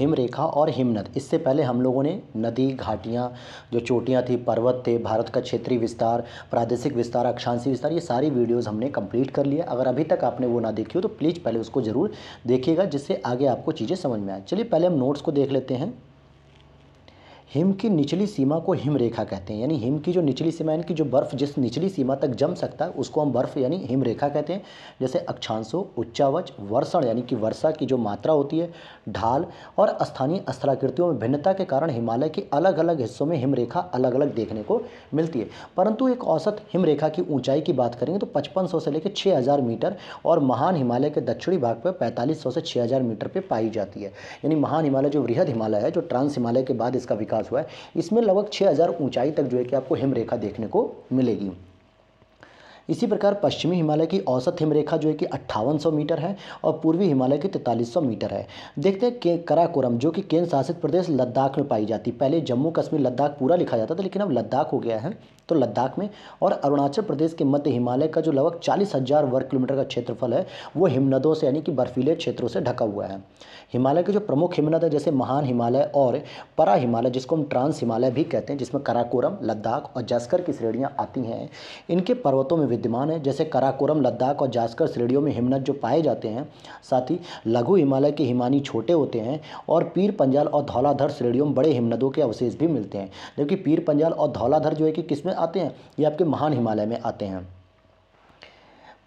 हिमरेखा और हिमनद इससे पहले हम लोगों ने नदी घाटियाँ जो चोटियाँ थी पर्वत थे भारत का क्षेत्रीय विस्तार प्रादेशिक विस्तार अक्षांशी विस्तार ये सारी वीडियोस हमने कंप्लीट कर लिया अगर अभी तक आपने वो ना देखी हो तो प्लीज़ पहले उसको ज़रूर देखिएगा जिससे आगे आपको चीज़ें समझ में आए चलिए पहले हम नोट्स को देख लेते हैं हिम की निचली सीमा को हिम रेखा कहते हैं यानी हिम की जो निचली सीमा यानी कि जो बर्फ़ जिस निचली सीमा तक जम सकता है उसको हम बर्फ़ यानी हिम रेखा कहते हैं जैसे अक्षांशों उच्चावच वर्षण यानी कि वर्षा की जो मात्रा होती है ढाल और स्थानीय स्थलाकृतियों में भिन्नता के कारण हिमालय के अलग अलग हिस्सों में हिमरेखा अलग अलग देखने को मिलती है परंतु एक औसत हिमरेखा की ऊंचाई की बात करेंगे तो पचपन से लेकर छः मीटर और महान हिमालय के दक्षिणी भाग पर पैंतालीस से छः मीटर पर पाई जाती है यानी महान हिमालय जो वृहद हिमालय है जो ट्रांस हिमालय के बाद इसका विकास पास हुआ है इसमें लगभग 6000 ऊंचाई तक जो है कि आपको हिमरेखा देखने को मिलेगी इसी प्रकार पश्चिमी हिमालय की औसत हिमरेखा जो है कि अट्ठावन मीटर है और पूर्वी हिमालय की तैंतालीस मीटर है देखते हैं के कराकोरम जो कि केंद्र शासित प्रदेश लद्दाख में पाई जाती पहले जम्मू कश्मीर लद्दाख पूरा लिखा जाता था लेकिन अब लद्दाख हो गया है तो लद्दाख में और अरुणाचल प्रदेश के मध्य हिमालय का जो लगभग चालीस वर्ग किलोमीटर का क्षेत्रफल है वो हिमनदों से यानी कि बर्फीले क्षेत्रों से ढका हुआ है हिमालय के जो प्रमुख हिमनद है जैसे महान हिमालय और परा हिमालय जिसको हम ट्रांस हिमालय भी कहते हैं जिसमें कराकोरम लद्दाख और जास्कर की श्रेणियाँ आती हैं इनके पर्वतों में विद्यमान है जैसे कराकोरम लद्दाख और जास्कर श्रेणियों में हिमनद जो पाए जाते हैं साथ ही लघु हिमालय के हिमानी छोटे होते हैं और पीर पंजाल और धौलाधर श्रेणियों में बड़े हिमनदों के अवशेष भी मिलते हैं जबकि पीर पंजाल और धौलाधर जो है कि किस में आते हैं ये आपके महान हिमालय में आते हैं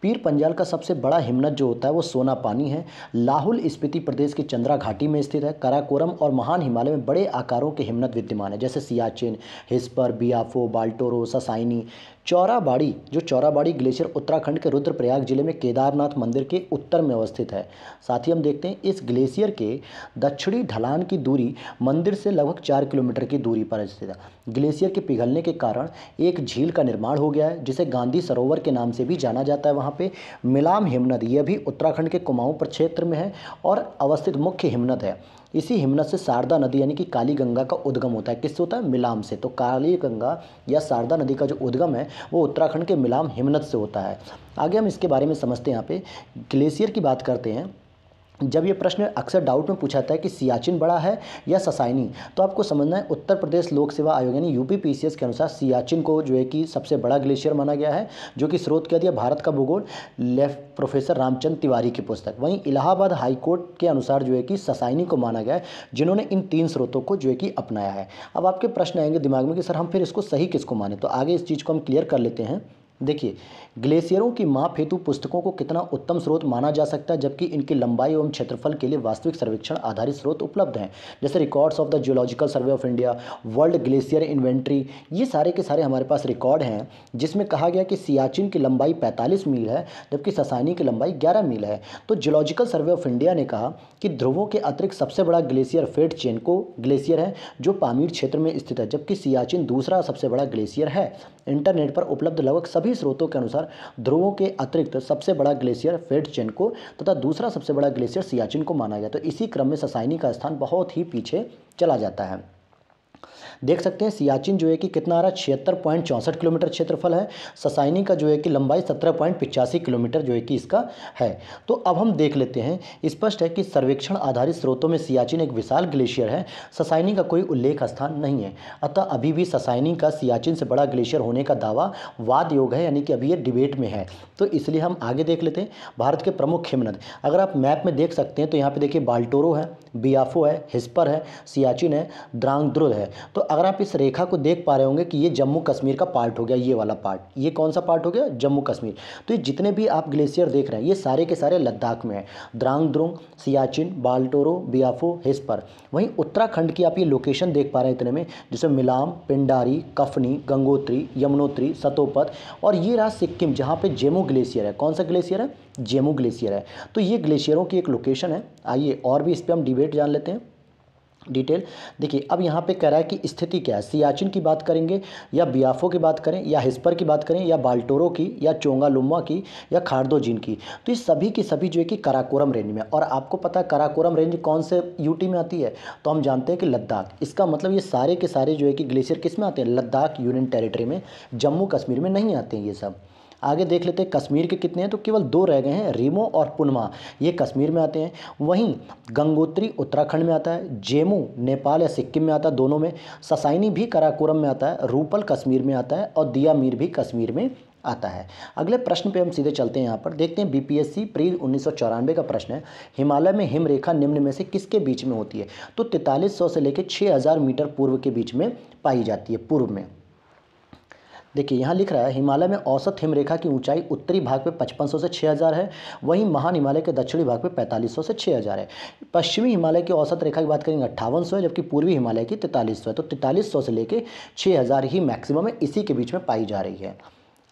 पीर पंजाल का सबसे बड़ा हिमनद जो होता है वो सोना पानी है लाहुल स्पीति प्रदेश के चंद्रा घाटी में स्थित है कराकोरम और महान हिमालय में बड़े आकारों के हिमनद विद्यमान है जैसे सियाचिन हिस्पर बियाफो बाल्टोरो ससाइनी चौराबाड़ी जो चौराबाड़ी ग्लेशियर उत्तराखंड के रुद्रप्रयाग जिले में केदारनाथ मंदिर के उत्तर में अवस्थित है साथ ही हम देखते हैं इस ग्लेशियर के दक्षिणी ढलान की दूरी मंदिर से लगभग चार किलोमीटर की दूरी पर स्थित है ग्लेशियर के पिघलने के कारण एक झील का निर्माण हो गया है जिसे गांधी सरोवर के नाम से भी जाना जाता है वहाँ पर मिलाम हिमनद यह भी उत्तराखंड के कुमाऊँ प्रक्षेत्र में है और अवस्थित मुख्य हिमनद है इसी हिमनद से शारदा नदी यानी कि काली गंगा का उद्गम होता है किससे होता है मिलाम से तो काली गंगा या शारदा नदी का जो उद्गम है वो उत्तराखंड के मिलाम हिमनद से होता है आगे हम इसके बारे में समझते हैं यहाँ पे ग्लेशियर की बात करते हैं जब ये प्रश्न अक्सर डाउट में पूछा जाता है कि सियाचिन बड़ा है या ससाइनी तो आपको समझना है उत्तर प्रदेश लोक सेवा आयोग यानी यूपी पीसीएस के अनुसार सियाचिन को जो है कि सबसे बड़ा ग्लेशियर माना गया है जो कि स्रोत क्या दिया भारत का भूगोल लेफ्ट प्रोफेसर रामचंद तिवारी की पुस्तक वहीं इलाहाबाद हाईकोर्ट के अनुसार जो है कि ससाइनी को माना गया है जिन्होंने इन तीन स्रोतों को जो है कि अपनाया है अब आपके प्रश्न आएंगे दिमाग में कि सर हम फिर इसको सही किसको माने तो आगे इस चीज़ को हम क्लियर कर लेते हैं देखिए ग्लेशियरों की माप हेतु पुस्तकों को कितना उत्तम स्रोत माना जा सकता है जबकि इनकी लंबाई एवं क्षेत्रफल के लिए वास्तविक सर्वेक्षण आधारित स्रोत उपलब्ध हैं जैसे records of the geological survey of India world glacier inventory ये सारे के सारे हमारे पास रिकॉर्ड हैं जिसमें कहा गया कि सियाचिन की लंबाई पैंतालीस मील है जबकि ससानी की लंबाई ग्यारह मील है तो जियोलॉजिकल सर्वे ऑफ इंडिया ने कहा कि ध्रुवों के अतिरिक्त सबसे बड़ा ग्लेशियर फेट चेनको ग्लेशियर है जो पामीर क्षेत्र में स्थित है जबकि सियाचिन दूसरा सबसे बड़ा ग्लेशियर है इंटरनेट पर उपलब्ध लगभग सभी स्रोतों के अनुसार ध्रुवों के अतिरिक्त सबसे बड़ा ग्लेशियर फेड चेन को तथा दूसरा सबसे बड़ा ग्लेशियर सियाचिन को माना गया तो इसी क्रम में ससाइनी का स्थान बहुत ही पीछे चला जाता है देख सकते हैं सियाचिन जो है कि कितना आ रहा है छिहत्तर पॉइंट चौंसठ किलोमीटर क्षेत्रफल है ससाइनी का जो है कि लंबाई सत्रह पॉइंट पिचासी किलोमीटर जो है कि इसका है तो अब हम देख लेते हैं स्पष्ट है कि सर्वेक्षण आधारित स्रोतों में सियाचिन एक विशाल ग्लेशियर है ससाइनी का कोई उल्लेख स्थान नहीं है अतः अभी भी ससाइनी का सियाचिन से बड़ा ग्लेशियर होने का दावा वाद योग है यानी कि अभी ये डिबेट में है तो इसलिए हम आगे देख लेते हैं भारत के प्रमुख हिमनद अगर आप मैप में देख सकते हैं तो यहाँ पर देखिए बाल्टोरो है बियाफो है हिस्पर है सियाचिन है द्रांगद्रुद है तो अगर आप इस रेखा को देख पा रहे होंगे कि ये जम्मू कश्मीर का पार्ट हो गया ये वाला पार्ट ये कौन सा पार्ट हो गया जम्मू कश्मीर तो ये जितने भी आप ग्लेशियर देख रहे हैं ये सारे के सारे लद्दाख में है द्रांगद्रुंग सियाचिन बाल्टोरो बियाफो हिस्पर वहीं उत्तराखंड की आप ये लोकेशन देख पा रहे हैं इतने में जैसे मिलाम पिंडारी कफनी गंगोत्री यमुनोत्री सतोपथ और ये रहा सिक्किम जहाँ पर जेमो ग्लेशियर है कौन सा ग्लेशियर है जेमू ग्लेशियर है तो ये ग्लेशियरों की एक लोकेशन है आइए और भी इस पर हम डिबेट जान लेते हैं डिटेल देखिए अब यहाँ पे कह रहा है कि स्थिति क्या है सियाचिन की बात करेंगे या बियाफो की बात करें या हिस्पर की बात करें या बाल्टोरो की या चोंगालुम्मा की या खारदोजिन की तो ये सभी की सभी जो है कि कराकोरम रेंज में और आपको पता है कराकोरम रेंज कौन से यूटी में आती है तो हम जानते हैं कि लद्दाख इसका मतलब ये सारे के सारे जो है कि ग्लेशियर किस में आते हैं लद्दाख यूनियन टेरेटरी में जम्मू कश्मीर में नहीं आते हैं ये सब आगे देख लेते हैं कश्मीर के कितने हैं तो केवल दो रह गए हैं रीमो और पुनमा ये कश्मीर में आते हैं वहीं गंगोत्री उत्तराखंड में आता है जेमू नेपाल या सिक्किम में आता है दोनों में ससाइनी भी कराकोरम में आता है रूपल कश्मीर में आता है और दिया मीर भी कश्मीर में आता है अगले प्रश्न पे हम सीधे चलते हैं यहाँ पर देखते हैं बीपीएससी प्री उन्नीस का प्रश्न है हिमालय में हिमरेखा निम्न में से किसके बीच में होती है तो 4300 से लेकर 6000 मीटर पूर्व के बीच में पाई जाती है पूर्व में देखिए यहाँ लिख रहा है हिमालय में औसत हिमरेखा की ऊंचाई उत्तरी भाग पे 5500 से 6000 है वहीं महान हिमालय के दक्षिणी भाग पे 4500 से 6000 है पश्चिमी हिमालय की औसत रेखा की बात करेंगे अट्ठावन है जबकि पूर्वी हिमालय की तैतालीस है तो तैतालीस से लेके छः ही मैक्सिमम है इसी के बीच में पाई जा रही है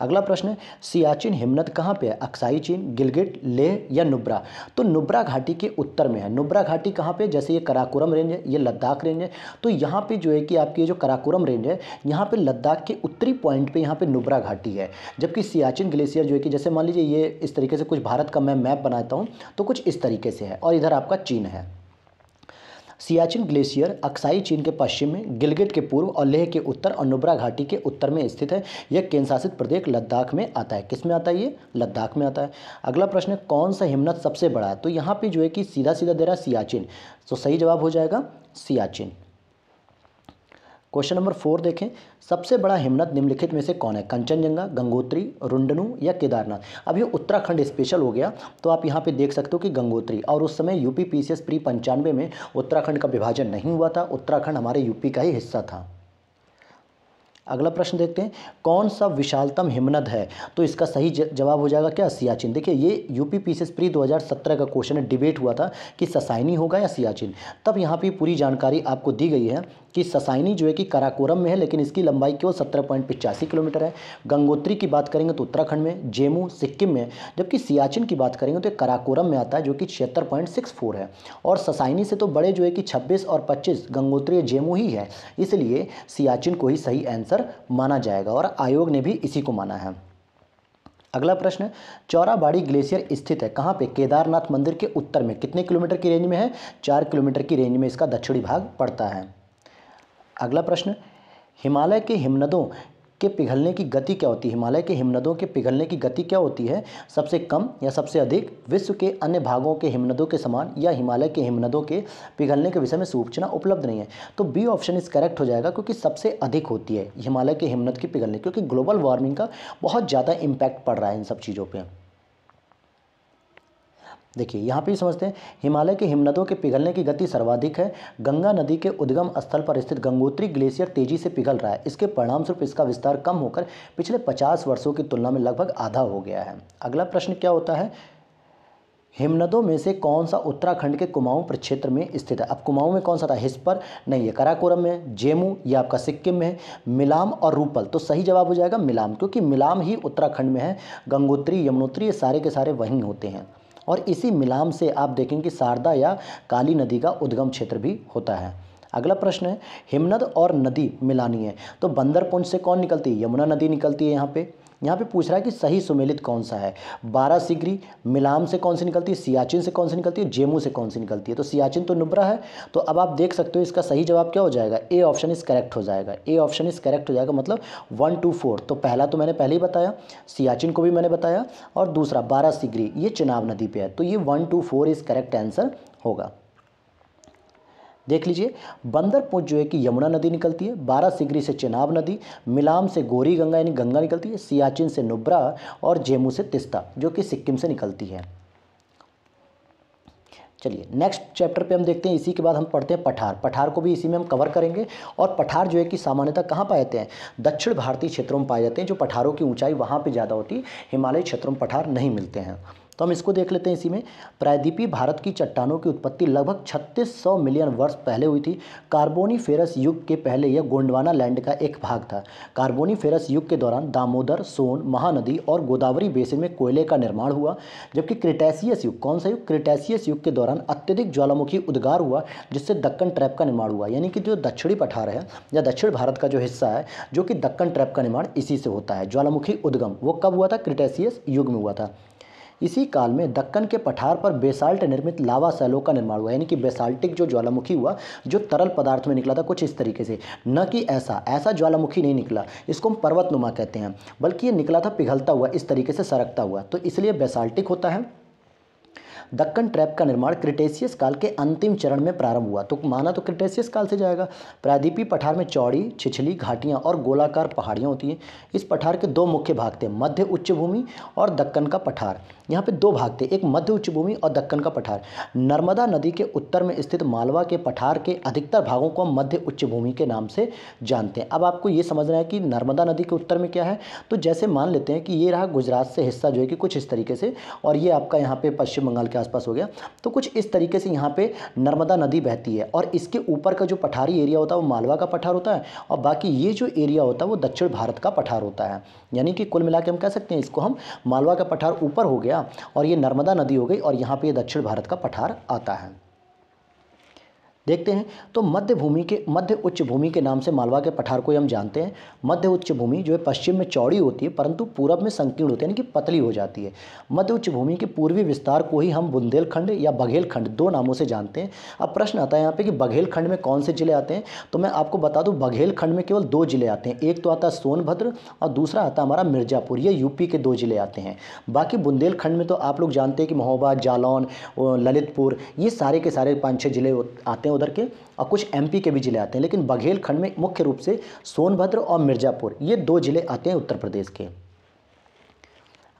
अगला प्रश्न है सियाचिन हिमनद कहाँ पे है अक्साई चीन गिलगिट लेह या नुब्रा तो नुब्रा घाटी के उत्तर में है नुब्रा घाटी कहाँ पे जैसे ये कराकुरम रेंज है ये लद्दाख रेंज है तो यहाँ पे जो है कि आपकी जो कराकुरम रेंज है यहाँ पे लद्दाख के उत्तरी पॉइंट पे यहाँ पे नुब्रा घाटी है जबकि सियाचिन ग्लेशियर जो है कि जैसे मान लीजिए ये इस तरीके से कुछ भारत का मैं मैप बनाता हूँ तो कुछ इस तरीके से है और इधर आपका चीन है सियाचिन ग्लेशियर अक्साई चीन के पश्चिम में गिलगिट के पूर्व और लेह के उत्तर और नुब्रा घाटी के उत्तर में स्थित है यह केंद्रशासित प्रदेश लद्दाख में आता है किस में आता है ये लद्दाख में आता है अगला प्रश्न है कौन सा हिमनद सबसे बड़ा है तो यहाँ पे जो है कि सीधा सीधा दे रहा है सियाचिन तो सही जवाब हो जाएगा सियाचिन क्वेश्चन नंबर फोर देखें सबसे बड़ा हिमनद निम्नलिखित में से कौन है कंचनजंगा गंगोत्री रुंडनू या केदारनाथ अब ये उत्तराखंड स्पेशल हो गया तो आप यहाँ पे देख सकते हो कि गंगोत्री और उस समय यूपी पीसीएस प्री पंचानवे में उत्तराखंड का विभाजन नहीं हुआ था उत्तराखंड हमारे यूपी का ही हिस्सा था अगला प्रश्न देखते हैं कौन सा विशालतम हिमनद है तो इसका सही जवाब हो जाएगा क्या सियाचिन देखिए ये यूपी पीसीएस प्री 2017 का क्वेश्चन है डिबेट हुआ था कि ससाइनी होगा या सियाचिन तब यहाँ पे पूरी जानकारी आपको दी गई है कि ससाइनी जो है कि काराकोरम में है लेकिन इसकी लंबाई केवल सत्रह पॉइंट पिचासी किलोमीटर है गंगोत्री की बात करेंगे तो उत्तराखंड में जेमू सिक्किम में जबकि सियाचिन की बात करेंगे तो काराकोरम में आता है जो कि छिहत्तर पॉइंट सिक्स फोर है और ससाइनी से तो बड़े जो है कि छब्बीस और पच्चीस गंगोत्री जेमू ही है इसलिए सियाचिन को ही सही आंसर माना जाएगा और आयोग ने भी इसी को माना है अगला प्रश्न चौराबाड़ी ग्लेशियर स्थित है कहाँ पे केदारनाथ मंदिर के उत्तर में कितने किलोमीटर की रेंज में है चार किलोमीटर की रेंज में इसका दक्षिणी भाग पड़ता है अगला प्रश्न हिमालय के हिमनदों के पिघलने की गति क्या होती है हिमालय के हिमनदों के पिघलने की गति क्या होती है सबसे कम या सबसे अधिक विश्व के अन्य भागों के हिमनदों के समान या हिमालय के हिमनदों के पिघलने के विषय में सूचना उपलब्ध नहीं है तो बी ऑप्शन इस करेक्ट हो जाएगा क्योंकि सबसे अधिक होती है हिमालय के हिमनद की पिघलने क्योंकि ग्लोबल वार्मिंग का बहुत ज़्यादा इम्पैक्ट पड़ रहा है इन सब चीज़ों पर देखिए यहाँ पे समझते हैं हिमालय के हिमनदों के पिघलने की गति सर्वाधिक है गंगा नदी के उद्गम स्थल पर स्थित गंगोत्री ग्लेशियर तेजी से पिघल रहा है इसके परिणामस्वरूप इसका विस्तार कम होकर पिछले 50 वर्षों की तुलना में लगभग आधा हो गया है अगला प्रश्न क्या होता है हिमनदों में से कौन सा उत्तराखंड के कुमाऊं प्रक्षेत्र में स्थित है अब कुमाऊं में कौन सा था हिस्पर नहीं है कराकोरम में जेमू या आपका सिक्किम में है मिलाम और रूपल तो सही जवाब हो जाएगा मिलाम क्योंकि मिलाम ही उत्तराखंड में है गंगोत्री यमुनोत्री ये सारे के सारे वहीं होते हैं और इसी मिलाम से आप देखेंगे शारदा या काली नदी का उद्गम क्षेत्र भी होता है अगला प्रश्न है हिमनद और नदी मिलानी है तो बंदरपुंज से कौन निकलती है यमुना नदी निकलती है यहाँ पे यहाँ पे पूछ रहा है कि सही सुमेलित कौन सा है बारह सिगरी मिलाम से कौन सी निकलती है सियाचिन से कौन सी निकलती है जेमू से कौन सी निकलती है तो सियाचिन तो नुब्रा है तो अब आप देख सकते हो इसका सही जवाब क्या हो जाएगा ए ऑप्शन इज़ करेक्ट हो जाएगा ए ऑप्शन इज़ करेक्ट हो जाएगा मतलब वन टू फोर तो पहला तो मैंने पहले ही बताया सियाचिन को भी मैंने बताया और दूसरा बारह सिगरी ये चिनाब नदी पर है तो ये one two four is correct answer होगा देख लीजिए बंदरपुर जो है कि यमुना नदी निकलती है बारह सिगरी से चेनाब नदी मिलाम से गोरी गंगा यानी गंगा निकलती है सियाचिन से नुब्रा और जेमू से तिस्ता जो कि सिक्किम से निकलती है चलिए नेक्स्ट चैप्टर पे हम देखते हैं इसी के बाद हम पढ़ते हैं पठार पठार को भी इसी में हम कवर करेंगे और पठार जो है कि सामान्यतः कहाँ पाए जाते हैं दक्षिण भारतीय क्षेत्रों में पाए जाते हैं जो पठारों की ऊंचाई वहाँ पे ज़्यादा होती है हिमालय क्षेत्रों में पठार नहीं मिलते हैं तो हम इसको देख लेते हैं इसी में प्रायद्वीपी भारत की चट्टानों की उत्पत्ति लगभग 3600 मिलियन वर्ष पहले हुई थी फेरस युग के पहले यह गोंडवाना लैंड का एक भाग था फेरस युग के दौरान दामोदर सोन महानदी और गोदावरी बेसिन में कोयले का निर्माण हुआ जबकि क्रिटेसियस युग कौन सा युग क्रिटेसियस युग के दौरान अत्यधिक ज्वालामुखी उद्गार हुआ जिससे दक्कन ट्रैप का निर्माण हुआ यानी कि जो दक्षिणी पठार है या दक्षिण भारत का जो हिस्सा है जो कि दक्कन ट्रैप का निर्माण इसी से होता है ज्वालामुखी उद्गम वो कब हुआ था क्रिटेसियस युग में हुआ था इसी काल में दक्कन के पठार पर बेसाल्ट निर्मित लावा सैलों का निर्माण हुआ यानी कि बेसाल्टिक जो ज्वालामुखी हुआ जो तरल पदार्थ में निकला था कुछ इस तरीके से न कि ऐसा ऐसा ज्वालामुखी नहीं निकला इसको हम पर्वतनुमा कहते हैं बल्कि ये निकला था पिघलता हुआ इस तरीके से सरकता हुआ तो इसलिए बेसाल्टिक होता है दक्कन ट्रैप का निर्माण क्रिटेशियस काल के अंतिम चरण में प्रारंभ हुआ तो माना तो क्रिटेशियस काल से जाएगा प्रादीपी पठार में चौड़ी छिछली घाटियाँ और गोलाकार पहाड़ियाँ होती हैं इस पठार के दो मुख्य भाग थे मध्य उच्च भूमि और दक्कन का पठार यहाँ पे दो भाग थे एक मध्य उच्च भूमि और दक्कन का पठार नर्मदा नदी के उत्तर में स्थित मालवा के पठार के अधिकतर भागों को हम मध्य उच्च भूमि के नाम से जानते हैं अब आपको ये समझना है कि नर्मदा नदी के उत्तर में क्या है तो जैसे मान लेते हैं कि ये रहा गुजरात से हिस्सा जो है कि कुछ इस तरीके से और ये आपका यहाँ पे पश्चिम बंगाल के आसपास हो गया तो कुछ इस तरीके से यहाँ पे नर्मदा नदी बहती है और इसके ऊपर का जो पठारी एरिया होता है वो मालवा का पठार होता है और बाकी ये जो एरिया होता है वो दक्षिण भारत का पठार होता है यानी कि कुल मिला हम कह सकते हैं इसको हम मालवा का पठार ऊपर हो गया और ये नर्मदा नदी हो गई और यहाँ पर दक्षिण भारत का पठार आता है देखते हैं तो मध्य भूमि के मध्य उच्च भूमि के नाम से मालवा के पठार को ही हम जानते हैं मध्य उच्च भूमि जो है पश्चिम में चौड़ी होती है परंतु पूरब में संकीर्ण होती है यानी कि पतली हो जाती है मध्य उच्च भूमि के पूर्वी विस्तार को ही हम बुंदेलखंड या बघेलखंड दो नामों से जानते हैं अब प्रश्न आता है यहाँ पर कि बघेलखंड में कौन से जिले आते हैं तो मैं आपको बता दूँ बघेलखंड में केवल दो जिले आते हैं एक तो आता है सोनभद्र और दूसरा आता हमारा मिर्जापुर ये यूपी के दो जिले आते हैं बाकी बुंदेलखंड में तो आप लोग जानते हैं कि महोबा जालौन ललितपुर ये सारे के सारे पाँच छः जिले आते हैं हैं उधर के और कुछ एमपी के भी ज़िले आते हैं लेकिन बघेलखंड में मुख्य रूप से सोनभद्र और मिर्ज़ापुर ये दो ज़िले आते हैं उत्तर प्रदेश के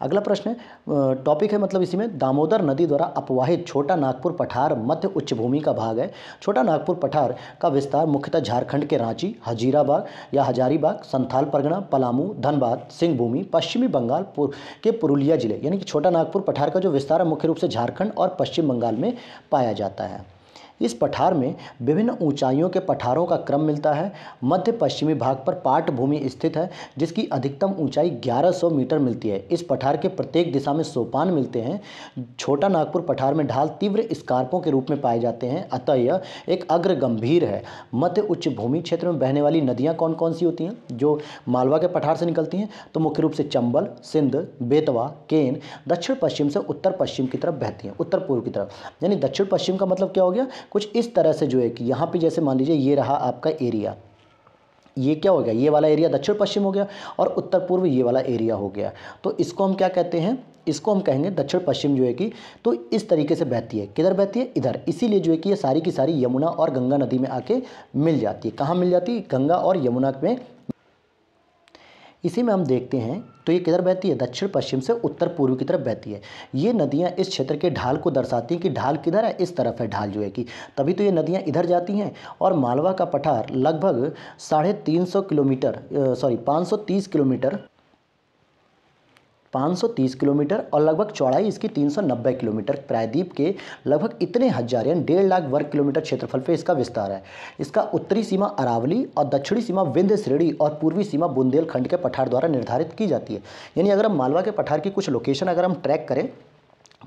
अगला प्रश्न है टॉपिक है मतलब इसी में दामोदर नदी द्वारा अपवाहित छोटा नागपुर पठार मध्य उच्च भूमि का भाग है छोटा नागपुर पठार का विस्तार मुख्यतः झारखंड के रांची हजीराबाग या हजारीबाग संथाल परगना पलामू धनबाद सिंहभूमि पश्चिमी बंगाल पुर, के पुरुलिया जिले यानी कि छोटा नागपुर पठार का जो विस्तार है मुख्य रूप से झारखंड और पश्चिम बंगाल में पाया जाता है इस पठार में विभिन्न ऊंचाइयों के पठारों का क्रम मिलता है मध्य पश्चिमी भाग पर पाट भूमि स्थित है जिसकी अधिकतम ऊंचाई 1100 मीटर मिलती है इस पठार के प्रत्येक दिशा में सोपान मिलते हैं छोटा नागपुर पठार में ढाल तीव्र स्कार्पों के रूप में पाए जाते हैं अतः यह एक अग्र गंभीर है मध्य उच्च भूमि क्षेत्र में बहने वाली नदियाँ कौन कौन सी होती हैं जो मालवा के पठार से निकलती हैं तो मुख्य रूप से चंबल सिंध बेतवा केन दक्षिण पश्चिम से उत्तर पश्चिम की तरफ बहती हैं उत्तर पूर्व की तरफ यानी दक्षिण पश्चिम का मतलब क्या हो गया कुछ इस तरह से जो है कि यहाँ पे जैसे मान लीजिए ये रहा आपका एरिया ये क्या हो गया ये वाला एरिया दक्षिण पश्चिम हो गया और उत्तर पूर्व ये वाला एरिया हो गया तो इसको हम क्या कहते हैं इसको हम कहेंगे दक्षिण पश्चिम जो है कि तो इस तरीके से बहती है किधर बहती है इधर इसीलिए जो है कि ये सारी की सारी यमुना और गंगा नदी में आके मिल जाती है कहाँ मिल जाती है गंगा और यमुना में इसी में हम देखते हैं तो ये किधर बहती है दक्षिण पश्चिम से उत्तर पूर्व की तरफ बहती है ये नदियाँ इस क्षेत्र के ढाल को दर्शाती हैं कि ढाल किधर है इस तरफ है ढाल जो है कि तभी तो ये नदियाँ इधर जाती हैं और मालवा का पठार लगभग साढ़े तीन सौ किलोमीटर सॉरी पाँच सौ तीस किलोमीटर 530 किलोमीटर और लगभग चौड़ाई इसकी 390 किलोमीटर प्रायद्वीप के लगभग इतने हजार यानी डेढ़ लाख वर्ग किलोमीटर क्षेत्रफल पे इसका विस्तार है इसका उत्तरी सीमा अरावली और दक्षिणी सीमा विंध्य श्रेणी और पूर्वी सीमा बुंदेलखंड के पठार द्वारा निर्धारित की जाती है यानी अगर हम मालवा के पठार की कुछ लोकेशन अगर हम ट्रैक करें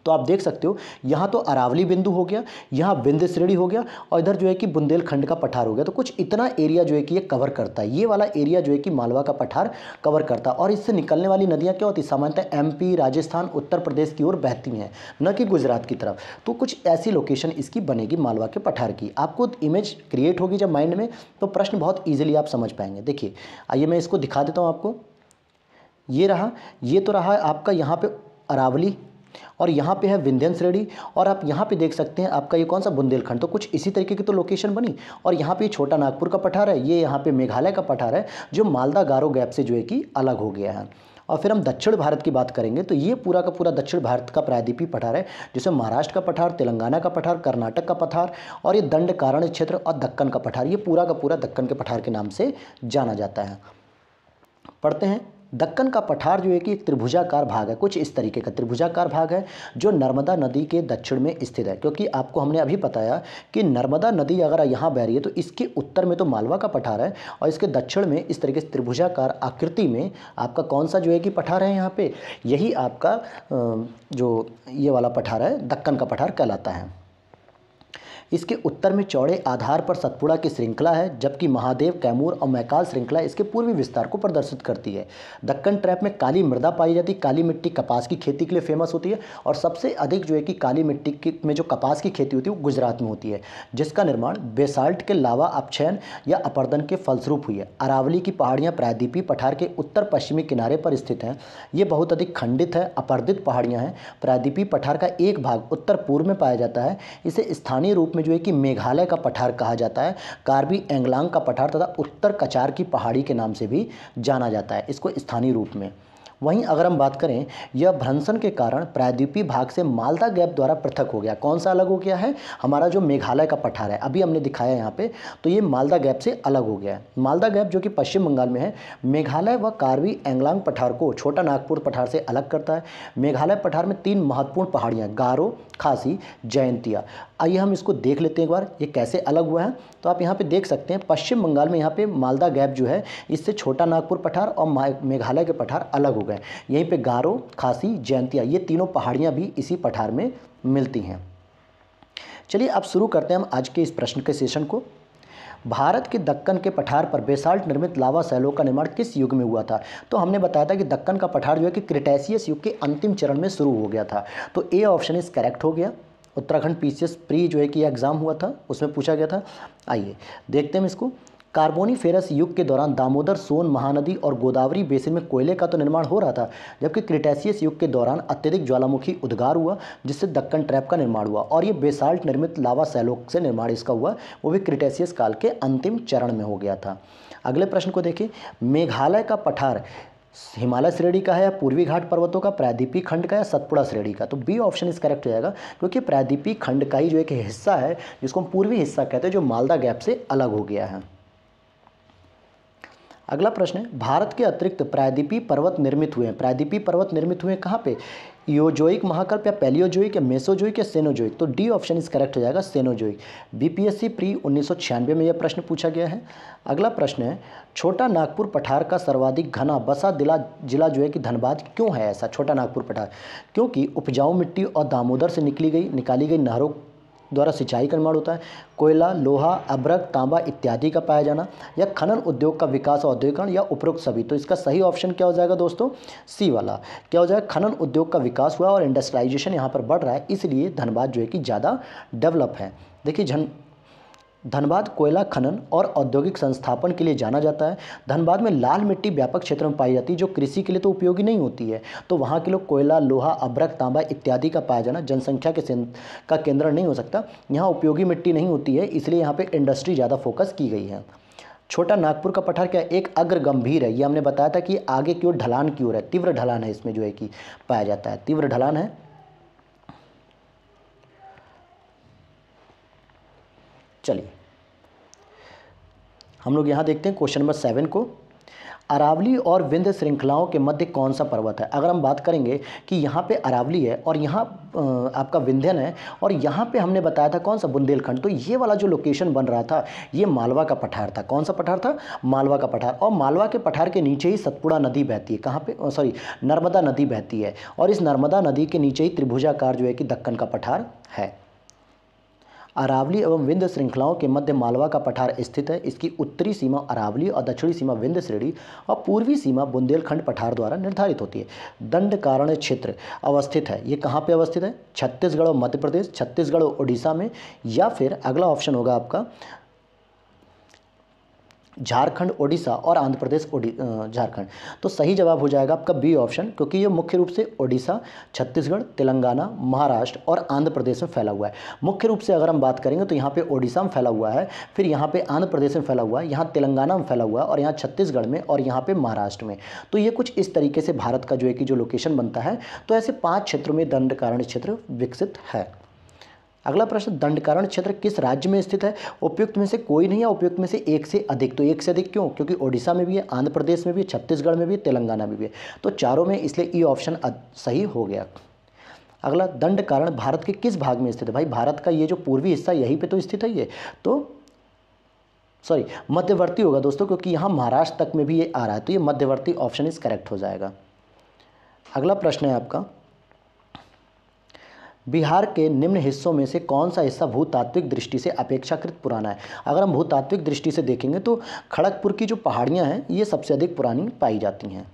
तो आप देख सकते हो यहाँ तो अरावली बिंदु हो गया यहाँ बिंद श्रेणी हो गया और इधर जो है कि बुंदेलखंड का पठार हो गया तो कुछ इतना एरिया जो है कि ये कवर करता है ये वाला एरिया जो है कि मालवा का पठार कवर करता है और इससे निकलने वाली नदियाँ क्या होती सामान्यतः एम राजस्थान उत्तर प्रदेश की ओर बहती हैं न कि गुजरात की तरफ तो कुछ ऐसी लोकेशन इसकी बनेगी मालवा के पठार की आपको इमेज क्रिएट होगी जब माइंड में तो प्रश्न बहुत ईजिली आप समझ पाएंगे देखिए आइए मैं इसको दिखा देता हूँ आपको ये रहा ये तो रहा आपका यहाँ पे अरावली और यहाँ पे है विंध्यन श्रेणी और आप यहाँ पे देख सकते हैं आपका ये कौन सा बुंदेलखंड तो कुछ इसी तरीके की तो लोकेशन बनी और यहाँ पे छोटा नागपुर का पठार है ये यहाँ पे मेघालय का पठार है जो मालदा गारो गैप से जो है कि अलग हो गया है और फिर हम दक्षिण भारत की बात करेंगे तो ये पूरा का पूरा दक्षिण भारत का प्रायद्वीपी पठार है जिसमें महाराष्ट्र का पठार तेलंगाना का पठार कर्नाटक का पठार और ये दंड कारण क्षेत्र और दक्कन का पठार ये पूरा का पूरा दक्कन के पठार के नाम से जाना जाता है पढ़ते हैं दक्कन का पठार जो है कि त्रिभुजाकार भाग है कुछ इस तरीके का त्रिभुजाकार भाग है जो नर्मदा नदी के दक्षिण में स्थित है क्योंकि आपको हमने अभी बताया कि नर्मदा नदी अगर यहाँ बह रही है तो इसके उत्तर में तो मालवा का पठार है और इसके दक्षिण में इस तरीके से त्रिभुजाकार आकृति में आपका कौन सा जो है कि पठार है यहाँ पर यही आपका जो ये वाला पठार है दक्कन का पठार कहलाता है इसके उत्तर में चौड़े आधार पर सतपुड़ा की श्रृंखला है जबकि महादेव कैमूर और मैकाल श्रृंखला इसके पूर्वी विस्तार को प्रदर्शित करती है दक्कन ट्रैप में काली मृदा पाई जाती है काली मिट्टी कपास की खेती के लिए फेमस होती है और सबसे अधिक जो है कि काली मिट्टी में जो कपास की खेती होती है वो गुजरात में होती है जिसका निर्माण बेसाल्ट के लावा अपक्षयन या अपर्दन के फलस्वरूप हुई है अरावली की पहाड़ियाँ प्रायद्वीपी पठार के उत्तर पश्चिमी किनारे पर स्थित हैं ये बहुत अधिक खंडित है अपर्दित पहाड़ियाँ हैं प्रायद्वीपी पठार का एक भाग उत्तर पूर्व में पाया जाता है इसे स्थानीय रूप में में जो है कि मेघालय का पठार कहा जाता है कार्बी एंगलांग का पठार तथा उत्तर कचार की पहाड़ी के नाम से भी जाना जाता है इसको स्थानीय रूप में वहीं अगर हम बात करें यह भ्रंसन के कारण प्रायद्वीपीय भाग से मालदा गैप द्वारा पृथक हो गया कौन सा अलग हो गया है हमारा जो मेघालय का पठार है अभी हमने दिखाया यहाँ पे तो ये मालदा गैप से अलग हो गया है मालदा गैप जो कि पश्चिम बंगाल में है मेघालय व कार्वी एंगलांग पठार को छोटा नागपुर पठार से अलग करता है मेघालय पठार में तीन महत्वपूर्ण पहाड़ियाँ गारो खासी जयंतिया आइए हम इसको देख लेते हैं एक बार ये कैसे अलग हुआ है तो आप यहाँ पे देख सकते हैं पश्चिम बंगाल में यहाँ पे मालदा गैप जो है इससे छोटा नागपुर पठार और मेघालय के पठार अलग हो गए यहीं पे गारो खासी जयंतिया ये तीनों पहाड़ियाँ भी इसी पठार में मिलती हैं चलिए अब शुरू करते हैं हम आज के इस प्रश्न के सेशन को भारत के दक्कन के पठार पर बेसाल्ट निर्मित लावा सैलों का निर्माण किस युग में हुआ था तो हमने बताया था कि दक्कन का पठार जो है कि क्रिटेसियस युग के अंतिम चरण में शुरू हो गया था तो ए ऑप्शन इज करेक्ट हो गया उत्तराखंड पीसीएस प्री जो है कि एग्ज़ाम हुआ था उसमें पूछा गया था आइए देखते हैं इसको कार्बोनी फेरस युग के दौरान दामोदर सोन महानदी और गोदावरी बेसिन में कोयले का तो निर्माण हो रहा था जबकि क्रिटेसियस युग के दौरान अत्यधिक ज्वालामुखी उद्गार हुआ जिससे दक्कन ट्रैप का निर्माण हुआ और ये बेसाल्ट निर्मित लावा सैलोक से निर्माण इसका हुआ वो भी क्रिटेसियस काल के अंतिम चरण में हो गया था अगले प्रश्न को देखिए मेघालय का पठार हिमालय श्रेणी का है या पूर्वी घाट पर्वतों का प्रायद्वीपी खंड का या सतपुड़ा श्रेणी का तो बी ऑप्शन इस करेक्ट हो जाएगा क्योंकि प्रायद्वीपी खंड का ही जो एक हिस्सा है जिसको हम पूर्वी हिस्सा कहते हैं जो मालदा गैप से अलग हो गया है अगला प्रश्न है भारत के अतिरिक्त प्रायद्वीपी पर्वत निर्मित हुए हैं प्रायद्वीपी पर्वत निर्मित हुए हैं कहाँ पे योजोइक महाकल्प या पैलियोजोइक या मेसोजोइक या सेनोजोइक तो डी ऑप्शन इस करेक्ट हो जाएगा सेनोजोइक बीपीएससी प्री उन्नीस में यह प्रश्न पूछा गया है अगला प्रश्न है छोटा नागपुर पठार का सर्वाधिक घना बसा दिला जिला जो है कि धनबाद क्यों है ऐसा छोटा नागपुर पठार क्योंकि उपजाऊ मिट्टी और दामोदर से निकली गई निकाली गई नहरों द्वारा सिंचाई का निर्माण होता है कोयला लोहा अभ्रक तांबा इत्यादि का पाया जाना या खनन उद्योग का विकास और औद्योगिकरण या उपरोक्त सभी तो इसका सही ऑप्शन क्या हो जाएगा दोस्तों सी वाला क्या हो जाएगा खनन उद्योग का विकास हुआ और इंडस्ट्रियलाइजेशन यहाँ पर बढ़ रहा है इसलिए धनबाद जो है कि ज़्यादा डेवलप है देखिए झन धनबाद कोयला खनन और औद्योगिक संस्थापन के लिए जाना जाता है धनबाद में लाल मिट्टी व्यापक क्षेत्र में पाई जाती है जो कृषि के लिए तो उपयोगी नहीं होती है तो वहाँ के लोग कोयला लोहा अभ्रक तांबा इत्यादि का पाया जाना जनसंख्या के का केंद्र नहीं हो सकता यहाँ उपयोगी मिट्टी नहीं होती है इसलिए यहाँ पर इंडस्ट्री ज़्यादा फोकस की गई है छोटा नागपुर का पठार क्या एक अग्र गंभीर है ये हमने बताया था कि आगे की ओर ढलान की ओर है तीव्र ढलान है इसमें जो है कि पाया जाता है तीव्र ढलान है चलिए हम लोग यहाँ देखते हैं क्वेश्चन नंबर सेवन को अरावली और विंध्य श्रृंखलाओं के मध्य कौन सा पर्वत है अगर हम बात करेंगे कि यहाँ पे अरावली है और यहाँ आपका विंध्यन है और यहाँ पे हमने बताया था कौन सा बुंदेलखंड तो ये वाला जो लोकेशन बन रहा था ये मालवा का पठार था कौन सा पठार था मालवा का पठार और मालवा के पठार के नीचे ही सतपुड़ा नदी बहती है कहाँ पर सॉरी नर्मदा नदी बहती है और इस नर्मदा नदी के नीचे ही त्रिभुजाकार जो है कि दक्कन का पठार है अरावली एवं विंध्य श्रृंखलाओं के मध्य मालवा का पठार स्थित है इसकी उत्तरी सीमा अरावली और दक्षिणी सीमा विंध्य श्रेणी और पूर्वी सीमा बुंदेलखंड पठार द्वारा निर्धारित होती है दंड कारण क्षेत्र अवस्थित है ये कहाँ पे अवस्थित है छत्तीसगढ़ और मध्य प्रदेश छत्तीसगढ़ और उड़ीसा में या फिर अगला ऑप्शन होगा आपका झारखंड ओडिशा और आंध्र प्रदेश झारखंड तो सही जवाब हो जाएगा आपका बी ऑप्शन क्योंकि ये मुख्य रूप से ओडिशा छत्तीसगढ़ तेलंगाना महाराष्ट्र और आंध्र प्रदेश में फैला हुआ है मुख्य रूप से अगर हम बात करेंगे तो यहाँ पे ओडिशा में फैला हुआ है फिर यहाँ पे आंध्र प्रदेश में फैला हुआ है यहाँ तेलंगाना में फैला हुआ है और यहाँ छत्तीसगढ़ में और यहाँ पर महाराष्ट्र में तो ये कुछ इस तरीके से भारत का जो है कि जो लोकेशन बनता है तो ऐसे पाँच क्षेत्रों में दंडकारण्य क्षेत्र विकसित है अगला प्रश्न दंडकारण क्षेत्र किस राज्य में स्थित है उपयुक्त में से कोई नहीं है उपयुक्त में से एक से अधिक तो एक से अधिक क्यों क्योंकि ओडिशा में भी है आंध्र प्रदेश में भी है छत्तीसगढ़ में भी है तेलंगाना में भी है तो चारों में इसलिए ई ऑप्शन सही हो गया अगला दंड कारण भारत के किस भाग में स्थित है भाई भारत का ये जो पूर्वी हिस्सा यहीं पे तो स्थित है ये तो सॉरी मध्यवर्ती होगा दोस्तों क्योंकि यहाँ महाराष्ट्र तक में भी ये आ रहा है तो ये मध्यवर्ती ऑप्शन इज करेक्ट हो जाएगा अगला प्रश्न है आपका बिहार के निम्न हिस्सों में से कौन सा हिस्सा भूतात्विक दृष्टि से अपेक्षाकृत पुराना है अगर हम भूतात्विक दृष्टि से देखेंगे तो खड़गपुर की जो पहाड़ियाँ हैं ये सबसे अधिक पुरानी पाई जाती हैं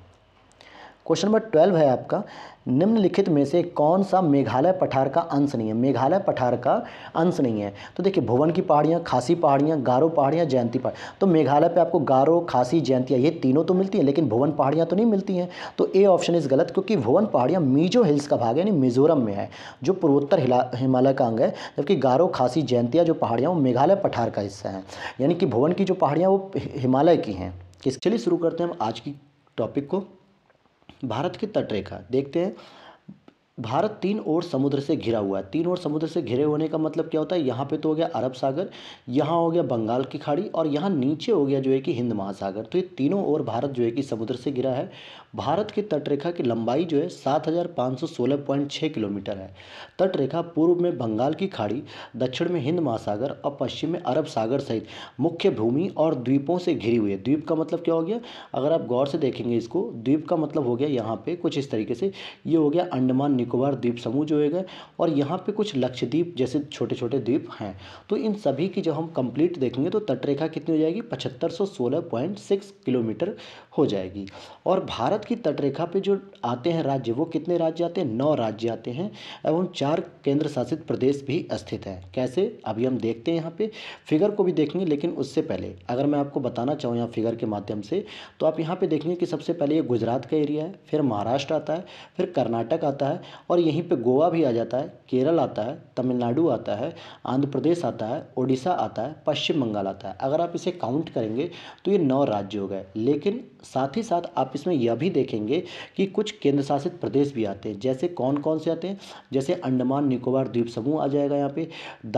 क्वेश्चन नंबर ट्वेल्व है आपका निम्नलिखित में से कौन सा मेघालय पठार का अंश नहीं है मेघालय पठार का अंश नहीं है तो देखिए भुवन की पहाड़ियाँ खासी पहाड़ियाँ गारो पहाड़ियाँ जयंती पहाड़ तो मेघालय पे आपको गारो खासी जयंतियाँ ये तीनों तो मिलती हैं लेकिन भुवन पहाड़ियाँ तो नहीं मिलती हैं तो ए ऑप्शन इज़ गलत क्योंकि भुवन पहाड़ियाँ मीजो हिल्स का भाग है यानी मिजोरम में है जो पूर्वोत्तर हिमालय का अंग है जबकि गारो खासी जयंतियाँ जो पहाड़ियाँ वो मेघालय पठार का हिस्सा है यानी कि भुवन की जो पहाड़ियाँ वो हिमालय की हैं चलिए शुरू करते हैं हम आज की टॉपिक को भारत की तटरेखा देखते हैं भारत तीन ओर समुद्र से घिरा हुआ है तीन ओर समुद्र से घिरे होने का मतलब क्या होता है यहाँ पे तो हो गया अरब सागर यहाँ हो गया बंगाल की खाड़ी और यहाँ नीचे हो गया जो है कि हिंद महासागर तो ये तीनों ओर भारत जो है कि समुद्र से घिरा है भारत की तटरेखा की लंबाई जो है 7,516.6 किलोमीटर है तटरेखा पूर्व में बंगाल की खाड़ी दक्षिण में हिंद महासागर और पश्चिम में अरब सागर सहित मुख्य भूमि और द्वीपों से घिरी हुई है द्वीप का मतलब क्या हो गया अगर आप गौर से देखेंगे इसको द्वीप का मतलब हो गया यहाँ पे कुछ इस तरीके से ये हो गया अंडमान निकोबार द्वीप समूह जो है और यहाँ पर कुछ लक्षद्वीप जैसे छोटे छोटे द्वीप हैं तो इन सभी की जब हम कंप्लीट देखेंगे तो तटरेखा कितनी हो जाएगी पचहत्तर किलोमीटर हो जाएगी और भारत की तटरेखा पे जो आते हैं राज्य वो कितने राज्य आते हैं नौ राज्य आते हैं एवं चार केंद्र शासित प्रदेश भी स्थित हैं कैसे अभी हम देखते हैं यहाँ पे फिगर को भी देखेंगे लेकिन उससे पहले अगर मैं आपको बताना चाहूँ यहाँ फिगर के माध्यम से तो आप यहाँ पर देखेंगे कि सबसे पहले ये गुजरात का एरिया है फिर महाराष्ट्र आता है फिर कर्नाटक आता है और यहीं पर गोवा भी आ जाता है केरल आता है तमिलनाडु आता है आंध्र प्रदेश आता है ओडिशा आता है पश्चिम बंगाल आता है अगर आप इसे काउंट करेंगे तो ये नौ राज्य हो गए लेकिन साथ ही साथ आप इसमें यह भी देखेंगे कि कुछ केंद्र शासित प्रदेश भी आते हैं जैसे कौन कौन से आते हैं जैसे अंडमान निकोबार द्वीप समूह आ जाएगा यहाँ पे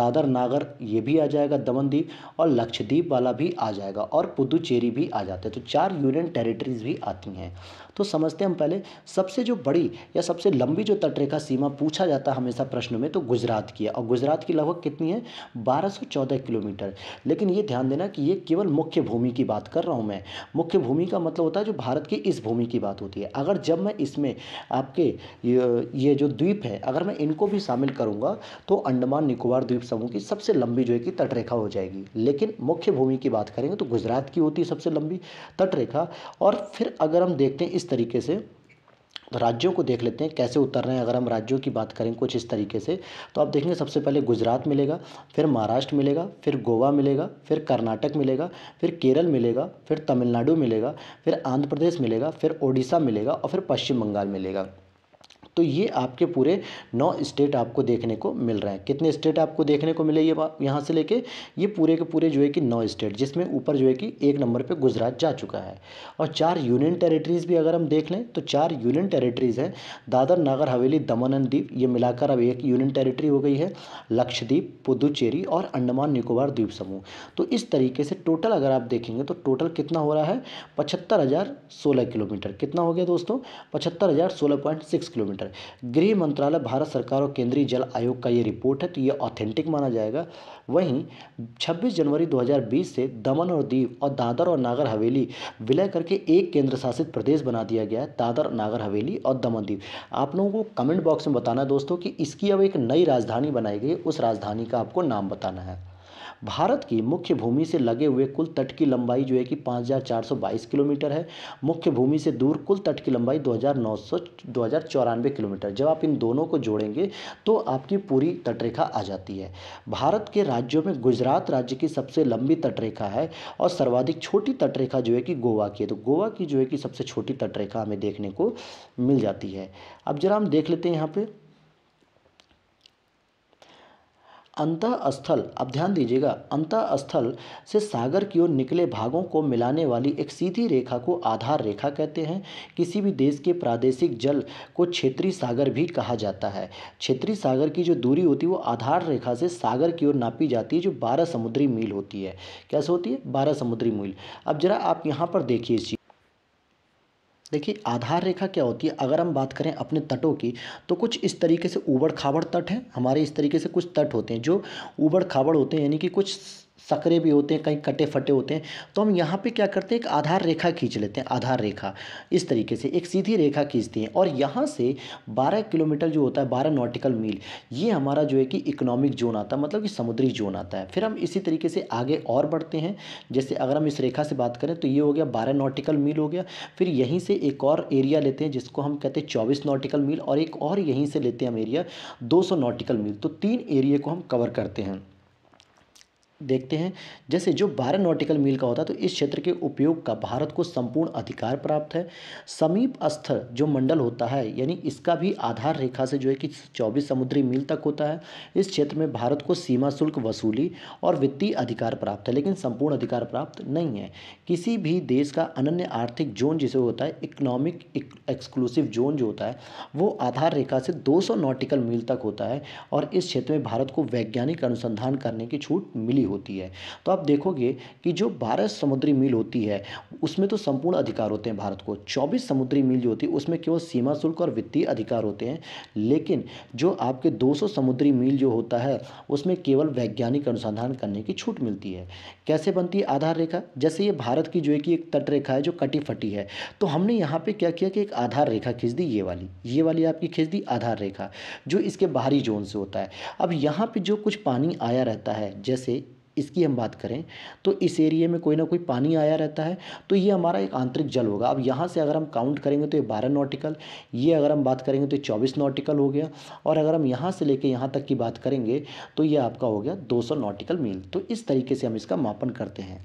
दादर नागर ये भी आ जाएगा दमन द्वीप और लक्षद्वीप वाला भी आ जाएगा और पुदुचेरी भी आ जाता है तो चार यूनियन टेरिटरीज भी आती हैं तो समझते हम पहले सबसे जो बड़ी या सबसे लंबी जो तटरेखा सीमा पूछा जाता है हमेशा प्रश्न में तो गुजरात की है और गुजरात की लगभग कितनी है 1214 किलोमीटर लेकिन ये ध्यान देना कि ये केवल मुख्य भूमि की बात कर रहा हूँ मैं मुख्य भूमि का मतलब होता है जो भारत की इस भूमि की बात होती है अगर जब मैं इसमें आपके ये, ये जो द्वीप है अगर मैं इनको भी शामिल करूँगा तो अंडमान निकोबार द्वीप समूह की सबसे लंबी जो है कि तटरेखा हो जाएगी लेकिन मुख्य भूमि की बात करेंगे तो गुजरात की होती है सबसे लंबी तटरेखा और फिर अगर हम देखते हैं इस तरीके से राज्यों को देख लेते हैं कैसे उतर रहे हैं अगर हम राज्यों की बात करें कुछ इस तरीके से तो आप देखेंगे सबसे पहले गुजरात मिलेगा फिर महाराष्ट्र मिलेगा फिर गोवा मिलेगा फिर कर्नाटक मिलेगा फिर केरल मिलेगा फिर तमिलनाडु मिलेगा फिर आंध्र प्रदेश मिलेगा फिर ओडिशा मिलेगा और फिर पश्चिम बंगाल मिलेगा तो ये आपके पूरे नौ स्टेट आपको देखने को मिल रहे हैं कितने स्टेट आपको देखने को मिले ये यहाँ से लेके ये पूरे के पूरे जो है कि नौ स्टेट जिसमें ऊपर जो है कि एक नंबर पर गुजरात जा चुका है और चार यूनियन टेरेटरीज भी अगर हम देख लें तो चार यूनियन टेरेटरीज हैं दादर नागर हवेली दमन एंड द्वीप ये मिलाकर अब एक यूनियन टेरेटरी हो गई है लक्षद्वीप पुदुचेरी और अंडमान निकोबार द्वीप समूह तो इस तरीके से टोटल अगर आप देखेंगे तो टोटल कितना हो रहा है पचहत्तर हज़ार सोलह किलोमीटर कितना हो गया दोस्तों पचहत्तर हज़ार सोलह पॉइंट सिक्स किलोमीटर सेंटर गृह मंत्रालय भारत सरकार और केंद्रीय जल आयोग का ये रिपोर्ट है तो ये ऑथेंटिक माना जाएगा वहीं 26 जनवरी 2020 से दमन और दीव और दादर और नागर हवेली विलय करके एक केंद्र शासित प्रदेश बना दिया गया है दादर नागर हवेली और दमन दीव आप लोगों को कमेंट बॉक्स में बताना है दोस्तों कि इसकी अब एक नई राजधानी बनाई गई उस राजधानी का आपको नाम बताना है भारत की मुख्य भूमि से लगे हुए कुल तट की लंबाई जो है कि 5,422 किलोमीटर है मुख्य भूमि से दूर कुल तट की लंबाई 2,900 2,094 किलोमीटर जब आप इन दोनों को जोड़ेंगे तो आपकी पूरी तटरेखा आ जाती है भारत के राज्यों में गुजरात राज्य की सबसे लंबी तटरेखा है और सर्वाधिक छोटी तटरेखा जो है कि गोवा की है तो गोवा की जो है कि सबसे छोटी तटरेखा हमें देखने को मिल जाती है अब जरा हम देख लेते हैं यहाँ पर अंतःस्थल अब ध्यान दीजिएगा अंतःस्थल से सागर की ओर निकले भागों को मिलाने वाली एक सीधी रेखा को आधार रेखा कहते हैं किसी भी देश के प्रादेशिक जल को क्षेत्रीय सागर भी कहा जाता है क्षेत्रीय सागर की जो दूरी होती है वो आधार रेखा से सागर की ओर नापी जाती है जो बारह समुद्री मील होती है कैसे होती है बारह समुद्री मील अब जरा आप यहाँ पर देखिए इस चीज़ देखिए आधार रेखा क्या होती है अगर हम बात करें अपने तटों की तो कुछ इस तरीके से ऊबड़ खाबड़ तट हैं हमारे इस तरीके से कुछ तट होते हैं जो ऊबड़ खाबड़ होते हैं यानी कि कुछ सकरे भी होते हैं कहीं कटे फटे होते हैं तो हम यहाँ पे क्या करते हैं एक आधार रेखा खींच लेते हैं आधार रेखा इस तरीके से एक सीधी रेखा खींचते हैं और यहाँ से 12 किलोमीटर जो होता है 12 नॉटिकल मील ये हमारा जो है कि इकोनॉमिक जोन आता है मतलब कि समुद्री जोन आता है फिर हम इसी तरीके से आगे और बढ़ते हैं जैसे अगर हम इस रेखा से बात करें तो ये हो गया बारह नॉटिकल मील हो गया फिर यहीं से एक और एरिया लेते हैं जिसको हम कहते हैं चौबीस नॉटिकल मील और एक और यहीं से लेते हैं हम एरिया दो नॉटिकल मील तो तीन एरिए को हम कवर करते हैं देखते हैं जैसे जो बारह नॉटिकल मील का होता है तो इस क्षेत्र के उपयोग का भारत को संपूर्ण अधिकार प्राप्त है समीप स्थल जो मंडल होता है यानी इसका भी आधार रेखा से जो है कि चौबीस समुद्री मील तक होता है इस क्षेत्र में भारत को सीमा शुल्क वसूली और वित्तीय अधिकार प्राप्त है लेकिन संपूर्ण अधिकार प्राप्त नहीं है किसी भी देश का अनन्य आर्थिक जोन जिसे होता है इकोनॉमिक एक्सक्लूसिव जोन जो होता है वो आधार रेखा से दो नॉटिकल मील तक होता है और इस क्षेत्र में भारत को वैज्ञानिक अनुसंधान करने की छूट मिली होती है तो आप देखोगे कि जो भारत समुद्री मील होती है उसमें तो संपूर्ण अधिकार होते हैं भारत को चौबीस समुद्री मील जो होती है उसमें केवल सीमा शुल्क और वित्तीय अधिकार होते हैं लेकिन जो आपके 200 समुद्री मील जो होता है उसमें केवल वैज्ञानिक अनुसंधान करने की छूट मिलती है कैसे बनती है आधार रेखा जैसे ये भारत की जो है कि एक तट रेखा है जो कटी फटी है तो हमने यहाँ पर क्या किया कि एक आधार रेखा खींच दी ये वाली ये वाली आपकी खींच दी आधार रेखा जो इसके बाहरी जोन से होता है अब यहाँ पर जो कुछ पानी आया रहता है जैसे इसकी हम बात करें तो इस एरिए में कोई ना कोई पानी आया रहता है तो ये हमारा एक आंतरिक जल होगा अब यहाँ से अगर हम काउंट करेंगे तो ये बारह नॉटिकल ये अगर हम बात करेंगे तो चौबीस नॉटिकल हो गया और अगर हम यहाँ से लेके यहाँ तक की बात करेंगे तो ये आपका हो गया दो सौ नॉटिकल मील तो इस तरीके से हम इसका मापन करते हैं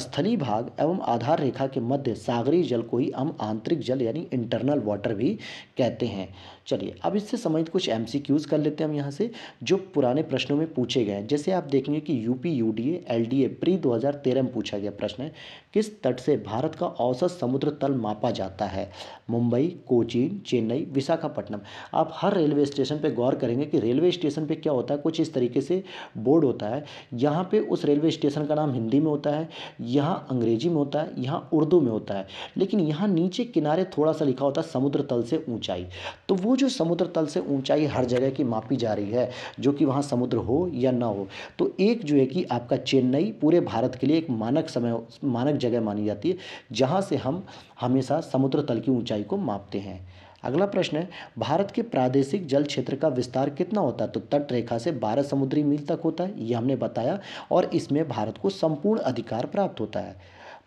स्थली भाग एवं आधार रेखा के मध्य सागरीय जल को ही हम आंतरिक जल यानी इंटरनल वाटर भी कहते हैं चलिए अब इससे संबंधित कुछ एम कर लेते हैं हम यहाँ से जो पुराने प्रश्नों में पूछे गए हैं जैसे आप देखेंगे कि UP U D L D A pre तेरह में पूछा गया प्रश्न है किस तट से भारत का औसत समुद्र तल मापा जाता है मुंबई कोचीन चेन्नई विशाखापट्टनम आप हर रेलवे स्टेशन पर गौर करेंगे कि रेलवे स्टेशन पर क्या होता है कुछ इस तरीके से बोर्ड होता है यहाँ पर उस रेलवे स्टेशन का नाम हिंदी में होता है यहाँ अंग्रेजी में होता है यहाँ उर्दू में होता है लेकिन यहाँ नीचे किनारे थोड़ा सा लिखा होता है समुद्र तल से ऊँचाई तो वो वो जो समुद्र तल से ऊंचाई हर जगह की मापी जा रही है जो कि वहाँ समुद्र हो या ना हो तो एक जो है कि आपका चेन्नई पूरे भारत के लिए एक मानक समय मानक जगह मानी जाती है जहाँ से हम हमेशा समुद्र तल की ऊंचाई को मापते हैं अगला प्रश्न है भारत के प्रादेशिक जल क्षेत्र का विस्तार कितना होता है तो तट रेखा से 12 समुद्री मील तक होता है ये हमने बताया और इसमें भारत को संपूर्ण अधिकार प्राप्त होता है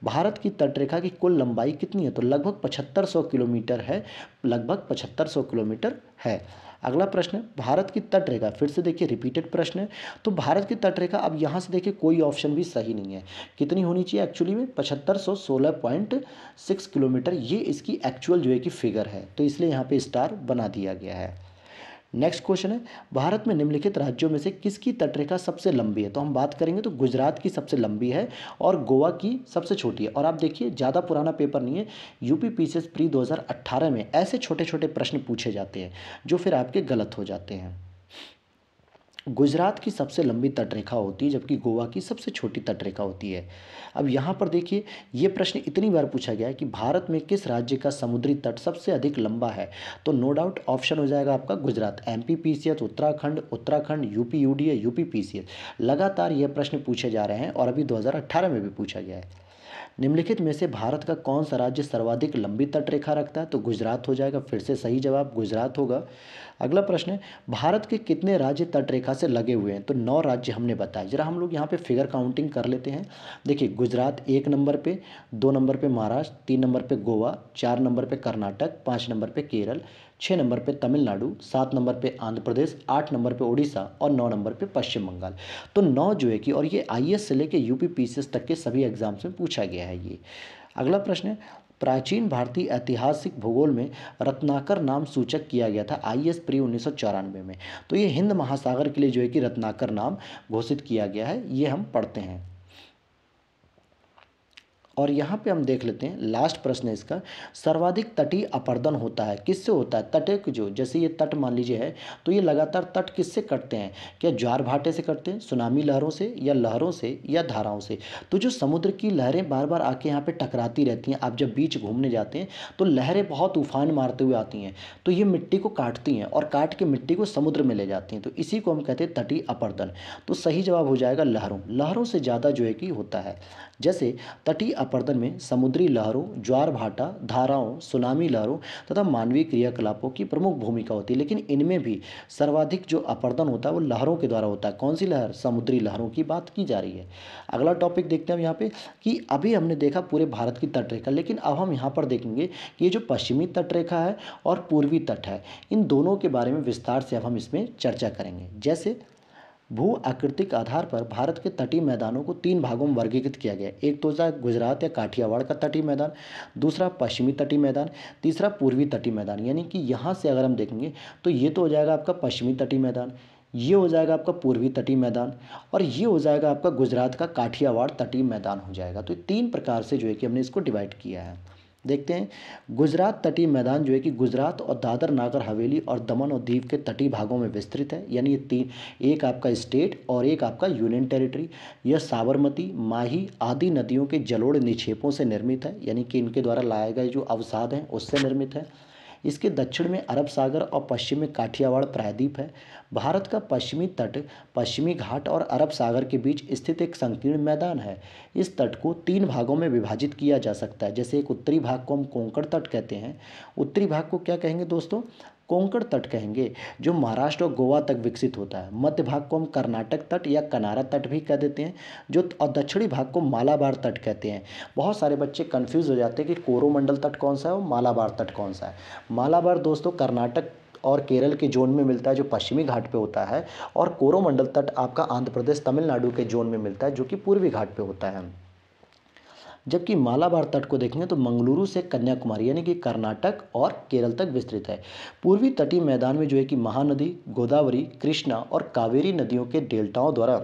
भारत की तटरेखा की कुल लंबाई कितनी है तो लगभग 7500 किलोमीटर है लगभग 7500 किलोमीटर है अगला प्रश्न भारत की तटरेखा फिर से देखिए रिपीटेड प्रश्न है तो भारत की तटरेखा अब यहाँ से देखिए कोई ऑप्शन भी सही नहीं है कितनी होनी चाहिए एक्चुअली में पचहत्तर सौ सोलह पॉइंट सिक्स किलोमीटर ये इसकी एक्चुअल जो है कि फिगर है तो इसलिए यहाँ पे स्टार बना दिया गया है नेक्स्ट क्वेश्चन है भारत में निम्नलिखित राज्यों में से किसकी तटरेखा सबसे लंबी है तो हम बात करेंगे तो गुजरात की सबसे लंबी है और गोवा की सबसे छोटी है और आप देखिए ज़्यादा पुराना पेपर नहीं है यूपी पीसीएस प्री 2018 में ऐसे छोटे छोटे प्रश्न पूछे जाते हैं जो फिर आपके गलत हो जाते हैं गुजरात की सबसे लंबी तटरेखा होती है जबकि गोवा की सबसे छोटी तटरेखा होती है अब यहाँ पर देखिए ये प्रश्न इतनी बार पूछा गया है कि भारत में किस राज्य का समुद्री तट सबसे अधिक लंबा है तो नो डाउट ऑप्शन हो जाएगा आपका Gujarat M P Uttarakhand Uttarakhand UP UDA UP P लगातार ये प्रश्न पूछे जा रहे हैं और अभी दो में भी पूछा गया है निम्नलिखित में से भारत का कौन सा राज्य सर्वाधिक लंबी तटरेखा रखता है तो गुजरात हो जाएगा फिर से सही जवाब गुजरात होगा अगला प्रश्न है भारत के कितने राज्य तटरेखा से लगे हुए हैं तो नौ राज्य हमने बताया जरा हम लोग यहाँ पे फिगर काउंटिंग कर लेते हैं देखिए गुजरात एक नंबर पे दो नंबर पे महाराष्ट्र तीन नंबर पे गोवा चार नंबर पे कर्नाटक पाँच नंबर पे केरल छः नंबर पे तमिलनाडु सात नंबर पे आंध्र प्रदेश आठ नंबर पे ओडिशा और नौ नंबर पे पश्चिम बंगाल तो नौ जो है कि और ये आई से लेके यू पी तक के सभी एग्जाम्स में पूछा गया है ये अगला प्रश्न है प्राचीन भारतीय ऐतिहासिक भूगोल में रत्नाकर नाम सूचक किया गया था आई एस प्री उन्नीस में तो ये हिंद महासागर के लिए जो है कि रत्नाकर नाम घोषित किया गया है ये हम पढ़ते हैं और यहाँ पे हम देख लेते हैं लास्ट प्रश्न है इसका सर्वाधिक तटीय अपर्दन होता है किससे होता है तटे जो जैसे ये तट मान लीजिए है तो ये लगातार तट किससे कटते हैं क्या ज्वार भाटे से कटते हैं सुनामी लहरों से या लहरों से या धाराओं से तो जो समुद्र की लहरें बार बार आके यहाँ पर टकराती रहती हैं आप जब बीच घूमने जाते हैं तो लहरें बहुत उफान मारते हुए आती हैं तो ये मिट्टी को काटती हैं और काट के मिट्टी को समुद्र में ले जाती हैं तो इसी को हम कहते हैं तटीय अपर्दन तो सही जवाब हो जाएगा लहरों लहरों से ज़्यादा जो है कि होता है जैसे तटीय अपर्दन में समुद्री लहरों ज्वार भाटा धाराओं सुनामी लहरों तथा मानवीय क्रियाकलापों की प्रमुख भूमिका होती है लेकिन इनमें भी सर्वाधिक जो अपर्दन होता है वो लहरों के द्वारा होता है कौन सी लहर समुद्री लहरों की बात की जा रही है अगला टॉपिक देखते हैं हम यहाँ पे कि अभी हमने देखा पूरे भारत की तटरेखा लेकिन अब हम यहाँ पर देखेंगे कि ये जो पश्चिमी तटरेखा है और पूर्वी तट है इन दोनों के बारे में विस्तार से अब हम इसमें चर्चा करेंगे जैसे भू आकृतिक आधार पर भारत के तटीय मैदानों को तीन भागों में वर्गीकृत किया गया एक तो था गुजरात या काठियावाड़ का तटीय मैदान दूसरा पश्चिमी तटीय मैदान तीसरा पूर्वी तटीय मैदान यानी कि यहाँ से अगर हम देखेंगे तो ये तो हो जाएगा आपका पश्चिमी तटीय मैदान ये हो जाएगा आपका पूर्वी तटीय मैदान और ये हो जाएगा आपका गुजरात का काठियावाड़ तटीय मैदान हो जाएगा तो तीन प्रकार से जो है कि हमने इसको डिवाइड किया है देखते हैं गुजरात तटीय मैदान जो है कि गुजरात और दादर नागर हवेली और दमन और द्वीप के तटीय भागों में विस्तृत है यानी ये तीन एक आपका स्टेट और एक आपका यूनियन टेरिटरी यह साबरमती माही आदि नदियों के जलोढ़ निक्षेपों से निर्मित है यानी कि इनके द्वारा लाए गए जो अवसाद हैं उससे निर्मित है इसके दक्षिण में अरब सागर और पश्चिम में काठियावाड़ प्रायद्वीप है भारत का पश्चिमी तट पश्चिमी घाट और अरब सागर के बीच स्थित एक संकीर्ण मैदान है इस तट को तीन भागों में विभाजित किया जा सकता है जैसे एक उत्तरी भाग को हम कोंकण तट कहते हैं उत्तरी भाग को क्या कहेंगे दोस्तों कोंकण तट कहेंगे जो महाराष्ट्र और गोवा तक विकसित होता है मध्य भाग को हम कर्नाटक तट या कनारा तट भी कह देते हैं जो और दक्षिणी भाग को मालाबार तट कहते हैं बहुत सारे बच्चे कन्फ्यूज़ हो जाते हैं कि कोरोमंडल तट कौन सा है और मालाबार तट कौन सा है मालाबार दोस्तों कर्नाटक और केरल के जोन में मिलता है जो पश्चिमी घाट पे होता है और कोरोमंडल तट आपका आंध्र प्रदेश तमिलनाडु के जोन में मिलता है जो कि पूर्वी घाट पे होता है जबकि मालाबार तट को देखेंगे तो मंगलुरु से कन्याकुमारी यानी कि कर्नाटक और केरल तक विस्तृत है पूर्वी तटीय मैदान में जो है कि महानदी गोदावरी कृष्णा और कावेरी नदियों के डेल्टाओं द्वारा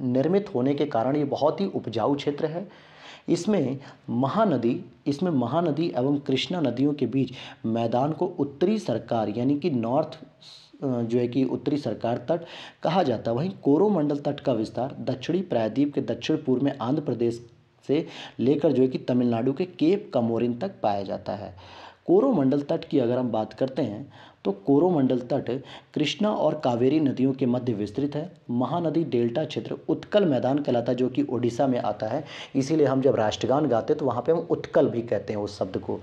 निर्मित होने के कारण ये बहुत ही उपजाऊ क्षेत्र है इसमें महानदी इसमें महानदी एवं कृष्णा नदियों के बीच मैदान को उत्तरी सरकार यानी कि नॉर्थ जो है कि उत्तरी सरकार तट कहा जाता है वहीं कोरोमंडल तट का विस्तार दक्षिणी प्रायद्वीप के दक्षिण पूर्व में आंध्र प्रदेश से लेकर जो है कि तमिलनाडु के केप कमोरिन तक पाया जाता है कोरोमंडल तट की अगर हम बात करते हैं तो कोरोमंडल तट कृष्णा और कावेरी नदियों के मध्य विस्तृत है महानदी डेल्टा क्षेत्र उत्कल मैदान कहलाता है जो कि ओडिशा में आता है इसीलिए हम जब राष्ट्रगान गाते तो वहाँ पे हम उत्कल भी कहते हैं उस शब्द को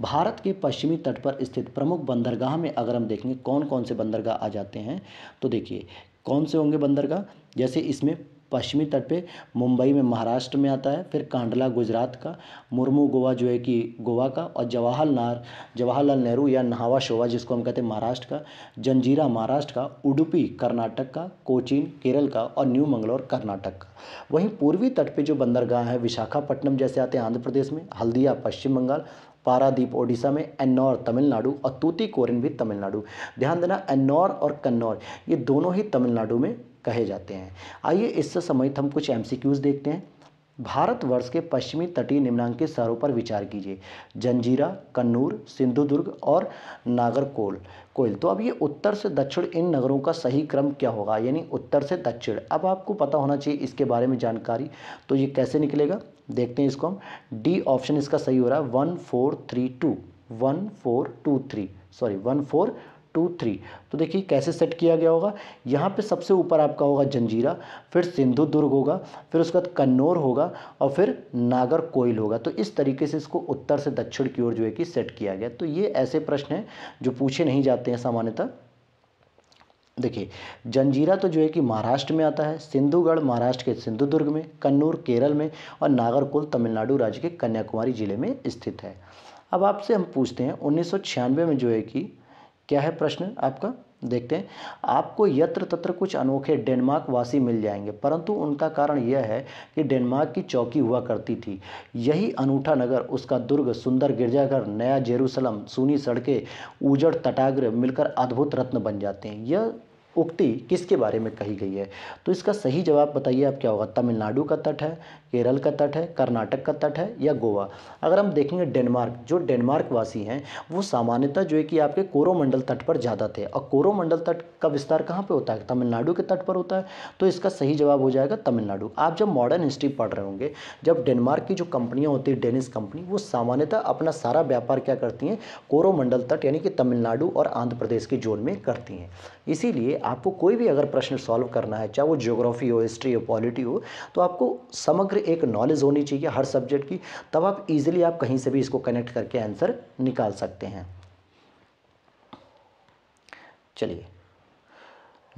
भारत के पश्चिमी तट पर स्थित प्रमुख बंदरगाह में अगर हम देखेंगे कौन कौन से बंदरगाह आ जाते हैं तो देखिए कौन से होंगे बंदरगाह जैसे इसमें पश्चिमी तट पे मुंबई में महाराष्ट्र में आता है फिर कांडला गुजरात का मुर्मू गोवा जो है कि गोवा का और जवाहर लाल जवाहरलाल नेहरू या नहावा शोवा जिसको हम कहते हैं महाराष्ट्र का जंजीरा महाराष्ट्र का उडुपी कर्नाटक का कोचीन केरल का और न्यू मंगलोर कर्नाटक का वहीं पूर्वी तट पर जो बंदरगाह है विशाखापट्टनम जैसे आते हैं आंध्र प्रदेश में हल्दिया पश्चिम बंगाल पारादीप ओडिशा में एन्नौर तमिलनाडु और तूती कोरिन भी तमिलनाडु ध्यान देना एन्नौर और कन्नौर ये दोनों ही तमिलनाडु में कहे जाते हैं आइए इससे संबंधित हम कुछ एम देखते हैं भारतवर्ष के पश्चिमी तटीय निम्नांकित शहरों पर विचार कीजिए जंजीरा कन्नूर सिंधुदुर्ग और नागरकोल कोयल तो अब ये उत्तर से दक्षिण इन नगरों का सही क्रम क्या होगा यानी उत्तर से दक्षिण अब आपको पता होना चाहिए इसके बारे में जानकारी तो ये कैसे निकलेगा देखते हैं इसको हम डी ऑप्शन इसका सही हो रहा है one four three two one four two three sorry one four two three तो देखिए कैसे सेट किया गया होगा यहाँ पे सबसे ऊपर आपका होगा जंजीरा फिर सिंधु दुर्ग होगा फिर उसके बाद कन्नौर होगा और फिर नागर कोयल होगा तो इस तरीके से इसको उत्तर से दक्षिण की ओर जो है कि सेट किया गया तो ये ऐसे प्रश्न हैं जो पूछे नहीं जाते हैं सामान्यतः देखिए जंजीरा तो जो है कि महाराष्ट्र में आता है सिंधुगढ़ महाराष्ट्र के सिंधुदुर्ग में कन्नूर केरल में और नागरकोल तमिलनाडु राज्य के कन्याकुमारी जिले में स्थित है अब आपसे हम पूछते हैं उन्नीस में जो है कि क्या है प्रश्न आपका देखते हैं आपको यत्र तत्र कुछ अनोखे डेनमार्क वासी मिल जाएंगे परंतु उनका कारण यह है कि डेनमार्क की चौकी हुआ करती थी यही अनूठा नगर उसका दुर्ग सुंदर गिरजाघर नया जेरूसलम सूनी सड़कें उजड़ तटाग्र मिलकर अद्भुत रत्न बन जाते हैं यह उक्ति किसके बारे में कही गई है तो इसका सही जवाब बताइए आप क्या होगा तमिलनाडु का तट है केरल का तट है कर्नाटक का तट है या गोवा अगर हम देखेंगे डेनमार्क जो डेनमार्क वासी हैं वो सामान्यतः जो है कि आपके कोरोमंडल तट पर ज़्यादा थे और कोरोमंडल तट का विस्तार कहाँ पे होता है तमिलनाडु के तट पर होता है तो इसका सही जवाब हो जाएगा तमिलनाडु आप जब मॉडर्न हिस्ट्री पढ़ रहे होंगे जब डेनमार्क की जो कंपनियाँ होती है डेनिस कंपनी वो सामान्यतः अपना सारा व्यापार क्या करती हैं कोरोमंडल तट यानी कि तमिलनाडु और आंध्र प्रदेश के जोन में करती हैं इसीलिए आपको कोई भी अगर प्रश्न सॉल्व करना है चाहे वो ज्योग्राफी हो हिस्ट्री हो पॉलिटी हो तो आपको समग्र एक नॉलेज होनी चाहिए हर सब्जेक्ट की तब आप इजीली आप कहीं से भी इसको कनेक्ट करके आंसर निकाल सकते हैं चलिए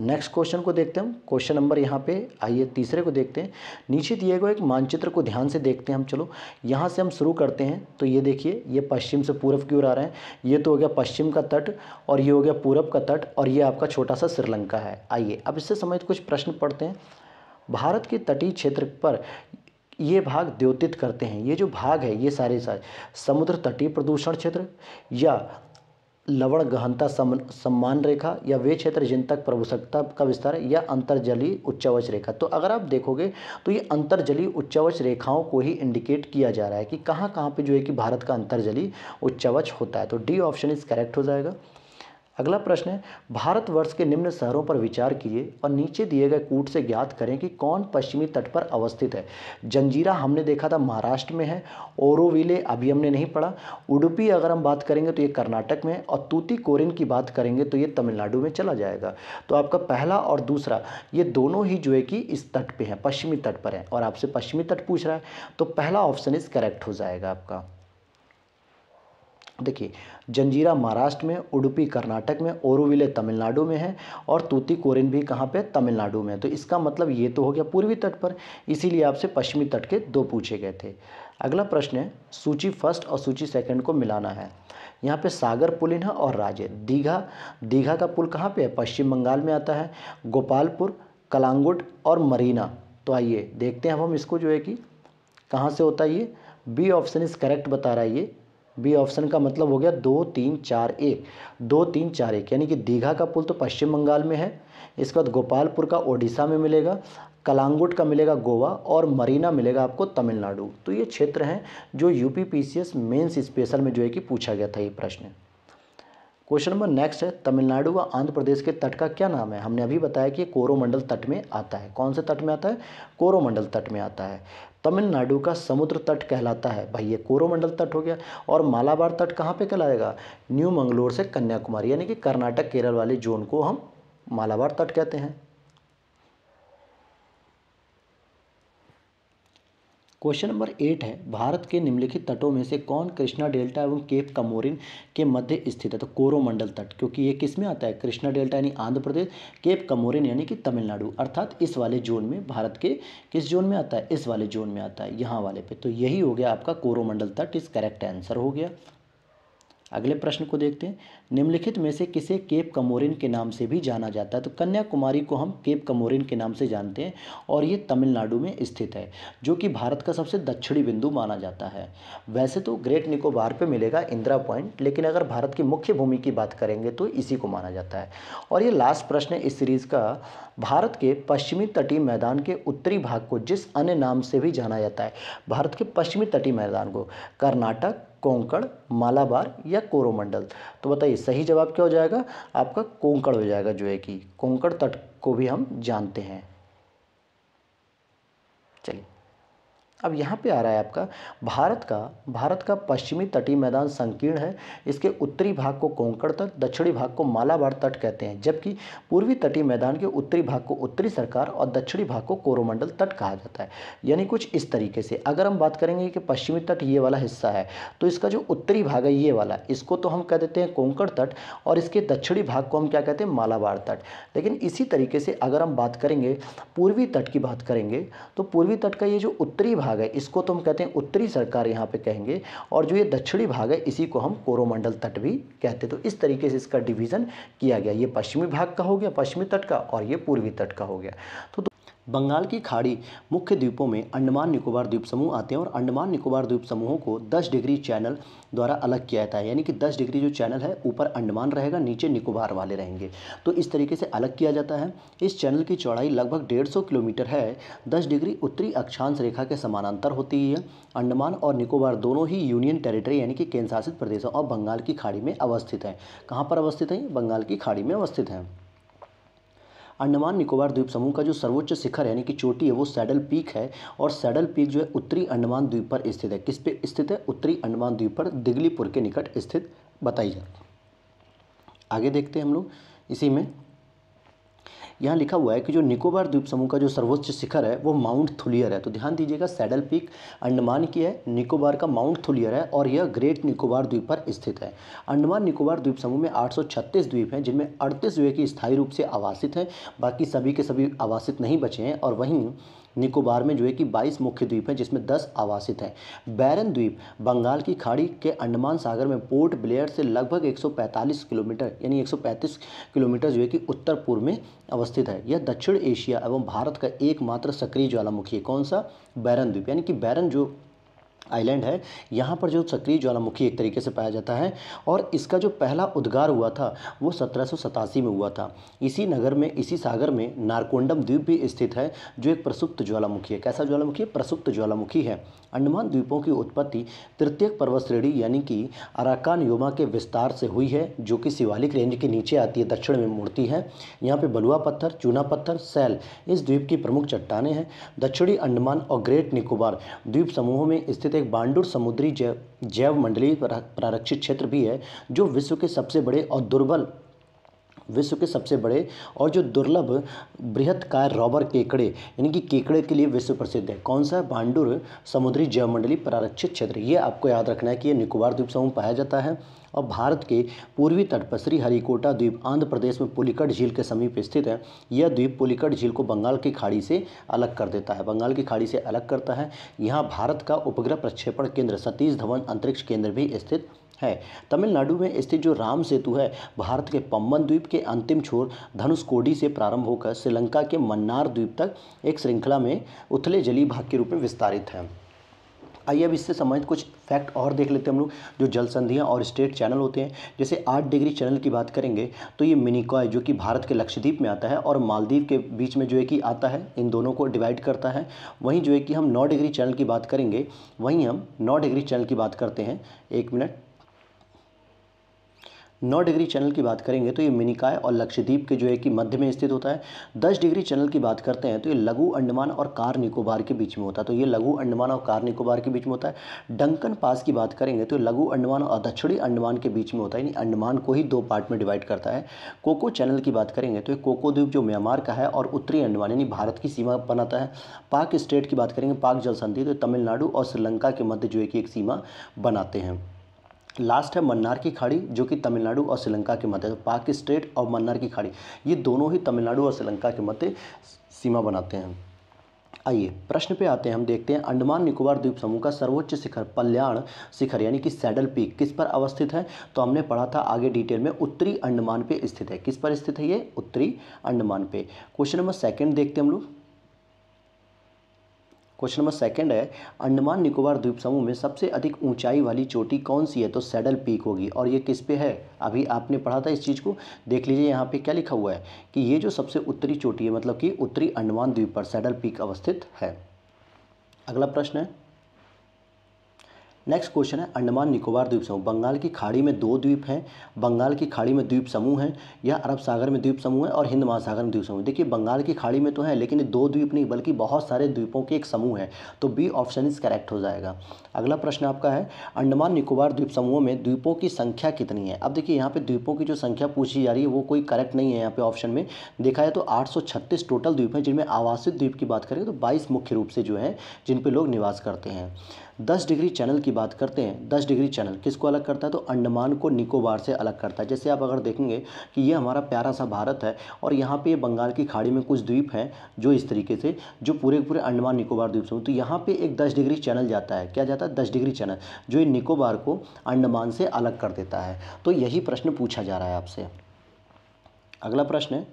नेक्स्ट क्वेश्चन को देखते हैं हम क्वेश्चन नंबर यहाँ पे आइए तीसरे को देखते हैं नीचे दिए गए एक मानचित्र को ध्यान से देखते हैं हम चलो यहाँ से हम शुरू करते हैं तो ये देखिए ये पश्चिम से पूरब की ओर आ रहे हैं ये तो हो गया पश्चिम का तट और ये हो गया पूरब का तट और ये आपका छोटा सा श्रीलंका है आइए अब इससे समय कुछ प्रश्न पढ़ते हैं भारत के तटीय क्षेत्र पर ये भाग द्योतित करते हैं ये जो भाग है ये सारे सारे समुद्र तटीय प्रदूषण क्षेत्र या लवण गहनता सम, सम्मान रेखा या वे क्षेत्र जिन तक प्रभुसकता का विस्तार है या अंतर्जलीय उच्चावच रेखा तो अगर आप देखोगे तो ये अंतर्जलीय उच्चावच रेखाओं को ही इंडिकेट किया जा रहा है कि कहाँ कहाँ पे जो है कि भारत का अंतर्जली उच्चावच होता है तो डी ऑप्शन इज करेक्ट हो जाएगा अगला प्रश्न है भारतवर्ष के निम्न शहरों पर विचार कीजिए और नीचे दिए गए कूट से ज्ञात करें कि कौन पश्चिमी तट पर अवस्थित है जंजीरा हमने देखा था महाराष्ट्र में है ओरोविले अभी हमने नहीं पढ़ा उडुपी अगर हम बात करेंगे तो ये कर्नाटक में और तूती कोरिन की बात करेंगे तो ये तमिलनाडु में चला जाएगा तो आपका पहला और दूसरा ये दोनों ही जो है कि इस तट पर हैं पश्चिमी तट पर हैं और आपसे पश्चिमी तट पूछ रहा है तो पहला ऑप्शन इस करेक्ट हो जाएगा आपका देखिए जंजीरा महाराष्ट्र में उडुपी कर्नाटक में ओरुविले तमिलनाडु में है और तूतीकोरिन भी कहाँ पे तमिलनाडु में है तो इसका मतलब ये तो हो गया पूर्वी तट पर इसीलिए आपसे पश्चिमी तट के दो पूछे गए थे अगला प्रश्न है सूची फर्स्ट और सूची सेकंड को मिलाना है यहाँ पे सागर पुलिन और राजे दीघा दीघा का पुल कहाँ पे है पश्चिम बंगाल में आता है गोपालपुर कलांगुट और मरीना तो आइए देखते हैं अब हम इसको जो है कि कहाँ से होता है ये बी ऑप्शन इज करेक्ट बता रहा है ये बी ऑप्शन का मतलब हो गया दो तीन चार एक दो तीन चार एक यानी कि दीघा का पुल तो पश्चिम बंगाल में है इसके बाद गोपालपुर का ओडिशा में मिलेगा कलांगुट का मिलेगा गोवा और मरीना मिलेगा आपको तमिलनाडु तो ये क्षेत्र हैं जो U P P C S mains special में जो है कि पूछा गया था ये प्रश्न क्वेश्चन नंबर नेक्स्ट है तमिलनाडु व आंध्र प्रदेश के तट का क्या नाम है हमने अभी बताया कि कोरोमंडल तट में आता है कौन से तट में आता है कोरोमंडल तट में आता है तमिलनाडु का समुद्र तट कहलाता है भाई ये कोरोमंडल तट हो गया और मालाबार तट कहाँ पे कहलाएगा न्यू मंगलोर से कन्याकुमारी यानी कि कर्नाटक केरल वाले जोन को हम मालाबार तट कहते हैं क्वेश्चन नंबर एट है भारत के निम्नलिखित तटों में से कौन कृष्णा डेल्टा एवं केप कमोरिन के मध्य स्थित है तो कोरोमंडल तट क्योंकि ये किस में आता है कृष्णा डेल्टा यानी आंध्र प्रदेश केप कमोरिन यानी कि तमिलनाडु अर्थात इस वाले जोन में भारत के किस जोन में आता है इस वाले जोन में आता है यहाँ वाले पे तो यही हो गया आपका कोरोमंडल तट इस करेक्ट आंसर हो गया अगले प्रश्न को देखते हैं निम्नलिखित में से किसे केप कमोरिन के नाम से भी जाना जाता है तो कन्याकुमारी को हम केप कमोरिन के नाम से जानते हैं और ये तमिलनाडु में स्थित है जो कि भारत का सबसे दक्षिणी बिंदु माना जाता है वैसे तो ग्रेट निकोबार पर मिलेगा इंदिरा पॉइंट लेकिन अगर भारत की मुख्य भूमि की बात करेंगे तो इसी को माना जाता है और ये लास्ट प्रश्न इस सीरीज़ का भारत के पश्चिमी तटीय मैदान के उत्तरी भाग को जिस अन्य नाम से भी जाना जाता है भारत के पश्चिमी तटीय मैदान को कर्नाटक कोंकण मालाबार या कोरोमंडल तो बताइए सही जवाब क्या हो जाएगा आपका कोंकण हो जाएगा जो है कि कोंकण तट को भी हम जानते हैं अब यहाँ पे आ रहा है आपका भारत का भारत का पश्चिमी तटीय मैदान संकीर्ण है इसके उत्तरी भाग को कोंकण तट दक्षिणी भाग को मालाबार तट कहते हैं जबकि पूर्वी तटीय मैदान के उत्तरी भाग को उत्तरी सरकार और दक्षिणी भाग को कोरोमंडल तट कहा जाता है यानी कुछ इस तरीके से अगर हम बात करेंगे कि पश्चिमी तट ये वाला हिस्सा है तो इसका जो उत्तरी भाग है ये वाला इसको तो हम कह देते हैं कोंकण तट और इसके दक्षिणी भाग को हम क्या कहते हैं मालाबार तट लेकिन इसी तरीके से अगर हम बात करेंगे पूर्वी तट की बात करेंगे तो पूर्वी तट का ये जो उत्तरी भाग भाग है इसको तो हम कहते हैं उत्तरी सरकार यहाँ पे कहेंगे और जो ये दक्षिणी भाग है इसी को हम कोरोमंडल तट भी कहते हैं तो इस तरीके से इसका डिवीज़न किया गया ये पश्चिमी भाग का हो गया पश्चिमी तट का और ये पूर्वी तट का हो गया तो बंगाल की खाड़ी मुख्य द्वीपों में अंडमान निकोबार द्वीप समूह आते हैं और अंडमान निकोबार द्वीप समूहों को 10 डिग्री चैनल द्वारा अलग किया जाता है यानी कि 10 डिग्री जो चैनल है ऊपर अंडमान रहेगा नीचे निकोबार वाले रहेंगे तो इस तरीके से अलग किया जाता है इस चैनल की चौड़ाई लगभग डेढ़ किलोमीटर है दस डिग्री उत्तरी अक्षांश रेखा के समानांतर होती है अंडमान और निकोबार दोनों ही यूनियन टेरिटरी यानी कि केंद्रशासित प्रदेशों और बंगाल की खाड़ी में अवस्थित हैं कहाँ पर अवस्थित हैं बंगाल की खाड़ी में अवस्थित हैं अंडमान निकोबार द्वीप समूह का जो सर्वोच्च शिखर यानी कि चोटी है वो सैडल पीक है और सैडल पीक जो है उत्तरी अंडमान द्वीप पर स्थित है किस पे स्थित है उत्तरी अंडमान द्वीप पर दिगलीपुर के निकट स्थित बताई जाती है आगे देखते हैं हम लोग इसी में यहाँ लिखा हुआ है कि जो निकोबार द्वीप समूह का जो सर्वोच्च शिखर है वो माउंट थुलियर है तो ध्यान दीजिएगा सैडल पीक अंडमान की है निकोबार का माउंट थुलियर है और यह ग्रेट निकोबार द्वीप पर स्थित है अंडमान निकोबार द्वीप समूह में आठ द्वीप हैं जिनमें अड़तीस द्वीप की स्थायी रूप से आवासित हैं बाकी सभी के सभी आवासित नहीं बचे हैं और वहीं निकोबार में जो है कि 22 मुख्य द्वीप हैं जिसमें 10 आवासित हैं बैरन द्वीप बंगाल की खाड़ी के अंडमान सागर में पोर्ट ब्लेयर से लगभग 145 किलोमीटर यानी 135 किलोमीटर जो है कि उत्तर पूर्व में अवस्थित है यह दक्षिण एशिया एवं भारत का एकमात्र सक्रिय ज्वालामुखी है कौन सा बैरन द्वीप यानी कि बैरन जो आइलैंड है यहाँ पर जो सक्रिय ज्वालामुखी एक तरीके से पाया जाता है और इसका जो पहला उद्गार हुआ था वो सत्रह में हुआ था इसी नगर में इसी सागर में नारकोंडम द्वीप भी स्थित है जो एक प्रसुप्त ज्वालामुखी है कैसा ज्वालामुखी है प्रसुप्त ज्वालामुखी है अंडमान द्वीपों की उत्पत्ति तृतीय पर्वत श्रेणी यानी कि अराकान योमा के विस्तार से हुई है जो कि शिवालिक रेंज के नीचे आती है दक्षिण में मुड़ती है यहाँ पर बलुआ पत्थर चूना पत्थर सैल इस द्वीप की प्रमुख चट्टाने हैं दक्षिणी अंडमान और ग्रेट निकोबार द्वीप समूहों में स्थित स्थित एक बांडुर समुद्री जैव जैव मंडली प्रारक्षित क्षेत्र भी है जो विश्व के सबसे बड़े और दुर्बल विश्व के सबसे बड़े और जो दुर्लभ बृहत्कार रॉबर केकड़े यानी कि केकड़े के लिए विश्व प्रसिद्ध है कौन सा है बांडुर समुद्री जैवमंडली प्रारक्षित क्षेत्र ये आपको याद रखना है कि ये निकोबार द्वीप समूह पाया जाता है और भारत के पूर्वी तट पर श्री हरिकोटा द्वीप आंध्र प्रदेश में पुलिकट झील के समीप स्थित है यह द्वीप पुलिकट झील को बंगाल की खाड़ी से अलग कर देता है बंगाल की खाड़ी से अलग करता है यहाँ भारत का उपग्रह प्रक्षेपण केंद्र सतीश धवन अंतरिक्ष केंद्र भी स्थित है तमिलनाडु में स्थित जो राम सेतु है भारत के पम्बन द्वीप के अंतिम छोर धनुषकोडी से प्रारंभ होकर श्रीलंका के मन्नार द्वीप तक एक श्रृंखला में उथले जली भाग के रूप में विस्तारित है आइए अब इससे संबंधित कुछ फैक्ट और देख लेते हैं हम लोग जो जल संधियाँ और स्टेट चैनल होते हैं जैसे आठ डिग्री चैनल की बात करेंगे तो ये मिनिकॉय जो कि भारत के लक्षद्वीप में आता है और मालदीव के बीच में जो है कि आता है इन दोनों को डिवाइड करता है वहीं जो है कि हम नौ डिग्री चैनल की बात करेंगे वहीं हम नौ डिग्री चैनल की बात करते हैं एक मिनट नौ डिग्री चैनल की बात करेंगे तो ये मिनिकाय और लक्षद्वीप के जो है कि मध्य में स्थित होता है दस डिग्री चैनल की बात करते हैं तो ये लघु अंडमान और कार निकोबार के बीच में होता है तो ये लघु अंडमान और कार निकोबार के बीच में होता है डंकन पास की बात करेंगे तो लघु अंडमान और दक्षिणी अंडमान के बीच में होता है यानी अंडमान को ही दो पार्ट में डिवाइड करता है कोको चैनल की बात करेंगे तो ये कोको द्वीप जो म्यांमार का है और उत्तरी अंडमान यानी भारत की सीमा बनाता है पाक स्टेट की बात करेंगे पाक जल संधि तो तमिलनाडु और श्रीलंका के मध्य जो है कि एक सीमा बनाते हैं लास्ट है मन्नार की खाड़ी जो कि तमिलनाडु और श्रीलंका के मध्य पाक स्ट्रेट और मन्नार की खाड़ी ये दोनों ही तमिलनाडु और श्रीलंका के मध्य सीमा बनाते हैं आइए प्रश्न पे आते हैं हम देखते हैं अंडमान निकोबार द्वीप समूह का सर्वोच्च शिखर कल्याण शिखर यानी कि सैडल पीक किस पर अवस्थित है तो हमने पढ़ा था आगे डिटेल में उत्तरी अंडमान पे स्थित है किस पर स्थित है ये उत्तरी अंडमान पे क्वेश्चन नंबर सेकंड देखते हैं हम लोग क्वेश्चन नंबर सेकंड है अंडमान निकोबार द्वीप समूह में सबसे अधिक ऊंचाई वाली चोटी कौन सी है तो सैडल पीक होगी और ये किस पे है अभी आपने पढ़ा था इस चीज़ को देख लीजिए यहाँ पे क्या लिखा हुआ है कि ये जो सबसे उत्तरी चोटी है मतलब कि उत्तरी अंडमान द्वीप पर सैडल पीक अवस्थित है अगला प्रश्न है नेक्स्ट क्वेश्चन है अंडमान निकोबार द्वीप समूह बंगाल की खाड़ी में दो द्वीप हैं बंगाल की खाड़ी में द्वीप समूह हैं या अरब सागर में द्वीप समूह है और हिंद महासागर में द्वीप समूह देखिए बंगाल की खाड़ी में तो है लेकिन दो द्वीप नहीं बल्कि बहुत सारे द्वीपों के एक समूह है तो बी ऑप्शन इज करेक्ट हो जाएगा अगला प्रश्न आपका है अंडमान निकोबार द्वीप समूह में द्वीपों की संख्या कितनी है अब देखिए यहाँ पर द्वीपों की जो संख्या पूछी जा रही है वो कोई करेक्ट नहीं है यहाँ पे ऑप्शन में देखा जाए तो आठ टोटल द्वीप हैं जिनमें आवासित द्वीप की बात करें तो बाईस मुख्य रूप से जो है जिन पर लोग निवास करते हैं दस डिग्री चैनल की बात करते हैं दस डिग्री चैनल किसको अलग करता है तो अंडमान को निकोबार से अलग करता है जैसे आप अगर देखेंगे कि ये हमारा प्यारा सा भारत है और यहाँ पे बंगाल की खाड़ी में कुछ द्वीप हैं जो इस तरीके से जो पूरे पूरे अंडमान निकोबार द्वीप से तो यहाँ पर एक दस डिग्री चैनल जाता है क्या जाता है दस डिग्री चैनल जो ये निकोबार को अंडमान से अलग कर देता है तो यही प्रश्न पूछा जा रहा है आपसे अगला प्रश्न है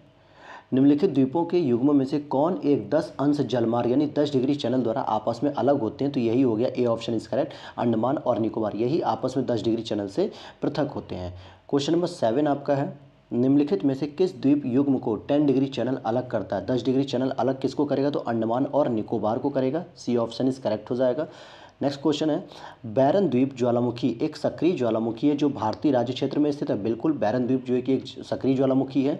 निम्नलिखित द्वीपों के युग्म में से कौन एक 10 अंश जलमार यानी 10 डिग्री चैनल द्वारा आपस में अलग होते हैं तो यही हो गया A option is correct Andaman और निकोबार यही आपस में 10 डिग्री चैनल से पृथक होते हैं क्वेश्चन नंबर सेवन आपका है निम्नलिखित में से किस द्वीप युग्म को 10 डिग्री चैनल अलग करता है 10 डिग्री चैनल अलग किसको करेगा तो अंडमान और निकोबार को करेगा सी ऑप्शन इज करेक्ट हो जाएगा नेक्स्ट क्वेश्चन है बैरन द्वीप ज्वालामुखी एक सक्रिय ज्वालामुखी है जो भारतीय राज्य क्षेत्र में स्थित है बिल्कुल बैरन द्वीप जो है कि एक सक्रिय ज्वालामुखी है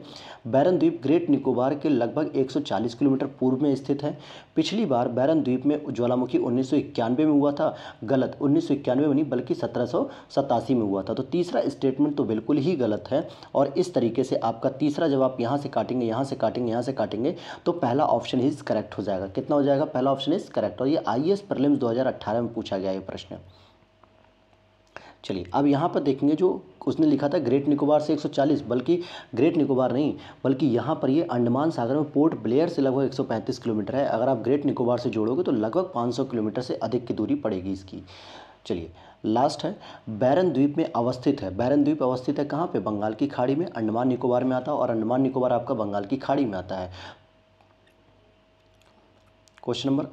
बैरन द्वीप ग्रेट निकोबार के लगभग 140 किलोमीटर पूर्व में स्थित है पिछली बार बैरन द्वीप में ज्वालामुखी उन्नीस में हुआ था गलत उन्नीस में नहीं बल्कि सत्रह में हुआ था तो तीसरा स्टेटमेंट तो बिल्कुल ही गलत है और इस तरीके से आपका तीसरा जब आप यहाँ से काटेंगे यहाँ से काटेंगे यहाँ से काटेंगे तो पहला ऑप्शन इज करेक्ट हो जाएगा कितना हो जाएगा पहला ऑप्शन इज करेक्ट और ये आई एस प्रलिम्स में पूछा गया ये प्रश्न चलिए अब यहाँ पर देखेंगे जो उसने लिखा था ग्रेट निकोबार से 140 बल्कि ग्रेट निकोबार नहीं बल्कि यहाँ पर ये अंडमान सागर में पोर्ट ब्लेयर से लगभग 135 किलोमीटर है अगर आप ग्रेट निकोबार से जोड़ोगे तो लगभग 500 किलोमीटर से अधिक की दूरी पड़ेगी इसकी चलिए लास्ट है बैरन द्वीप में अवस्थित है बैरन द्वीप अवस्थित है कहाँ पर बंगाल की खाड़ी में अंडमान निकोबार में आता है और अंडमान निकोबार आपका बंगाल की खाड़ी में आता है क्वेश्चन नंबर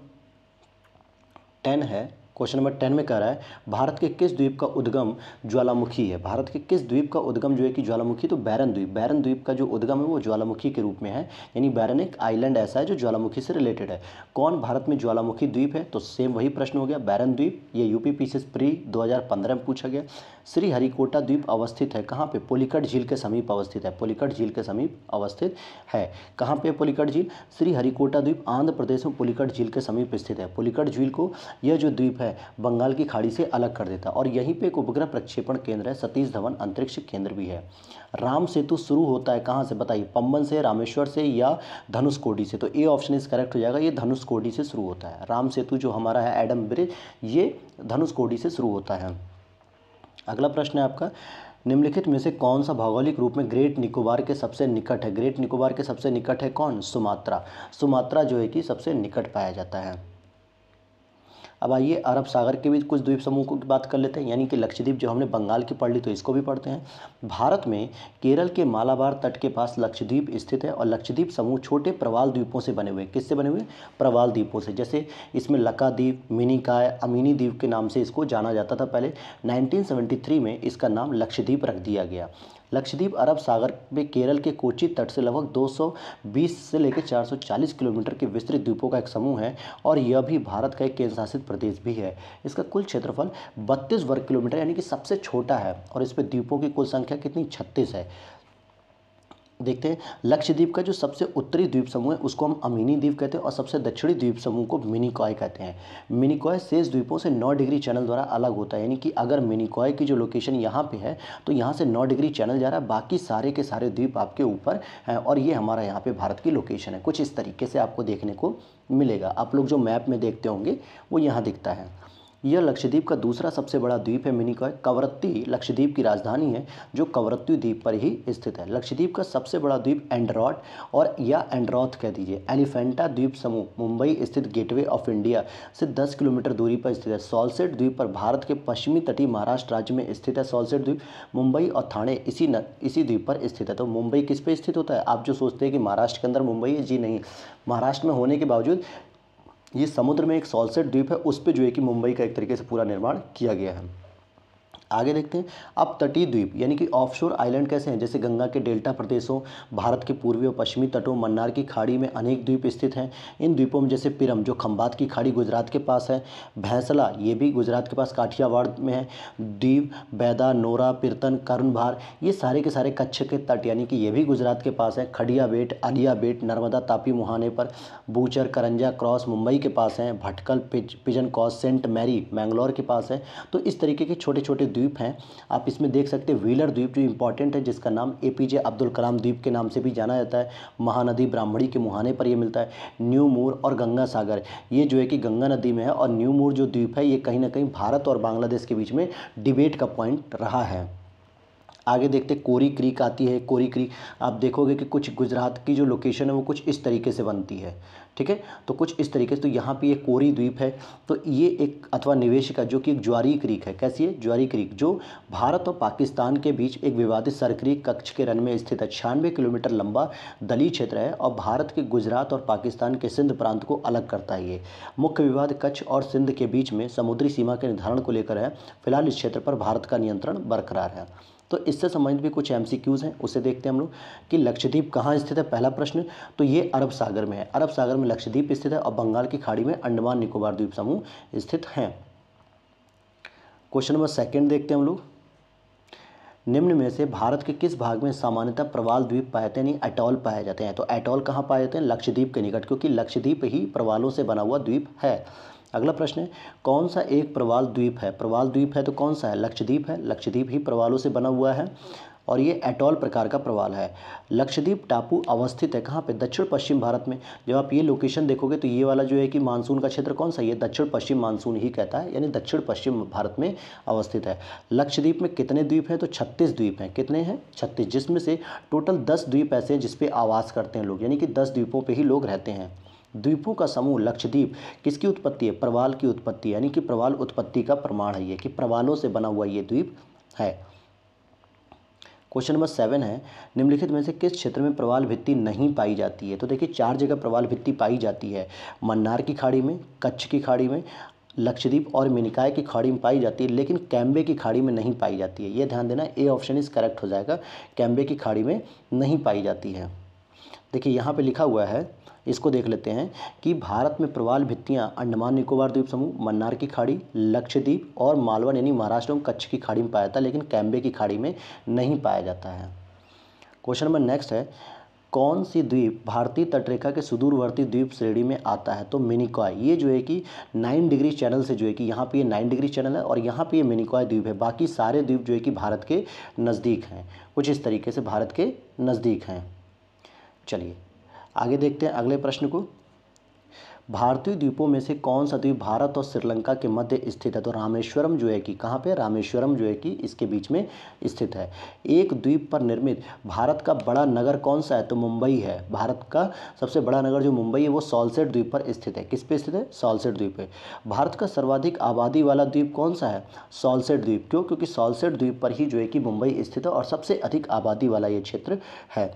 टेन है क्वेश्चन नंबर टेन में कह रहा है भारत के किस द्वीप का उद्गम ज्वालामुखी है भारत के किस द्वीप का उद्गम जो है कि ज्वालामुखी तो बैरन द्वीप बैरन द्वीप का जो उद्गम है वो ज्वालामुखी के रूप में है यानी बैरन एक आइलैंड ऐसा है जो ज्वालामुखी से रिलेटेड है कौन भारत में ज्वालामुखी द्वीप है तो सेम वही प्रश्न हो गया बैरन द्वीप ये यूपी पीसीएस प्री दो में पूछा गया श्री हरिकोटा द्वीप अवस्थित है कहाँ पे पोलिकट झील के समीप अवस्थित है पोलिकट झील के समीप अवस्थित है कहाँ पे पोलिकट झील श्री हरिकोटा द्वीप आंध्र प्रदेश में पोलिकट झील के समीप स्थित है पोलिकट झील को यह जो द्वीप है है बंगाल की खाड़ी से अलग कर देता और यहीं पे एक उपग्रह प्रक्षेपण केंद्र है सतीश धवन अंतरिक्ष केंद्र भी है राम सेतु शुरू होता है कहाँ से बताइए पम्बन से रामेश्वर से या धनुषकोडी से तो ए ऑप्शन इस करेक्ट हो जाएगा ये धनुषकोडी से शुरू होता है राम सेतु जो हमारा है एडम ब्रिज ये धनुषकोडी से शुरू होता है अगला प्रश्न है आपका निम्नलिखित में से कौन सा भौगोलिक रूप में ग्रेट निकोबार के सबसे निकट है ग्रेट निकोबार के सबसे निकट है कौन सुमात्रा सुमात्रा जो है कि सबसे निकट पाया जाता है अब आइए अरब सागर के भी कुछ द्वीप समूह की बात कर लेते हैं यानी कि लक्षद्वीप जो हमने बंगाल की पढ़ ली तो इसको भी पढ़ते हैं भारत में केरल के मालाबार तट के पास लक्षद्वीप स्थित है और लक्षद्वीप समूह छोटे प्रवाल द्वीपों से बने हुए किससे बने हुए प्रवाल द्वीपों से जैसे इसमें लक्षाद्वीप मिनीकाय अमीनी द्वीप के नाम से इसको जाना जाता था पहले नाइनटीन में इसका नाम लक्षद्वीप रख दिया गया लक्षद्वीप अरब सागर में केरल के कोची तट से लगभग 220 से लेकर 440 किलोमीटर के विस्तृत द्वीपों का एक समूह है और यह भी भारत का एक केंद्र शासित प्रदेश भी है इसका कुल क्षेत्रफल बत्तीस वर्ग किलोमीटर यानी कि सबसे छोटा है और इस पर द्वीपों की कुल संख्या कितनी छत्तीस है देखते हैं लक्षद्वीप का जो सबसे उत्तरी द्वीप समूह है उसको हम अमीनी द्वीप कहते हैं और सबसे दक्षिणी द्वीप समूह को मिनिकॉय कहते हैं मिनिकॉय शेष द्वीपों से 9 डिग्री चैनल द्वारा अलग होता है यानी कि अगर मिनिकॉय की जो लोकेशन यहाँ पे है तो यहाँ से 9 डिग्री चैनल जा रहा है बाकी सारे के सारे द्वीप आपके ऊपर हैं और ये हमारा यहाँ पर भारत की लोकेशन है कुछ इस तरीके से आपको देखने को मिलेगा आप लोग जो मैप में देखते होंगे वो यहाँ दिखता है यह लक्षद्वीप का दूसरा सबसे बड़ा द्वीप है मिनी का कवरत्ती लक्षद्वीप की राजधानी है जो कवरत्ती द्वीप पर ही स्थित है लक्षद्वीप का सबसे बड़ा द्वीप एंड्रॉट और या एंड्रॉथ कह दीजिए एलिफेंटा द्वीप समूह मुंबई स्थित गेटवे ऑफ इंडिया से 10 किलोमीटर दूरी पर स्थित है सॉलसेट द्वीप पर भारत के पश्चिमी तटीय महाराष्ट्र राज्य में स्थित है सॉलसेट द्वीप मुंबई और थाने इसी न, इसी द्वीप पर स्थित है तो मुंबई किस पर स्थित होता है आप जो सोचते हैं कि महाराष्ट्र के अंदर मुंबई है जी नहीं महाराष्ट्र में होने के बावजूद ये समुद्र में एक सॉलसेट द्वीप है उस पर जो है कि मुंबई का एक तरीके से पूरा निर्माण किया गया है आगे देखते हैं अब तटीय द्वीप यानी कि ऑफशोर आइलैंड कैसे हैं जैसे गंगा के डेल्टा प्रदेशों भारत के पूर्वी और पश्चिमी तटों मन्नार की खाड़ी में अनेक द्वीप स्थित हैं इन द्वीपों में जैसे पिरम जो खम्बात की खाड़ी गुजरात के पास है भैंसला ये भी गुजरात के पास काठियावाड़ में है द्वीप बैदा नोरा पिरतन कर्णभार ये सारे के सारे कच्छ के तट यानी कि ये भी गुजरात के पास है खडिया बेट अलिया बेट नर्मदा तापी मुहाने पर बूचर करंजा क्रॉस मुंबई के पास हैं Bhatkal pigeon coast saint Mary Mangalore के पास है तो इस तरीके के छोटे छोटे द्वीप हैं आप इसमें देख सकते हैं व्हीलर द्वीप जो इंपॉर्टेंट है जिसका नाम ए पी जे अब्दुल कलाम द्वीप के नाम से भी जाना जाता है महानदी ब्राह्मणी के मुहाने पर यह मिलता है न्यू मूर और गंगा सागर ये जो है कि गंगा नदी में है और न्यू मूर जो द्वीप है ये कहीं ना कहीं भारत और बांग्लादेश के बीच में डिबेट का पॉइंट रहा है आगे देखते कोरी क्रीक आती है कोरी क्रीक आप देखोगे कि कुछ गुजरात की जो लोकेशन है वो कुछ इस तरीके से बनती है ठीक है तो कुछ इस तरीके से तो यहाँ पे ये कोरी द्वीप है तो ये एक अथवा निवेशिका जो कि एक ज्वारी क्रीक है कैसी है ज्वारी क्रीक जो भारत और पाकिस्तान के बीच एक विवादित सरकरी कक्ष के रन में स्थित है छियानवे किलोमीटर लंबा दली क्षेत्र है और भारत के गुजरात और पाकिस्तान के सिंध प्रांत को अलग करता है ये मुख्य विवाद कच्छ और सिंध के बीच में समुद्री सीमा के निर्धारण को लेकर है फिलहाल इस क्षेत्र पर भारत का नियंत्रण बरकरार है तो इससे संबंधित भी कुछ एमसीक्यूज हैं उसे देखते हैं हम लोग कि लक्षद्वीप कहाँ स्थित है पहला प्रश्न तो ये अरब सागर में है अरब सागर में लक्षद्वीप स्थित है और बंगाल की खाड़ी में अंडमान निकोबार द्वीप समूह स्थित हैं क्वेश्चन नंबर सेकेंड देखते हैं हम लोग निम्न में से भारत के किस भाग में सामान्यतः प्रवाल द्वीप पाए जाते हैं यानी एटॉल पाए जाते हैं तो एटॉल कहाँ पाए जाते हैं लक्षद्वीप के निकट क्योंकि लक्षद्वीप ही प्रवालों से बना हुआ द्वीप है अगला प्रश्न है कौन सा एक प्रवाल द्वीप है प्रवाल द्वीप है तो कौन सा है लक्षद्वीप है लक्षद्वीप ही प्रवालों से बना हुआ है और ये एटॉल प्रकार का प्रवाल है लक्षद्वीप टापू अवस्थित है कहाँ पे दक्षिण पश्चिम भारत में जब आप ये लोकेशन देखोगे तो ये वाला जो है कि मानसून का क्षेत्र कौन सा ये दक्षिण पश्चिम मानसून ही कहता है यानी दक्षिण पश्चिम भारत में अवस्थित है लक्षद्वीप में कितने द्वीप हैं तो छत्तीस द्वीप हैं कितने हैं छत्तीस जिसमें से टोटल दस द्वीप ऐसे हैं जिसपे आवास करते हैं लोग यानी कि दस द्वीपों पर ही लोग रहते हैं द्वीपों का समूह लक्षद्वीप किसकी उत्पत्ति है प्रवाल की उत्पत्ति यानी कि प्रवाल उत्पत्ति का प्रमाण है ये कि प्रवालों से बना हुआ ये द्वीप है क्वेश्चन नंबर सेवन है निम्नलिखित में से किस क्षेत्र में प्रवाल भित्ति नहीं पाई जाती है तो देखिए चार जगह प्रवाल भित्ति पाई जाती है मन्नार की खाड़ी में कच्छ की खाड़ी में लक्षद्वीप और मिनिकाय की खाड़ी में पाई जाती है लेकिन कैम्बे की खाड़ी में नहीं पाई जाती है ये ध्यान देना ए ऑप्शन इस करेक्ट हो जाएगा कैम्बे की खाड़ी में नहीं पाई जाती है देखिए यहाँ पर लिखा हुआ है इसको देख लेते हैं कि भारत में प्रवाल भित्तियाँ अंडमान निकोबार द्वीप समूह मन्नार की खाड़ी लक्षद्वीप और मालवा यानी महाराष्ट्र एवं कच्छ की खाड़ी में पाया जाता है लेकिन कैम्बे की खाड़ी में नहीं पाया जाता है क्वेश्चन नंबर नेक्स्ट है कौन सी द्वीप भारतीय तटरेखा के सुदूरवर्ती द्वीप श्रेणी में आता है तो मिनिकॉय ये जो है कि नाइन डिग्री चैनल से जो है कि यहाँ पे ये नाइन डिग्री चैनल है और यहाँ पे ये मिनिकॉय द्वीप है बाकी सारे द्वीप जो है कि भारत के नज़दीक हैं कुछ इस तरीके से भारत के नज़दीक हैं चलिए आगे देखते हैं अगले प्रश्न को भारतीय द्वीपों में से कौन सा द्वीप भारत और श्रीलंका के मध्य स्थित है तो रामेश्वरम जो है कि कहाँ पे रामेश्वरम जो है कि इसके बीच में स्थित है एक द्वीप पर निर्मित भारत का बड़ा नगर कौन सा है तो मुंबई है भारत का सबसे बड़ा नगर जो मुंबई है वो सॉलसेट द्वीप पर स्थित है किस पे स्थित है सॉलसेट द्वीप पर भारत का सर्वाधिक आबादी वाला द्वीप कौन सा है सॉलसेट द्वीप क्यों क्योंकि सॉलसेट द्वीप पर ही जो है कि मुंबई स्थित है और सबसे अधिक आबादी वाला ये क्षेत्र है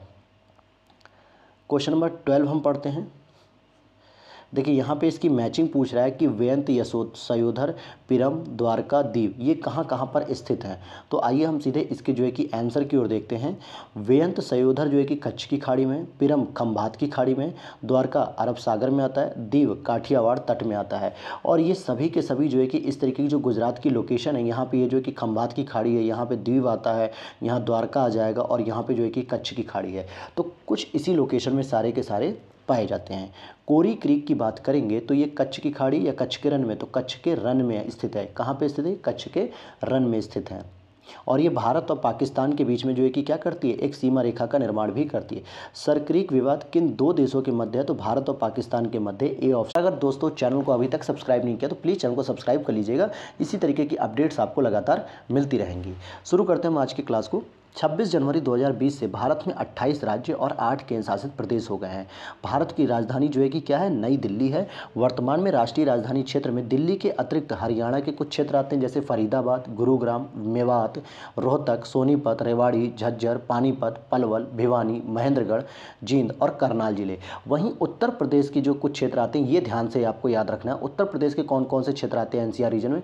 क्वेश्चन नंबर ट्वेल्व हम पढ़ते हैं देखिए यहाँ पे इसकी मैचिंग पूछ रहा है कि वेंत यशो सयोधर पिरम द्वारका दीप ये कहाँ कहाँ पर स्थित है तो आइए हम सीधे इसके जो है कि आंसर की ओर देखते हैं वेंत सयोधर जो है कि कच्छ की खाड़ी में पिरम खम्भात की खाड़ी में द्वारका अरब सागर में आता है दीव काठियावाड़ तट में आता है और ये सभी के सभी जो है कि इस तरीके की जो गुजरात की लोकेशन है यहाँ पर ये जो है कि खम्भात की खाड़ी है यहाँ पर दीव आता है यहाँ द्वारका आ जाएगा और यहाँ पर जो है कि कच्छ की खाड़ी है तो कुछ इसी लोकेशन में सारे के सारे पाए जाते हैं कोरी क्रीक की बात करेंगे तो ये कच्छ की खाड़ी या कच्छ के रन में तो कच्छ के रन में स्थित है कहाँ पे स्थित है कच्छ के रन में स्थित है और ये भारत और पाकिस्तान के बीच में जो है कि क्या करती है एक सीमा रेखा का निर्माण भी करती है सरक्रीक विवाद किन दो देशों के मध्य है तो भारत और पाकिस्तान के मध्य ए ऑप्शन अगर दोस्तों चैनल को अभी तक सब्सक्राइब नहीं किया तो प्लीज़ चैनल को सब्सक्राइब कर लीजिएगा इसी तरीके की अपडेट्स आपको लगातार मिलती रहेंगी शुरू करते हैं हम आज की क्लास को 26 जनवरी 2020 से भारत में 28 राज्य और 8 केंद्रशासित प्रदेश हो गए हैं भारत की राजधानी जो है कि क्या है नई दिल्ली है वर्तमान में राष्ट्रीय राजधानी क्षेत्र में दिल्ली के अतिरिक्त हरियाणा के कुछ क्षेत्र आते हैं जैसे फरीदाबाद गुरुग्राम मेवात रोहतक सोनीपत रेवाड़ी झज्जर पानीपत पलवल भिवानी महेंद्रगढ़ जींद और करनाल जिले वहीं उत्तर प्रदेश की जो कुछ क्षेत्र आते हैं ये ध्यान से आपको याद रखना है उत्तर प्रदेश के कौन कौन से क्षेत्र आते हैं एनसीआर रीजन में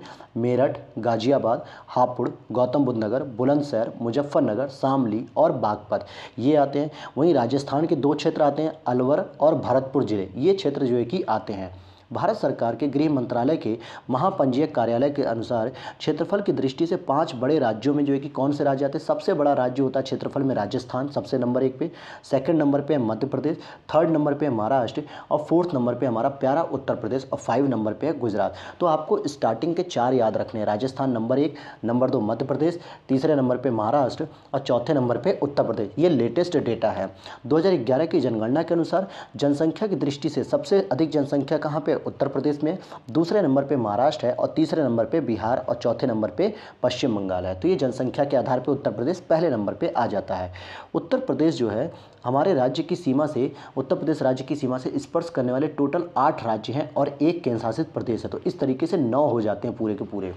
मेरठ गाजियाबाद हापुड़ गौतम बुद्ध नगर बुलंदशहर मुजफ्फरनगर सागर शामली और बागपत ये आते हैं वहीं राजस्थान के दो क्षेत्र आते हैं अलवर और भरतपुर ज़िले ये क्षेत्र जो है कि आते हैं भारत सरकार के गृह मंत्रालय के महापंजीयक कार्यालय के अनुसार क्षेत्रफल की दृष्टि से पाँच बड़े राज्यों में जो है कि कौन से राज्य आते हैं सबसे बड़ा राज्य होता है क्षेत्रफल में राजस्थान सबसे नंबर एक पे सेकंड नंबर पे मध्य प्रदेश थर्ड नंबर पे महाराष्ट्र और फोर्थ नंबर पे हमारा प्यारा उत्तर प्रदेश और फाइव नंबर पर है गुजरात तो आपको स्टार्टिंग के चार याद रखने हैं राजस्थान नंबर एक नंबर दो मध्य प्रदेश तीसरे नंबर पर महाराष्ट्र और चौथे नंबर पर उत्तर प्रदेश ये लेटेस्ट डेटा है दो की जनगणना के अनुसार जनसंख्या की दृष्टि से सबसे अधिक जनसंख्या कहाँ पर उत्तर प्रदेश में दूसरे नंबर पर महाराष्ट्र है और तीसरे नंबर पर बिहार और चौथे नंबर पर पश्चिम बंगाल है तो ये जनसंख्या के आधार पर उत्तर प्रदेश पहले नंबर पर आ जाता है उत्तर प्रदेश जो है हमारे राज्य की सीमा से उत्तर प्रदेश राज्य की सीमा से स्पर्श करने वाले टोटल आठ राज्य हैं और एक केंद्रशासित प्रदेश है तो इस तरीके से नौ हो जाते हैं पूरे के पूरे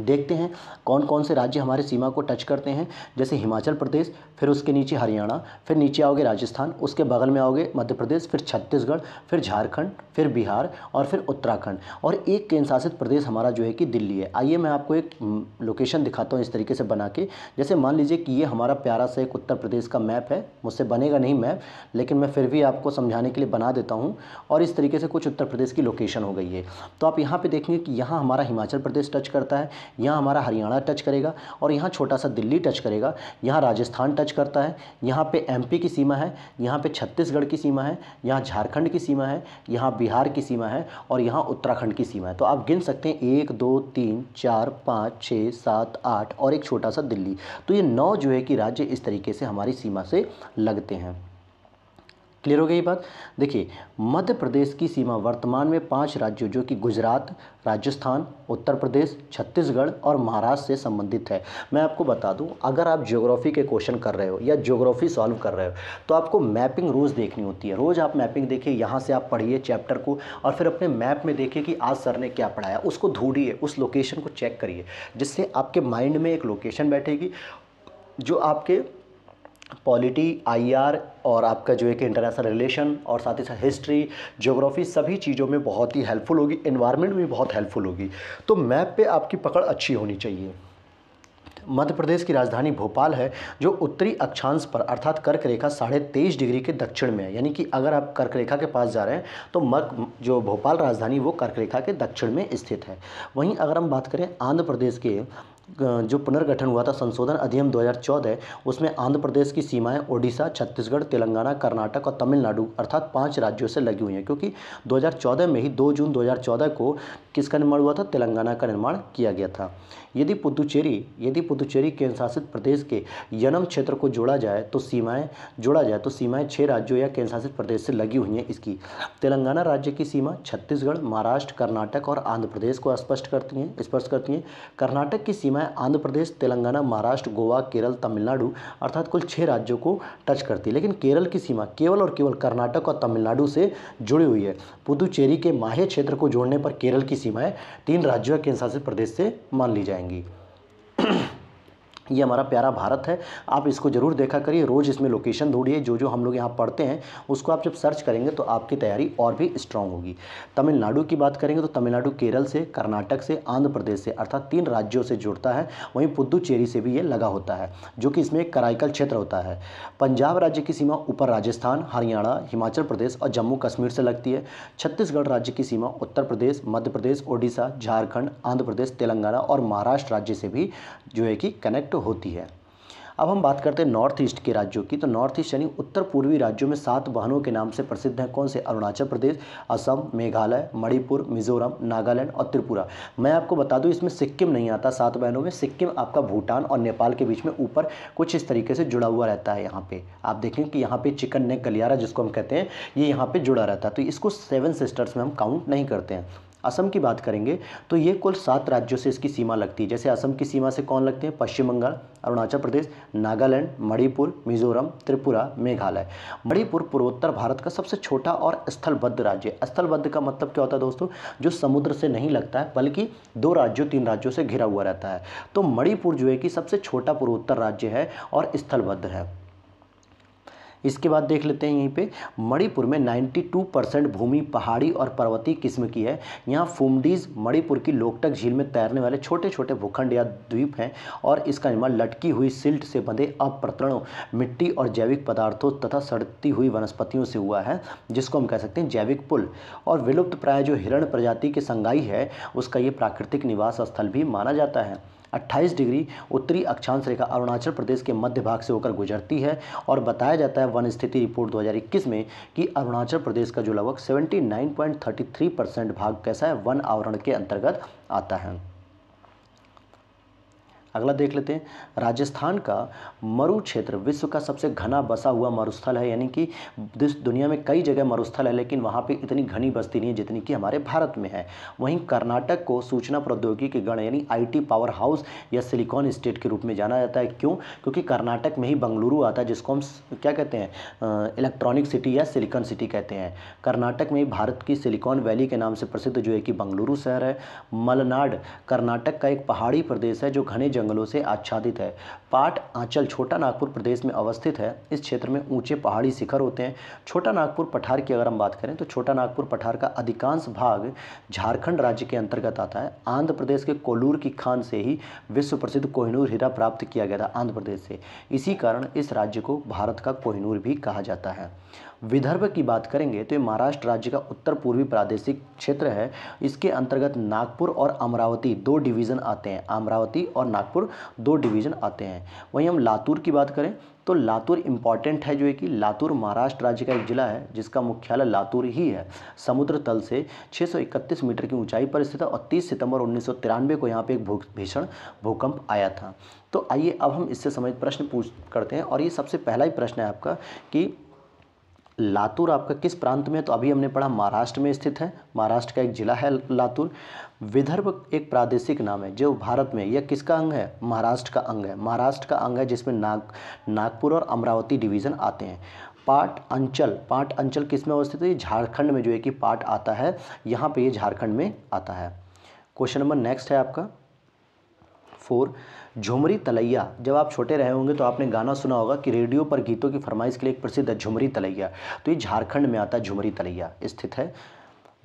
देखते हैं कौन कौन से राज्य हमारे सीमा को टच करते हैं जैसे हिमाचल प्रदेश फिर उसके नीचे हरियाणा फिर नीचे आओगे राजस्थान उसके बगल में आओगे मध्य प्रदेश फिर छत्तीसगढ़ फिर झारखंड फिर बिहार और फिर उत्तराखंड और एक केंद्र शासित प्रदेश हमारा जो है कि दिल्ली है आइए मैं आपको एक लोकेशन दिखाता हूँ इस तरीके से बना के जैसे मान लीजिए कि ये हमारा प्यारा सा एक उत्तर प्रदेश का मैप है मुझसे बनेगा नहीं मैप लेकिन मैं फिर भी आपको समझाने के लिए बना देता हूँ और इस तरीके से कुछ उत्तर प्रदेश की लोकेशन हो गई है तो आप यहाँ पर देखेंगे कि यहाँ हमारा हिमाचल प्रदेश टच करता है यहाँ हमारा हरियाणा टच करेगा और यहाँ छोटा सा दिल्ली टच करेगा यहाँ राजस्थान टच करता है यहाँ पे एमपी की सीमा है यहाँ पे छत्तीसगढ़ की सीमा है यहाँ झारखंड की सीमा है यहाँ बिहार की सीमा है और यहाँ उत्तराखंड की सीमा है तो आप गिन सकते हैं एक दो तीन चार पाँच छः सात आठ और एक छोटा सा दिल्ली तो ये नौ जो है कि राज्य इस तरीके से हमारी सीमा से लगते हैं क्लियर हो गई बात देखिए मध्य प्रदेश की सीमा वर्तमान में पांच राज्यों जो कि गुजरात राजस्थान उत्तर प्रदेश छत्तीसगढ़ और महाराष्ट्र से संबंधित है मैं आपको बता दूं अगर आप ज्योग्राफी के क्वेश्चन कर रहे हो या ज्योग्राफी सॉल्व कर रहे हो तो आपको मैपिंग रोज़ देखनी होती है रोज़ आप मैपिंग देखिए यहाँ से आप पढ़िए चैप्टर को और फिर अपने मैप में देखिए कि आज सर ने क्या पढ़ाया उसको ढूंढिए उस लोकेशन को चेक करिए जिससे आपके माइंड में एक लोकेशन बैठेगी जो आपके पॉलिटी आईआर और आपका जो है कि इंटरनेशनल रिलेशन और साथ ही साथ हिस्ट्री जोग्राफी सभी चीज़ों में बहुत ही हेल्पफुल होगी इन्वायरमेंट भी बहुत हेल्पफुल होगी तो मैप पे आपकी पकड़ अच्छी होनी चाहिए मध्य प्रदेश की राजधानी भोपाल है जो उत्तरी अक्षांश पर अर्थात कर्क रेखा साढ़े तेईस डिग्री के दक्षिण में है यानी कि अगर आप कर्क रेखा के पास जा रहे हैं तो मक जो भोपाल राजधानी वो कर्क रेखा के दक्षिण में स्थित है वहीं अगर हम बात करें आंध्र प्रदेश के जो पुनर्गठन हुआ था संशोधन अधिनियम 2014 उसमें आंध्र प्रदेश की सीमाएं ओडिशा छत्तीसगढ़ तेलंगाना कर्नाटक और तमिलनाडु अर्थात पांच राज्यों से लगी हुई हैं क्योंकि 2014 में ही 2 जून 2014 को किसका निर्माण हुआ था तेलंगाना का निर्माण किया गया था यदि पुदुचेरी यदि पुदुचेरी केंद्रशासित प्रदेश के यनम क्षेत्र को जोड़ा जाए तो सीमाएं जोड़ा जाए तो सीमाएं छः राज्यों या केंद्रशासित प्रदेश से लगी हुई हैं इसकी तेलंगाना राज्य की सीमा छत्तीसगढ़ महाराष्ट्र कर्नाटक और आंध्र प्रदेश को स्पष्ट करती हैं स्पष्ट करती हैं कर्नाटक की सीमाएँ आंध्र प्रदेश तेलंगाना महाराष्ट्र गोवा केरल तमिलनाडु अर्थात कुल छः राज्यों को टच करती है लेकिन केरल की सीमा केवल और केवल कर्नाटक और तमिलनाडु से जुड़ी हुई है पुदुचेरी के माहे क्षेत्र को जोड़ने पर केरल की सीमाएँ तीन राज्यों या केंद्रशासित प्रदेश से मान ली जाएंगी जाएंगी ये हमारा प्यारा भारत है आप इसको ज़रूर देखा करिए रोज़ इसमें लोकेशन ढूंढिए जो जो हम लोग यहाँ पढ़ते हैं उसको आप जब सर्च करेंगे तो आपकी तैयारी और भी स्ट्रांग होगी तमिलनाडु की बात करेंगे तो तमिलनाडु केरल से कर्नाटक से आंध्र प्रदेश से अर्थात तीन राज्यों से जुड़ता है वहीं पुदुचेरी से भी ये लगा होता है जो कि इसमें एक कराइकल क्षेत्र होता है पंजाब राज्य की सीमा ऊपर राजस्थान हरियाणा हिमाचल प्रदेश और जम्मू कश्मीर से लगती है छत्तीसगढ़ राज्य की सीमा उत्तर प्रदेश मध्य प्रदेश ओडिशा झारखंड आंध्र प्रदेश तेलंगाना और महाराष्ट्र राज्य से भी जो है कि कनेक्ट इफेक्ट तो होती है अब हम बात करते हैं नॉर्थ ईस्ट के राज्यों की तो नॉर्थ ईस्ट यानी उत्तर पूर्वी राज्यों में सात बहनों के नाम से प्रसिद्ध हैं कौन से अरुणाचल प्रदेश असम मेघालय मणिपुर मिजोरम नागालैंड और त्रिपुरा मैं आपको बता दूं इसमें सिक्किम नहीं आता सात बहनों में सिक्किम आपका भूटान और नेपाल के बीच में ऊपर कुछ इस तरीके से जुड़ा हुआ रहता है यहाँ पर आप देखें कि यहाँ पर चिकन नेक गलियारा जिसको हम कहते हैं ये यहाँ पर जुड़ा रहता है तो इसको सेवन सिस्टर्स में हम काउंट नहीं करते हैं असम की बात करेंगे तो ये कुल सात राज्यों से इसकी सीमा लगती है जैसे असम की सीमा से कौन लगते हैं पश्चिम बंगाल अरुणाचल प्रदेश नागालैंड मणिपुर मिजोरम त्रिपुरा मेघालय मणिपुर पूर्वोत्तर भारत का सबसे छोटा और स्थलबद्ध राज्य स्थलबद्ध का मतलब क्या होता है दोस्तों जो समुद्र से नहीं लगता है बल्कि दो राज्यों तीन राज्यों से घिरा हुआ रहता है तो मणिपुर जो है कि सबसे छोटा पूर्वोत्तर राज्य है और स्थलबद्ध है इसके बाद देख लेते हैं यहीं पे मणिपुर में 92 परसेंट भूमि पहाड़ी और पर्वतीय किस्म की है यहाँ फुमडीज मणिपुर की लोकटक झील में तैरने वाले छोटे छोटे भूखंड या द्वीप हैं और इसका निर्माण लटकी हुई सिल्ट से बंधे अप्रतरणों मिट्टी और जैविक पदार्थों तथा सड़ती हुई वनस्पतियों से हुआ है जिसको हम कह सकते हैं जैविक पुल और विलुप्त प्राय जो हिरण प्रजाति की संगाई है उसका ये प्राकृतिक निवास स्थल भी माना जाता है अट्ठाईस डिग्री उत्तरी अक्षांश रेखा अरुणाचल प्रदेश के मध्य भाग से होकर गुजरती है और बताया जाता है वन स्थिति रिपोर्ट 2021 में कि अरुणाचल प्रदेश का जो लगभग 79.33 परसेंट भाग कैसा है वन आवरण के अंतर्गत आता है अगला देख लेते हैं राजस्थान का मरु क्षेत्र विश्व का सबसे घना बसा हुआ मरुस्थल है यानी कि दुनिया में कई जगह मरुस्थल है लेकिन वहाँ पे इतनी घनी बस्ती नहीं है जितनी कि हमारे भारत में है वहीं कर्नाटक को सूचना प्रौद्योगिकी के गण यानी आईटी पावर हाउस या सिलिकॉन स्टेट के रूप में जाना जाता है क्यों क्योंकि कर्नाटक में ही बंगलुरु आता है जिसको हम क्या कहते हैं इलेक्ट्रॉनिक सिटी या सिलिकॉन सिटी कहते हैं कर्नाटक में भारत की सिलिकॉन वैली के नाम से प्रसिद्ध जो है कि बंगलुरु शहर है मलनाड कर्नाटक का एक पहाड़ी प्रदेश है जो घने जंगल जंगलों से आच्छादित है पाट आंचल छोटा नागपुर प्रदेश में अवस्थित है इस क्षेत्र में ऊंचे पहाड़ी शिखर होते हैं छोटा नागपुर पठार की अगर हम बात करें तो छोटा नागपुर पठार का अधिकांश भाग झारखंड राज्य के अंतर्गत आता है आंध्र प्रदेश के कोलूर की खान से ही विश्व प्रसिद्ध कोहिनूर हीरा प्राप्त किया गया था आंध्र प्रदेश से इसी कारण इस राज्य को भारत का कोहिनूर भी कहा जाता है विदर्भ की बात करेंगे तो ये महाराष्ट्र राज्य का उत्तर पूर्वी प्रादेशिक क्षेत्र है इसके अंतर्गत नागपुर और अमरावती दो डिवीज़न आते हैं अमरावती और नागपुर दो डिवीज़न आते हैं वहीं हम लातूर की बात करें तो लातूर इम्पॉर्टेंट है जो है कि लातूर महाराष्ट्र राज्य का एक जिला है जिसका मुख्यालय लातूर ही है समुद्र तल से 631 मीटर की ऊंचाई पर स्थित है और 30 सितंबर उन्नीस को यहाँ पे एक भीषण भूकंप आया था तो आइए अब हम इससे समय प्रश्न पूछ करते हैं और ये सबसे पहला ही प्रश्न है आपका कि लातूर आपका किस प्रांत में तो अभी हमने पढ़ा महाराष्ट्र में स्थित है महाराष्ट्र का एक जिला है लातूर विदर्भ एक प्रादेशिक नाम है जो भारत में यह किसका अंग है महाराष्ट्र का अंग है महाराष्ट्र का अंग है जिसमें नाग नागपुर और अमरावती डिवीज़न आते हैं पाट अंचल पाट अंचल किस में अवस्थित है ये झारखंड में जो है कि पाट आता है यहाँ पर ये झारखंड में आता है क्वेश्चन नंबर नेक्स्ट है आपका फोर झुमरी तलैया जब आप छोटे रहे होंगे तो आपने गाना सुना होगा कि रेडियो पर गीतों की फरमाइश के लिए एक प्रसिद्ध है झुमरी तलैया तो ये झारखंड में आता झुमरी तलैया स्थित है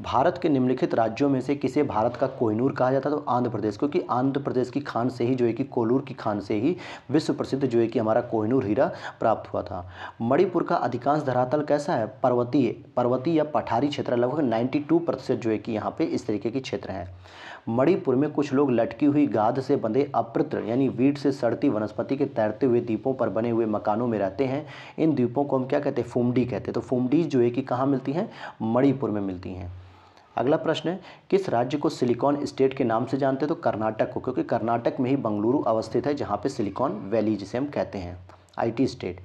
भारत के निम्नलिखित राज्यों में से किसे भारत का कोहिनूर कहा जाता है तो आंध्र प्रदेश क्योंकि आंध्र प्रदेश की खान से ही जो है कि कोलूर की खान से ही विश्व प्रसिद्ध जो है कि हमारा कोहिनूर हीरा प्राप्त हुआ था मणिपुर का अधिकांश धरातल कैसा है पर्वतीय पर्वतीय या पठारी क्षेत्र लगभग 92 प्रतिशत जो है कि यहाँ पे इस तरीके के क्षेत्र हैं मणिपुर में कुछ लोग लटकी हुई गाद से बंधे अपृत्र यानी वीट से सड़ती वनस्पति के तैरते हुए द्वीपों पर बने हुए मकानों में रहते हैं इन द्वीपों को हम क्या कहते हैं फुमडी कहते हैं तो फुमडीज जो है कि कहाँ मिलती हैं मणिपुर में मिलती हैं अगला प्रश्न है किस राज्य को सिलिकॉन स्टेट के नाम से जानते हैं तो कर्नाटक को क्योंकि कर्नाटक में ही बंगलुरु अवस्थित है जहाँ पर सिलिकॉन वैली जिसे हम कहते हैं आईटी स्टेट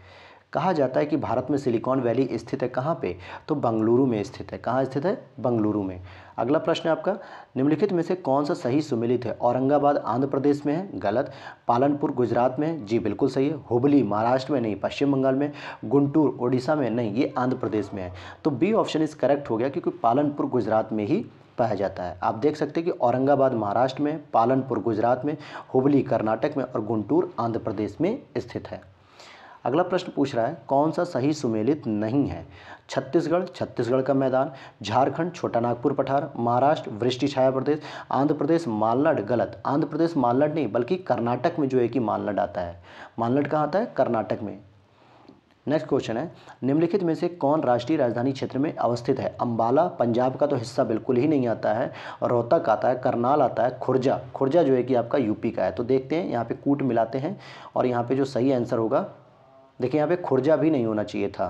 कहा जाता है कि भारत में सिलिकॉन वैली स्थित है कहाँ पे तो बंगलुरु में स्थित है कहाँ स्थित है बंगलुरु में अगला प्रश्न है आपका निम्नलिखित में से कौन सा सही सुमिलित है औरंगाबाद आंध्र प्रदेश में है गलत पालनपुर गुजरात में जी बिल्कुल सही है हुबली महाराष्ट्र में नहीं पश्चिम बंगाल में गुंटूर ओडिशा में नहीं ये आंध्र प्रदेश में है तो बी ऑप्शन इस करेक्ट हो गया क्योंकि पालनपुर गुजरात में ही पाया जाता है आप देख सकते हैं कि औरंगाबाद महाराष्ट्र में पालनपुर गुजरात में हुबली कर्नाटक में और गुंटूर आंध्र प्रदेश में स्थित है अगला प्रश्न पूछ रहा है कौन सा सही सुमेलित नहीं है छत्तीसगढ़ छत्तीसगढ़ का मैदान झारखंड छोटा नागपुर पठार महाराष्ट्र वृष्टि छाया प्रदेश आंध्र प्रदेश मालनड गलत आंध्र प्रदेश मालनड नहीं बल्कि कर्नाटक में जो है कि मालनड आता है मालनड कहाँ आता है कर्नाटक में नेक्स्ट क्वेश्चन है निम्नलिखित में से कौन राष्ट्रीय राजधानी क्षेत्र में अवस्थित है अंबाला पंजाब का तो हिस्सा बिल्कुल ही नहीं आता है रोहतक आता है करनाल आता है खुर्जा खुर्जा जो है कि आपका यूपी का है तो देखते हैं यहाँ पे कूट मिलाते हैं और यहाँ पे जो सही आंसर होगा देखिए यहाँ पे खुर्जा भी नहीं होना चाहिए था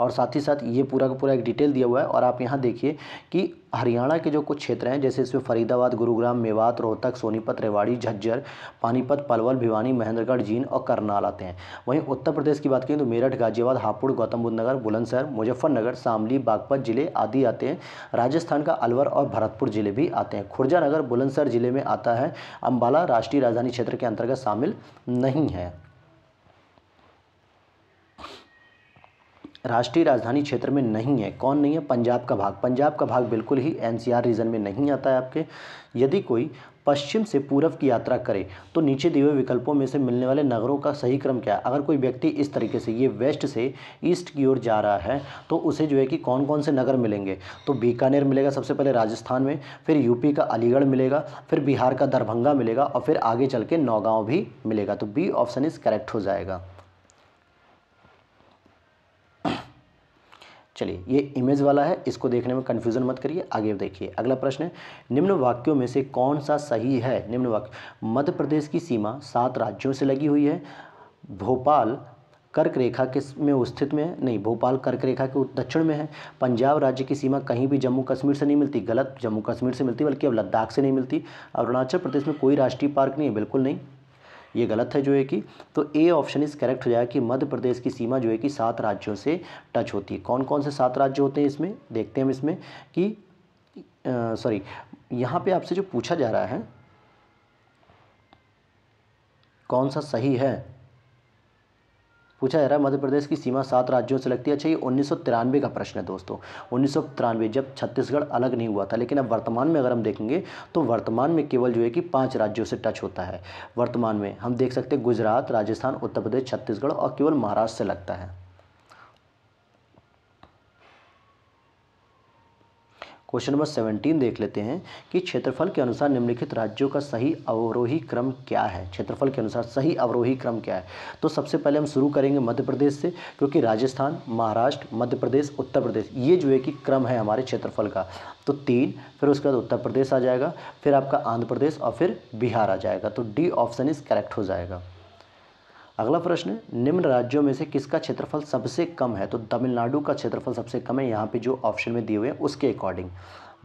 और साथ ही साथ ये पूरा का पूरा एक डिटेल दिया हुआ है और आप यहाँ देखिए कि हरियाणा के जो कुछ क्षेत्र हैं जैसे इसमें फरीदाबाद गुरुग्राम मेवात रोहतक सोनीपत रेवाड़ी झज्जर पानीपत पलवल भिवानी महेंद्रगढ़ जींद और करनाल आते हैं वहीं उत्तर प्रदेश की बात करें तो मेरठ गाजियाबाद हापुड़ गौतम बुद्ध नगर बुलंदसर मुजफ्फरनगर शामली बागपत जिले आदि आते हैं राजस्थान का अलवर और भरतपुर जिले भी आते हैं खुर्जा नगर जिले में आता है अम्बाला राष्ट्रीय राजधानी क्षेत्र के अंतर्गत शामिल नहीं है राष्ट्रीय राजधानी क्षेत्र में नहीं है कौन नहीं है पंजाब का भाग पंजाब का भाग बिल्कुल ही एनसीआर रीजन में नहीं आता है आपके यदि कोई पश्चिम से पूर्व की यात्रा करे तो नीचे दिए हुए विकल्पों में से मिलने वाले नगरों का सही क्रम क्या है अगर कोई व्यक्ति इस तरीके से ये वेस्ट से ईस्ट की ओर जा रहा है तो उसे जो है कि कौन कौन से नगर मिलेंगे तो बीकानेर मिलेगा सबसे पहले राजस्थान में फिर यूपी का अलीगढ़ मिलेगा फिर बिहार का दरभंगा मिलेगा और फिर आगे चल के नौगाँव भी मिलेगा तो बी ऑप्शन इज़ करेक्ट हो जाएगा चलिए ये इमेज वाला है इसको देखने में कन्फ्यूज़न मत करिए आगे देखिए अगला प्रश्न है निम्न वाक्यों में से कौन सा सही है निम्न वाक्य मध्य प्रदेश की सीमा सात राज्यों से लगी हुई है भोपाल कर्क रेखा के में स्थित में है नहीं भोपाल कर्क रेखा के दक्षिण में है पंजाब राज्य की सीमा कहीं भी जम्मू कश्मीर से नहीं मिलती गलत जम्मू कश्मीर से मिलती बल्कि अब लद्दाख से नहीं मिलती अरुणाचल प्रदेश में कोई राष्ट्रीय पार्क नहीं है बिल्कुल नहीं ये गलत है जो है कि तो ए ऑप्शन इस करेक्ट हो जाएगा कि मध्य प्रदेश की सीमा जो है कि सात राज्यों से टच होती है कौन कौन से सात राज्य होते हैं इसमें देखते हैं हम इसमें कि सॉरी यहाँ पे आपसे जो पूछा जा रहा है कौन सा सही है पूछा जा रहा है मध्य प्रदेश की सीमा सात राज्यों से लगती है अच्छा ये उन्नीस का प्रश्न है दोस्तों उन्नीस जब छत्तीसगढ़ अलग नहीं हुआ था लेकिन अब वर्तमान में अगर हम देखेंगे तो वर्तमान में केवल जो है कि पाँच राज्यों से टच होता है वर्तमान में हम देख सकते हैं गुजरात राजस्थान उत्तर प्रदेश छत्तीसगढ़ और केवल महाराष्ट्र से लगता है क्वेश्चन नंबर सेवनटीन देख लेते हैं कि क्षेत्रफल के अनुसार निम्नलिखित राज्यों का सही अवरोही क्रम क्या है क्षेत्रफल के अनुसार सही अवरोही क्रम क्या है तो सबसे पहले हम शुरू करेंगे मध्य प्रदेश से क्योंकि राजस्थान महाराष्ट्र मध्य प्रदेश उत्तर प्रदेश ये जो है कि क्रम है हमारे क्षेत्रफल का तो तीन फिर उसके बाद उत्तर प्रदेश आ जाएगा फिर आपका आंध्र प्रदेश और फिर बिहार आ जाएगा तो डी ऑप्शन इज करेक्ट हो जाएगा अगला प्रश्न निम्न राज्यों में से किसका क्षेत्रफल सबसे कम है तो तमिलनाडु का क्षेत्रफल सबसे कम है यहाँ पे जो ऑप्शन में दिए हुए हैं उसके अकॉर्डिंग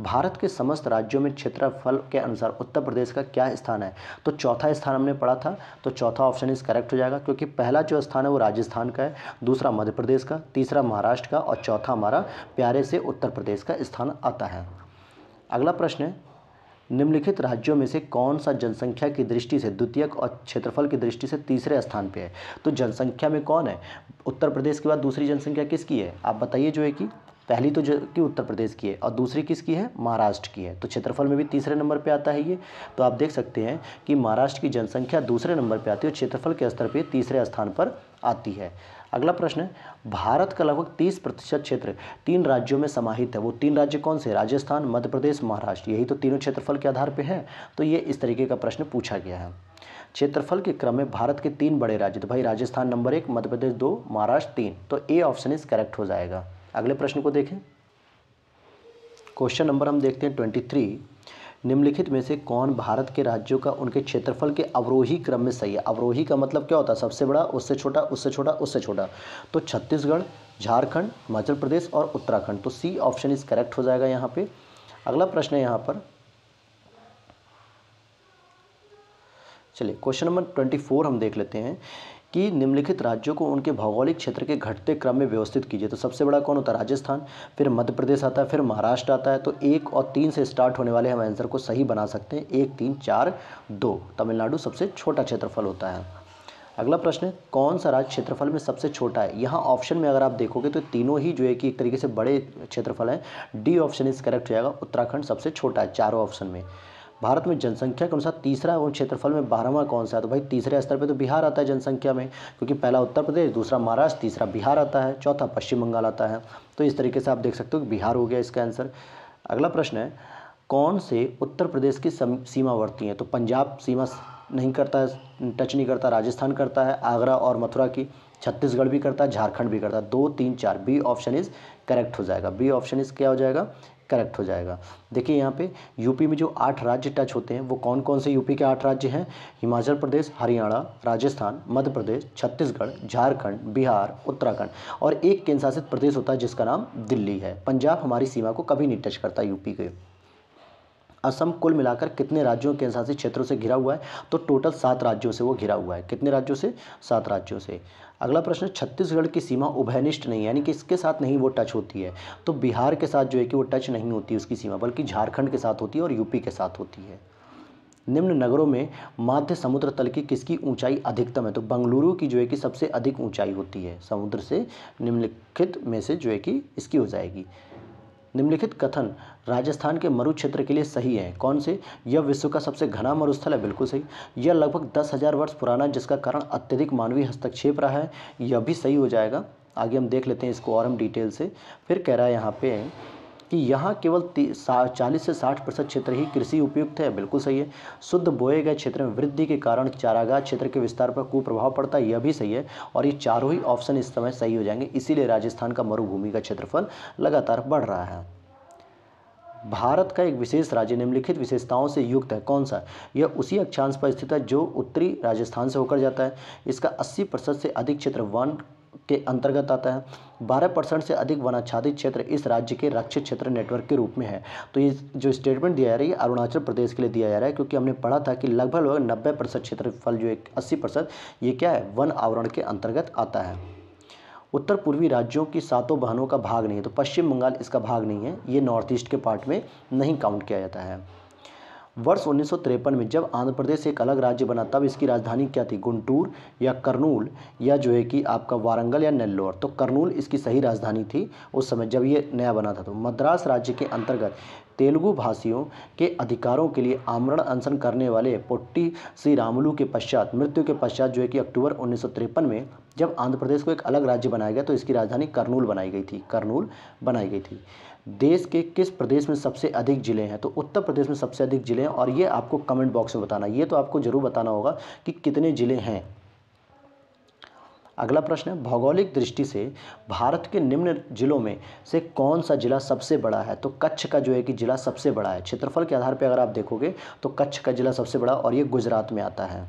भारत के समस्त राज्यों में क्षेत्रफल के अनुसार उत्तर प्रदेश का क्या स्थान है तो चौथा स्थान हमने पढ़ा था तो चौथा ऑप्शन इस करेक्ट हो जाएगा क्योंकि पहला जो स्थान है वो राजस्थान का है दूसरा मध्य प्रदेश का तीसरा महाराष्ट्र का और चौथा हमारा प्यारे से उत्तर प्रदेश का स्थान आता है अगला प्रश्न है निम्नलिखित राज्यों में से कौन सा जनसंख्या की दृष्टि से द्वितीयक और क्षेत्रफल की दृष्टि से तीसरे स्थान पे है तो जनसंख्या में कौन है उत्तर प्रदेश के बाद दूसरी जनसंख्या किसकी है आप बताइए जो है कि पहली तो कि उत्तर प्रदेश की है और दूसरी किसकी है महाराष्ट्र की है तो क्षेत्रफल में भी तीसरे नंबर पे आता है ये तो आप देख सकते हैं कि महाराष्ट्र की जनसंख्या दूसरे नंबर पे आती है और क्षेत्रफल के स्तर पे तीसरे स्थान पर आती है अगला प्रश्न है भारत का लगभग 30 प्रतिशत क्षेत्र तीन राज्यों में समाहित है वो तीन राज्य कौन से राजस्थान मध्य प्रदेश महाराष्ट्र यही तो तीनों क्षेत्रफल के आधार पर है तो ये इस तरीके का प्रश्न पूछा गया है क्षेत्रफल के क्रम में भारत के तीन बड़े राज्य तो भाई राजस्थान नंबर एक मध्य प्रदेश दो महाराष्ट्र तीन तो ए ऑप्शन इज करेक्ट हो जाएगा अगले प्रश्न को देखें क्वेश्चन नंबर हम देखते हैं ट्वेंटी थ्री निम्नलिखित में से कौन भारत के राज्यों का उनके क्षेत्रफल के अवरोही क्रम में सही है अवरोही का मतलब क्या होता है सबसे बड़ा उससे छोटा उससे छोटा उससे छोटा तो छत्तीसगढ़ झारखंड हिमाचल प्रदेश और उत्तराखंड तो सी ऑप्शन इज करेक्ट हो जाएगा यहाँ पे अगला प्रश्न है यहाँ पर चलिए क्वेश्चन नंबर ट्वेंटी फोर हम देख लेते हैं कि निम्नलिखित राज्यों को उनके भौगोलिक क्षेत्र के घटते क्रम में व्यवस्थित कीजिए तो सबसे बड़ा कौन होता है राजस्थान फिर मध्य प्रदेश आता है फिर महाराष्ट्र आता है तो एक और तीन से स्टार्ट होने वाले हम आंसर को सही बना सकते हैं एक तीन चार दो तमिलनाडु सबसे छोटा क्षेत्रफल होता है अगला प्रश्न कौन सा राज्य क्षेत्रफल में सबसे छोटा है यहाँ ऑप्शन में अगर आप देखोगे तो तीनों ही जो है कि एक तरीके से बड़े क्षेत्रफल हैं डी ऑप्शन इज करेक्ट हो जाएगा उत्तराखंड सबसे छोटा है चारों ऑप्शन में भारत में जनसंख्या के अनुसार तीसरा एवं क्षेत्रफल में बारहवां कौन सा है तो भाई तीसरे स्तर पर तो बिहार आता है जनसंख्या में क्योंकि पहला उत्तर प्रदेश दूसरा महाराष्ट्र तीसरा बिहार आता है चौथा पश्चिम बंगाल आता है तो इस तरीके से आप देख सकते हो कि बिहार हो गया इसका आंसर अगला प्रश्न है कौन से उत्तर प्रदेश की सीमावर्ती हैं तो पंजाब सीमा नहीं करता है टच नहीं करता राजस्थान करता है आगरा और मथुरा की छत्तीसगढ़ भी करता है झारखंड भी करता है दो तीन चार बी ऑप्शन इज़ करेक्ट हो जाएगा बी ऑप्शन इज़ क्या हो जाएगा करेक्ट हो जाएगा देखिए यहाँ पे यूपी में जो आठ राज्य टच होते हैं वो कौन कौन से यूपी के आठ राज्य हैं हिमाचल प्रदेश हरियाणा राजस्थान मध्य प्रदेश छत्तीसगढ़ झारखंड बिहार उत्तराखंड और एक केंद्रशासित प्रदेश होता है जिसका नाम दिल्ली है पंजाब हमारी सीमा को कभी नहीं टच करता यूपी के असम कुल मिलाकर कितने राज्यों केंद्रशासित क्षेत्रों से घिरा हुआ है तो टोटल सात राज्यों से वो घिरा हुआ है कितने राज्यों से सात राज्यों से अगला प्रश्न छत्तीसगढ़ की सीमा उभयनिष्ठ नहीं यानी कि इसके साथ नहीं वो टच होती है तो बिहार के साथ जो है कि वो टच नहीं होती उसकी सीमा बल्कि झारखंड के साथ होती है और यूपी के साथ होती है निम्न नगरों में माध्य समुद्र तल की किसकी ऊंचाई अधिकतम है तो बंगलुरु की जो है कि सबसे अधिक ऊंचाई होती है समुद्र से निम्नलिखित में से जो है कि इसकी हो जाएगी निम्नलिखित कथन राजस्थान के मरु क्षेत्र के लिए सही है कौन से यह विश्व का सबसे घना मरुस्थल है बिल्कुल सही यह लगभग दस हज़ार वर्ष पुराना जिसका कारण अत्यधिक मानवीय हस्तक्षेप रहा है यह भी सही हो जाएगा आगे हम देख लेते हैं इसको और हम डिटेल से फिर कह रहा है यहाँ पे कि यहाँ केवल चालीस से साठ प्रतिशत क्षेत्र ही कृषि उपयुक्त है बिल्कुल सही है शुद्ध बोए गए क्षेत्र में वृद्धि के कारण चारागाह क्षेत्र के विस्तार पर कुप्रभाव पड़ता है यह भी सही है और ये चारों ही ऑप्शन इस समय सही हो जाएंगे इसीलिए राजस्थान का मरुभूमि का क्षेत्रफल लगातार बढ़ रहा है भारत का एक विशेष राज्य निम्नलिखित विशेषताओं से युक्त है कौन सा यह उसी अक्षांश पर स्थित है जो उत्तरी राजस्थान से होकर जाता है इसका 80 प्रतिशत से अधिक क्षेत्र वन के अंतर्गत आता है 12 परसेंट से अधिक वनाच्छादित क्षेत्र इस राज्य के रक्षित क्षेत्र नेटवर्क के रूप में है तो ये जो स्टेटमेंट दिया जा रहा है अरुणाचल प्रदेश के लिए दिया जा रहा है क्योंकि हमने पढ़ा था कि लगभग लगभग नब्बे प्रतिशत क्षेत्रफल जो एक अस्सी प्रतिशत ये क्या है वन आवरण के अंतर्गत आता है उत्तर पूर्वी राज्यों की सातों बहनों का भाग नहीं है तो पश्चिम बंगाल इसका भाग नहीं है ये नॉर्थ ईस्ट के पार्ट में नहीं काउंट किया जाता है वर्ष उन्नीस में जब आंध्र प्रदेश एक अलग राज्य बना तब इसकी राजधानी क्या थी गुंटूर या कर्नूल या जो है कि आपका वारंगल या नेल्लोर तो कर्नूल इसकी सही राजधानी थी उस समय जब ये नया बना था तो मद्रास राज्य के अंतर्गत तेलुगु भाषियों के अधिकारों के लिए आमरण अनशन करने वाले पोट्टी श्री रामुलू के पश्चात मृत्यु के पश्चात जो है कि अक्टूबर उन्नीस में जब आंध्र प्रदेश को एक अलग राज्य बनाया गया तो इसकी राजधानी कर्नूल बनाई गई थी करनूल बनाई गई थी देश के किस प्रदेश में सबसे अधिक ज़िले हैं तो उत्तर प्रदेश में सबसे अधिक ज़िले हैं और ये आपको कमेंट बॉक्स में बताना ये तो आपको ज़रूर बताना होगा कि कितने ज़िले हैं अगला प्रश्न है भौगोलिक दृष्टि से भारत के निम्न जिलों में से कौन सा जिला सबसे बड़ा है तो कच्छ का जो है कि जिला सबसे बड़ा है क्षेत्रफल के आधार पर अगर आप देखोगे तो कच्छ का जिला सबसे बड़ा और ये गुजरात में आता है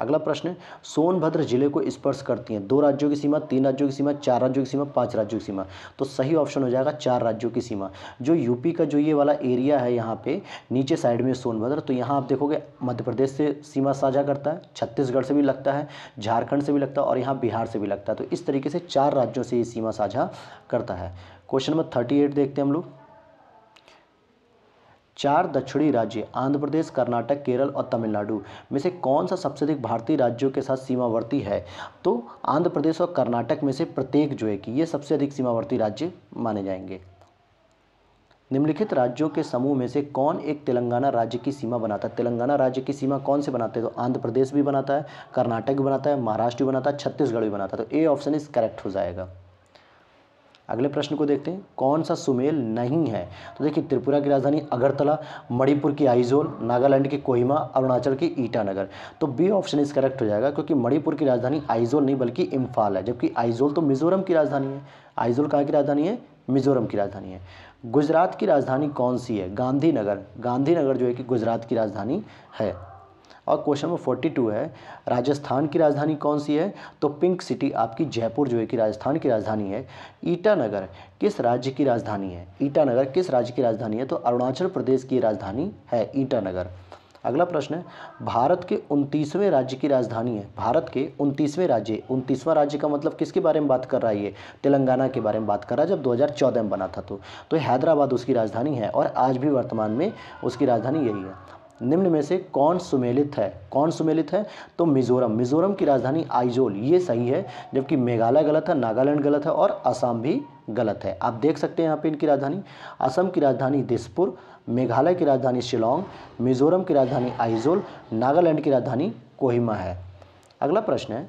अगला प्रश्न है सोनभद्र जिले को स्पर्श करती हैं दो राज्यों की सीमा तीन राज्यों की सीमा चार राज्यों की सीमा पांच राज्यों की सीमा तो सही ऑप्शन हो जाएगा चार राज्यों की सीमा जो यूपी का जो ये वाला एरिया है यहाँ पे नीचे साइड में सोनभद्र तो यहाँ आप देखोगे मध्य प्रदेश से सीमा साझा करता है छत्तीसगढ़ से भी लगता है झारखंड से भी लगता है और यहाँ बिहार से भी लगता है तो इस तरीके से चार राज्यों से ये सीमा साझा करता है क्वेश्चन नंबर थर्टी एट देखते हैं हम लोग चार दक्षिणी राज्य आंध्र प्रदेश कर्नाटक केरल और तमिलनाडु में से कौन सा सबसे अधिक भारतीय राज्यों के साथ सीमावर्ती है तो आंध्र प्रदेश और कर्नाटक में से प्रत्येक जो है कि ये सबसे अधिक सीमावर्ती राज्य माने जाएंगे निम्नलिखित राज्यों के समूह में से कौन एक तेलंगाना राज्य की सीमा बनाता है तेलंगाना राज्य की सीमा कौन से बनाते हैं तो आंध्र प्रदेश भी बनाता है कर्नाटक भी बनाता है महाराष्ट्र भी बनाता है छत्तीसगढ़ भी बनाता है तो ए ऑप्शन इज करेक्ट हो जाएगा अगले प्रश्न को देखते हैं कौन सा सुमेल नहीं है तो देखिए त्रिपुरा की राजधानी अगरतला मणिपुर की आइजोल नागालैंड की कोहिमा अरुणाचल की ईटानगर तो बी ऑप्शन इस करेक्ट हो जाएगा क्योंकि मणिपुर की राजधानी आइजोल नहीं बल्कि इम्फाल है जबकि आइजोल तो मिजोरम की राजधानी है आइजोल कहाँ की राजधानी है मिजोरम की राजधानी है गुजरात की राजधानी कौन सी है गांधीनगर गांधीनगर जो है कि गुजरात की राजधानी है और क्वेश्चन नंबर फोर्टी टू है राजस्थान की राजधानी कौन सी है तो पिंक सिटी आपकी जयपुर जो है कि राजस्थान की राजधानी है ईटानगर किस राज्य की राजधानी है ईटानगर किस राज्य की राजधानी है तो अरुणाचल प्रदेश की राजधानी है ईटानगर अगला प्रश्न है भारत के उनतीसवें राज्य की राजधानी है भारत के उनतीसवें राज्य उनतीसवां राज्य का मतलब किसके बारे में बात कर रहा है ये तेलंगाना के बारे में बात कर रहा है जब 2014 में बना था तो तो हैदराबाद उसकी राजधानी है और आज भी वर्तमान में उसकी राजधानी यही है निम्न में से कौन सुमेलित है कौन सुमेलित है तो मिजोरम मिजोरम की राजधानी आइजोल ये सही है जबकि मेघालय गलत है नागालैंड गलत है और असम भी गलत है आप देख सकते हैं यहाँ पे इनकी राजधानी असम की राजधानी दिसपुर मेघालय की राजधानी शिलोंग मिजोरम की राजधानी आइजोल नागालैंड की राजधानी कोहिमा है अगला प्रश्न है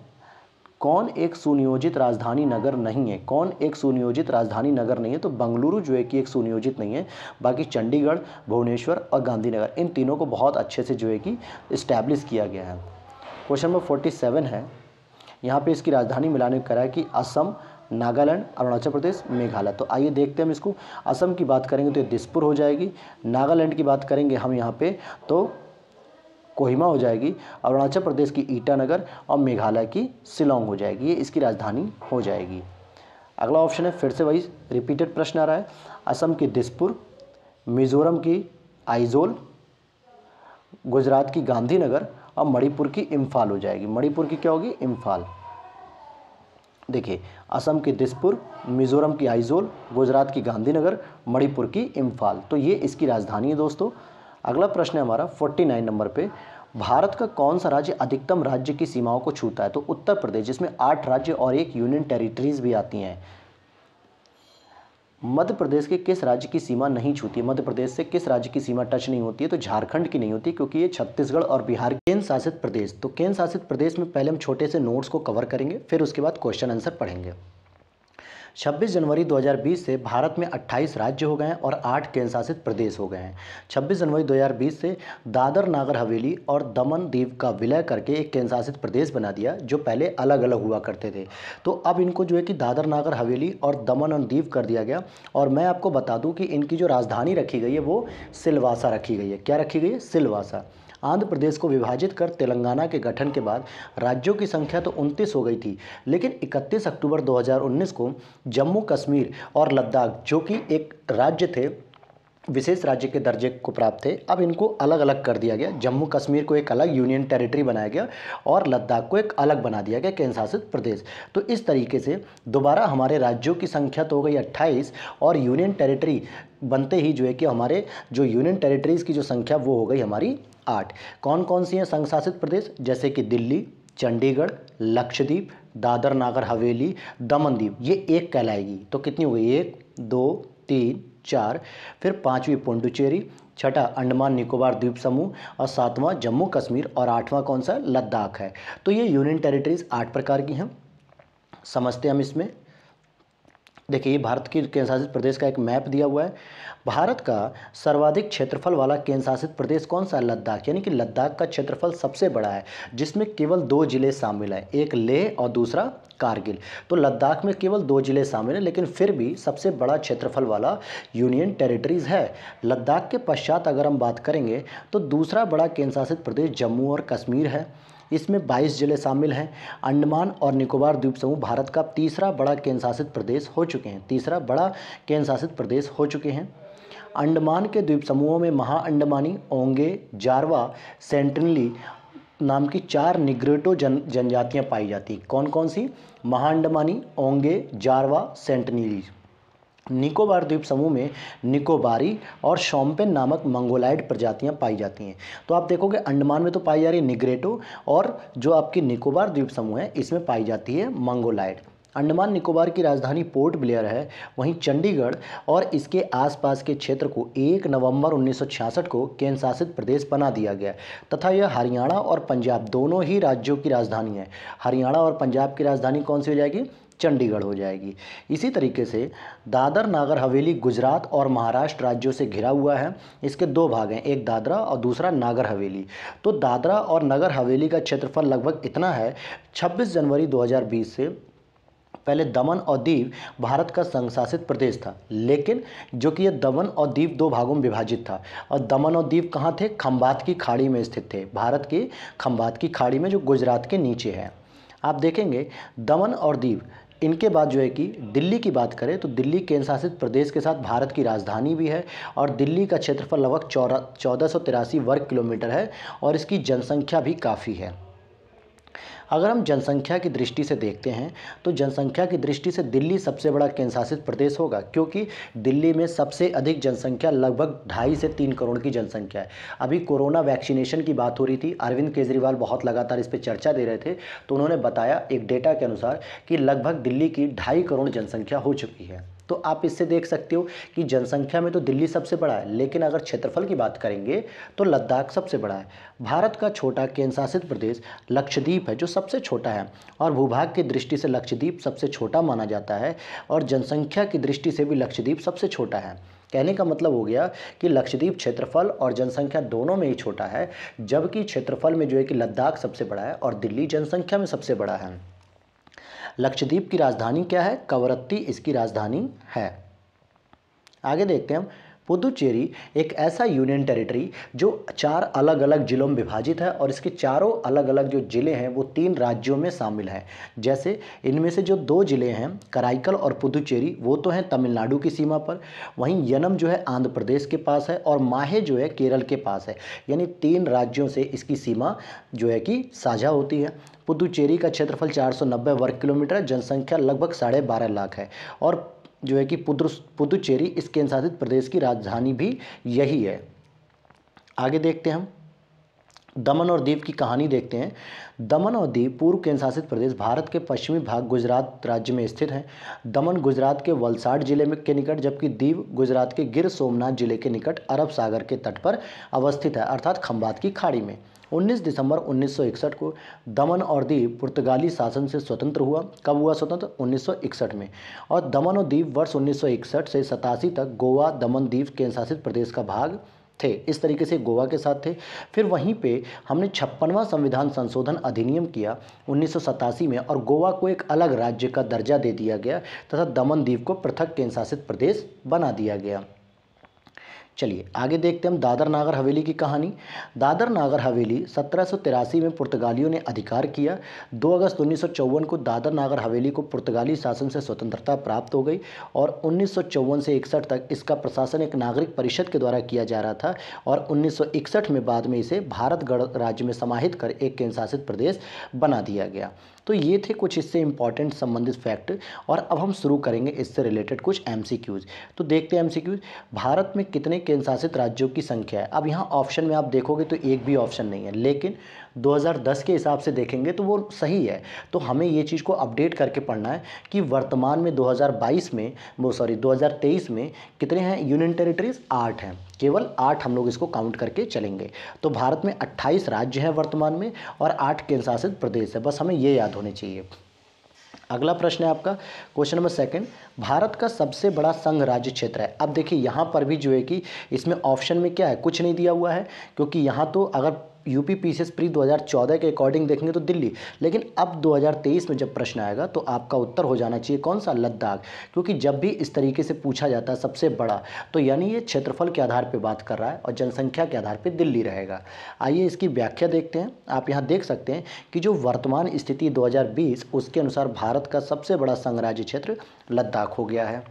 कौन एक सुनियोजित राजधानी नगर नहीं है कौन एक सुनियोजित राजधानी नगर नहीं है तो बंगलुरु जो है कि एक सुनियोजित नहीं है बाकी चंडीगढ़ भुवनेश्वर और गांधीनगर इन तीनों को बहुत अच्छे से जो है कि इस्टेब्लिश किया गया है क्वेश्चन नंबर फोर्टी सेवन है यहाँ पर इसकी राजधानी मिलाने को कि असम नागालैंड अरुणाचल प्रदेश मेघालय तो आइए देखते हैं हम इसको असम की बात करेंगे तो ये दिसपुर हो जाएगी नागालैंड की बात करेंगे हम यहाँ पे तो कोहिमा हो जाएगी अरुणाचल प्रदेश की ईटानगर और मेघालय की शिलोंग हो जाएगी ये इसकी राजधानी हो जाएगी अगला ऑप्शन है फिर से वही रिपीटेड प्रश्न आ रहा है असम की दिसपुर मिजोरम की आइजोल गुजरात की गांधीनगर और मणिपुर की इम्फाल हो जाएगी मणिपुर की क्या होगी इम्फाल देखिए असम की दिसपुर मिजोरम की आइजोल गुजरात की गांधीनगर मणिपुर की इम्फाल तो ये इसकी राजधानी है दोस्तों अगला प्रश्न है हमारा 49 नंबर पे भारत का कौन सा राज्य अधिकतम राज्य की सीमाओं को छूता है तो उत्तर प्रदेश जिसमें आठ राज्य और एक यूनियन टेरिटरीज भी आती हैं मध्य प्रदेश के किस राज्य की सीमा नहीं छूती है मध्य प्रदेश से किस राज्य की सीमा टच नहीं होती है तो झारखंड की नहीं होती क्योंकि ये छत्तीसगढ़ और बिहार केंद्र शासित प्रदेश तो केंद्र शासित प्रदेश में पहले हम छोटे से नोट्स को कवर करेंगे फिर उसके बाद क्वेश्चन आंसर पढ़ेंगे 26 जनवरी 2020 से भारत में 28 राज्य हो गए हैं और 8 केंद्र शासित प्रदेश हो गए हैं 26 जनवरी 2020 से दादर नागर हवेली और दमन दीव का विलय करके एक केंद्र शासित प्रदेश बना दिया जो पहले अलग अलग हुआ करते थे तो अब इनको जो है कि दादर नागर हवेली और दमन और द्वीप कर दिया गया और मैं आपको बता दूँ कि इनकी जो राजधानी रखी गई है वो सिलवासा रखी गई है क्या रखी गई है सिलवासा आंध्र प्रदेश को विभाजित कर तेलंगाना के गठन के बाद राज्यों की संख्या तो उनतीस हो गई थी लेकिन इकतीस अक्टूबर 2019 को जम्मू कश्मीर और लद्दाख जो कि एक राज्य थे विशेष राज्य के दर्जे को प्राप्त थे अब इनको अलग अलग कर दिया गया जम्मू कश्मीर को एक अलग यूनियन टेरिटरी बनाया गया और लद्दाख को एक अलग बना दिया गया केंद्र शासित प्रदेश तो इस तरीके से दोबारा हमारे राज्यों की संख्या तो हो गई 28 और यूनियन टेरिटरी बनते ही जो है कि हमारे जो यूनियन टेरिटरीज़ की जो संख्या वो हो गई हमारी आठ कौन कौन सी हैं संघ शासित प्रदेश जैसे कि दिल्ली चंडीगढ़ लक्षद्वीप दादर नागर हवेली दमनदीप ये एक कहलाएगी तो कितनी हुई एक दो तीन चार फिर पाँचवीं पुंडुचेरी छठा अंडमान निकोबार द्वीप समूह और सातवां जम्मू कश्मीर और आठवां कौन सा लद्दाख है तो ये यूनियन टेरिटरीज आठ प्रकार की हैं समझते हम इसमें देखिए ये भारत की केंद्रशासित प्रदेश का एक मैप दिया हुआ है भारत का सर्वाधिक क्षेत्रफल वाला केंद्र शासित प्रदेश कौन सा है लद्दाख यानी कि लद्दाख का क्षेत्रफल सबसे बड़ा है जिसमें केवल दो ज़िले शामिल हैं एक लेह और दूसरा कारगिल तो लद्दाख में केवल दो ज़िले शामिल हैं लेकिन फिर भी सबसे बड़ा क्षेत्रफल वाला यूनियन टेरिटरीज़ है लद्दाख के पश्चात अगर हम बात करेंगे तो दूसरा बड़ा केंद्रशासित प्रदेश जम्मू और कश्मीर है इसमें 22 जिले शामिल हैं अंडमान और निकोबार द्वीप समूह भारत का तीसरा बड़ा केंद्रशासित प्रदेश हो चुके हैं तीसरा बड़ा केंद्रशासित प्रदेश हो चुके हैं अंडमान के द्वीप समूहों में महाअंडमानी ओंगे जारवा सेंटनली नाम की चार निग्रेटो जन जनजातियाँ पाई जाती कौन कौन सी महाअंडमानी ओंगे जारवा सेंटनली निकोबार द्वीप समूह में निकोबारी और शॉम्पेन नामक मंगोलाइड प्रजातियां पाई जाती हैं तो आप देखोगे अंडमान में तो पाई जा रही है निग्रेटो और जो आपकी निकोबार द्वीप समूह है इसमें पाई जाती है मंगोलाइड अंडमान निकोबार की राजधानी पोर्ट ब्लेयर है वहीं चंडीगढ़ और इसके आसपास के क्षेत्र को 1 नवंबर 1966 को केंद्र शासित प्रदेश बना दिया गया तथा यह हरियाणा और पंजाब दोनों ही राज्यों की राजधानी है हरियाणा और पंजाब की राजधानी कौन सी हो जाएगी चंडीगढ़ हो जाएगी इसी तरीके से दादर नागर हवेली गुजरात और महाराष्ट्र राज्यों से घिरा हुआ है इसके दो भाग हैं एक दादरा और दूसरा नागर हवेली तो दादरा और नगर हवेली का क्षेत्रफल लगभग इतना है 26 जनवरी 2020 से पहले दमन और दीव भारत का संशासित प्रदेश था लेकिन जो कि यह दमन और दीव दो भागों में विभाजित था और दमन और दीव कहाँ थे खम्बात की खाड़ी में स्थित थे भारत के खम्बात की खाड़ी में जो गुजरात के नीचे है आप देखेंगे दमन और दीव इनके बाद जो है कि दिल्ली की बात करें तो दिल्ली केंद्रशासित प्रदेश के साथ भारत की राजधानी भी है और दिल्ली का क्षेत्रफल लगभग चौरा चौदह वर्ग किलोमीटर है और इसकी जनसंख्या भी काफ़ी है अगर हम जनसंख्या की दृष्टि से देखते हैं तो जनसंख्या की दृष्टि से दिल्ली सबसे बड़ा केंद्रशासित प्रदेश होगा क्योंकि दिल्ली में सबसे अधिक जनसंख्या लगभग ढाई से तीन करोड़ की जनसंख्या है अभी कोरोना वैक्सीनेशन की बात हो रही थी अरविंद केजरीवाल बहुत लगातार इस पर चर्चा दे रहे थे तो उन्होंने बताया एक डेटा के अनुसार कि लगभग दिल्ली की ढाई करोड़ जनसंख्या हो चुकी है तो आप इससे देख सकते हो कि जनसंख्या में तो दिल्ली सबसे बड़ा है लेकिन अगर क्षेत्रफल की बात करेंगे तो लद्दाख सबसे बड़ा है भारत का छोटा केंद्रशासित प्रदेश लक्षद्वीप है जो सबसे छोटा है और भूभाग की दृष्टि से लक्षद्वीप सबसे छोटा माना जाता है और जनसंख्या की दृष्टि से भी लक्षद्वीप सबसे छोटा है कहने का मतलब हो गया कि लक्षद्वीप क्षेत्रफल और जनसंख्या दोनों में ही छोटा है जबकि क्षेत्रफल में जो है कि लद्दाख सबसे बड़ा है और दिल्ली जनसंख्या में सबसे बड़ा है लक्षद्वीप की राजधानी क्या है कवरत्ती इसकी राजधानी है आगे देखते हैं हम पुदुचेरी एक ऐसा यूनियन टेरिटरी जो चार अलग अलग ज़िलों में विभाजित है और इसके चारों अलग अलग जो ज़िले हैं वो तीन राज्यों में शामिल हैं जैसे इनमें से जो दो ज़िले हैं कराइकल और पुदुचेरी वो तो हैं तमिलनाडु की सीमा पर वहीं यनम जो है आंध्र प्रदेश के पास है और माहे जो है केरल के पास है यानी तीन राज्यों से इसकी सीमा जो है कि साझा होती है पुदुचेरी का क्षेत्रफल 490 वर्ग किलोमीटर जनसंख्या लगभग साढ़े बारह लाख है और जो है कि पुदुचेरी इस केंद्र शासित प्रदेश की राजधानी भी यही है आगे देखते हैं हम दमन और दीप की कहानी देखते हैं दमन और दीप पूर्व केंद्र शासित प्रदेश भारत के पश्चिमी भाग गुजरात राज्य में स्थित है दमन गुजरात के वलसाड जिले में के निकट जबकि दीव गुजरात के गिर सोमनाथ जिले के निकट अरब सागर के तट पर अवस्थित है अर्थात खम्बात की खाड़ी में 19 दिसंबर 1961 को दमन और दीप पुर्तगाली शासन से स्वतंत्र हुआ कब हुआ स्वतंत्र 1961 में और दमन और दीप वर्ष 1961 से सतासी तक गोवा दमन दीप केंद्रशासित प्रदेश का भाग थे इस तरीके से गोवा के साथ थे फिर वहीं पे हमने छप्पनवा संविधान संशोधन अधिनियम किया उन्नीस में और गोवा को एक अलग राज्य का दर्जा दे दिया गया तथा दमन द्वीप को पृथक केंद्रशासित प्रदेश बना दिया गया चलिए आगे देखते हैं हम दादर नागर हवेली की कहानी दादर नागर हवेली सत्रह में पुर्तगालियों ने अधिकार किया 2 अगस्त उन्नीस को दादर नागर हवेली को पुर्तगाली शासन से स्वतंत्रता प्राप्त हो गई और उन्नीस से इकसठ तक इसका प्रशासन एक नागरिक परिषद के द्वारा किया जा रहा था और उन्नीस में बाद में इसे भारत गणराज्य में समाहित कर एक केंद्रशासित प्रदेश बना दिया गया तो ये थे कुछ इससे इंपॉर्टेंट संबंधित फैक्ट और अब हम शुरू करेंगे इससे रिलेटेड कुछ एम तो देखते हैं एम भारत में कितने केंद्रशासित राज्यों की संख्या है अब यहाँ ऑप्शन में आप देखोगे तो एक भी ऑप्शन नहीं है लेकिन 2010 के हिसाब से देखेंगे तो वो सही है तो हमें ये चीज़ को अपडेट करके पढ़ना है कि वर्तमान में 2022 में वो सॉरी 2023 में कितने हैं यूनियन टेरिटरीज आठ हैं केवल आठ हम लोग इसको काउंट करके चलेंगे तो भारत में अट्ठाईस राज्य हैं वर्तमान में और आठ केंद्रशासित प्रदेश है बस हमें ये याद होने चाहिए अगला प्रश्न है आपका क्वेश्चन नंबर सेकंड भारत का सबसे बड़ा संघ राज्य क्षेत्र है अब देखिए यहाँ पर भी जो है कि इसमें ऑप्शन में क्या है कुछ नहीं दिया हुआ है क्योंकि यहाँ तो अगर यूपी पीसीएस प्री 2014 के अकॉर्डिंग देखेंगे तो दिल्ली लेकिन अब 2023 में जब प्रश्न आएगा तो आपका उत्तर हो जाना चाहिए कौन सा लद्दाख क्योंकि जब भी इस तरीके से पूछा जाता है सबसे बड़ा तो यानी ये क्षेत्रफल के आधार पर बात कर रहा है और जनसंख्या के आधार पर दिल्ली रहेगा आइए इसकी व्याख्या देखते हैं आप यहाँ देख सकते हैं कि जो वर्तमान स्थिति दो उसके अनुसार भारत का सबसे बड़ा संग्राज्य क्षेत्र लद्दाख हो गया है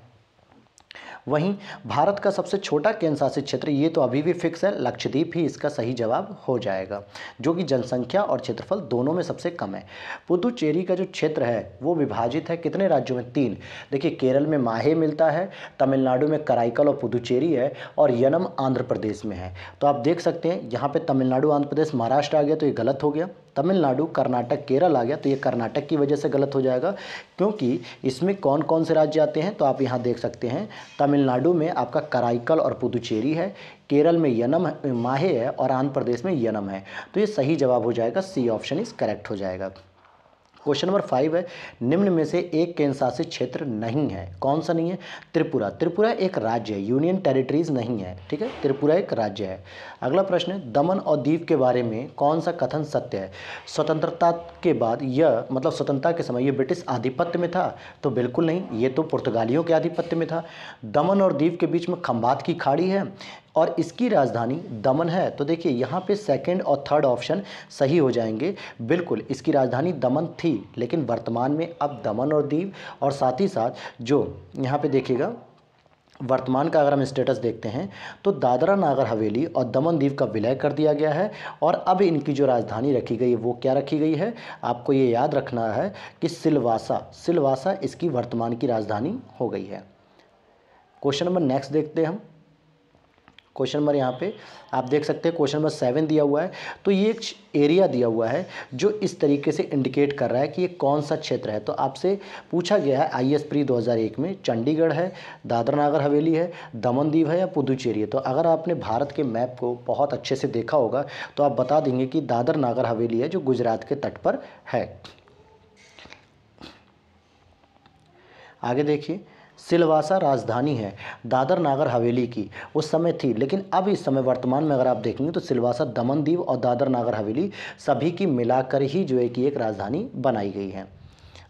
वहीं भारत का सबसे छोटा केंद्र शासित क्षेत्र ये तो अभी भी फिक्स है लक्षद्वीप ही इसका सही जवाब हो जाएगा जो कि जनसंख्या और क्षेत्रफल दोनों में सबसे कम है पुदुचेरी का जो क्षेत्र है वो विभाजित है कितने राज्यों में तीन देखिए केरल में माहे मिलता है तमिलनाडु में कराइकल और पुदुचेरी है और यनम आंध्र प्रदेश में है तो आप देख सकते हैं यहाँ पर तमिलनाडु आंध्र प्रदेश महाराष्ट्र आ गया तो ये गलत हो गया तमिलनाडु कर्नाटक केरल आ गया तो ये कर्नाटक की वजह से गलत हो जाएगा क्योंकि इसमें कौन कौन से राज्य आते हैं तो आप यहाँ देख सकते हैं तमिलनाडु में आपका कराइकल और पुदुचेरी है केरल में यनम माहे है और आंध्र प्रदेश में यनम है तो ये सही जवाब हो जाएगा सी ऑप्शन इज़ करेक्ट हो जाएगा क्वेश्चन नंबर फाइव है निम्न में से एक केंद्र शासित क्षेत्र नहीं है कौन सा नहीं है त्रिपुरा त्रिपुरा एक राज्य है यूनियन टेरिटरीज नहीं है ठीक है त्रिपुरा एक राज्य है अगला प्रश्न है दमन और द्वीप के बारे में कौन सा कथन सत्य है स्वतंत्रता के बाद यह मतलब स्वतंत्रता के समय यह ब्रिटिश आधिपत्य में था तो बिल्कुल नहीं ये तो पुर्तगालियों के आधिपत्य में था दमन और द्वीप के बीच में खंभात की खाड़ी है और इसकी राजधानी दमन है तो देखिए यहाँ पे सेकंड और थर्ड ऑप्शन सही हो जाएंगे बिल्कुल इसकी राजधानी दमन थी लेकिन वर्तमान में अब दमन और दीव और साथ ही साथ जो यहाँ पे देखिएगा वर्तमान का अगर हम स्टेटस देखते हैं तो दादरा नागर हवेली और दमन दीव का विलय कर दिया गया है और अब इनकी जो राजधानी रखी गई है वो क्या रखी गई है आपको ये याद रखना है कि सिलवासा सिलवासा इसकी वर्तमान की राजधानी हो गई है क्वेश्चन नंबर नेक्स्ट देखते हैं हम क्वेश्चन नंबर यहाँ पे आप देख सकते हैं क्वेश्चन नंबर सेवन दिया हुआ है तो ये एक एरिया दिया हुआ है जो इस तरीके से इंडिकेट कर रहा है कि ये कौन सा क्षेत्र है तो आपसे पूछा गया है आई एस प्री एक में चंडीगढ़ है दादरा नागर हवेली है दमन दीव है या पुदुचेरी है तो अगर आपने भारत के मैप को बहुत अच्छे से देखा होगा तो आप बता देंगे कि दादर नागर हवेली है जो गुजरात के तट पर है आगे देखिए सिलवासा राजधानी है दादर नागर हवेली की उस समय थी लेकिन अब इस समय वर्तमान में अगर आप देखेंगे तो सिलवासा दमनदीव और दादर नागर हवेली सभी की मिलाकर ही जो है कि एक राजधानी बनाई गई है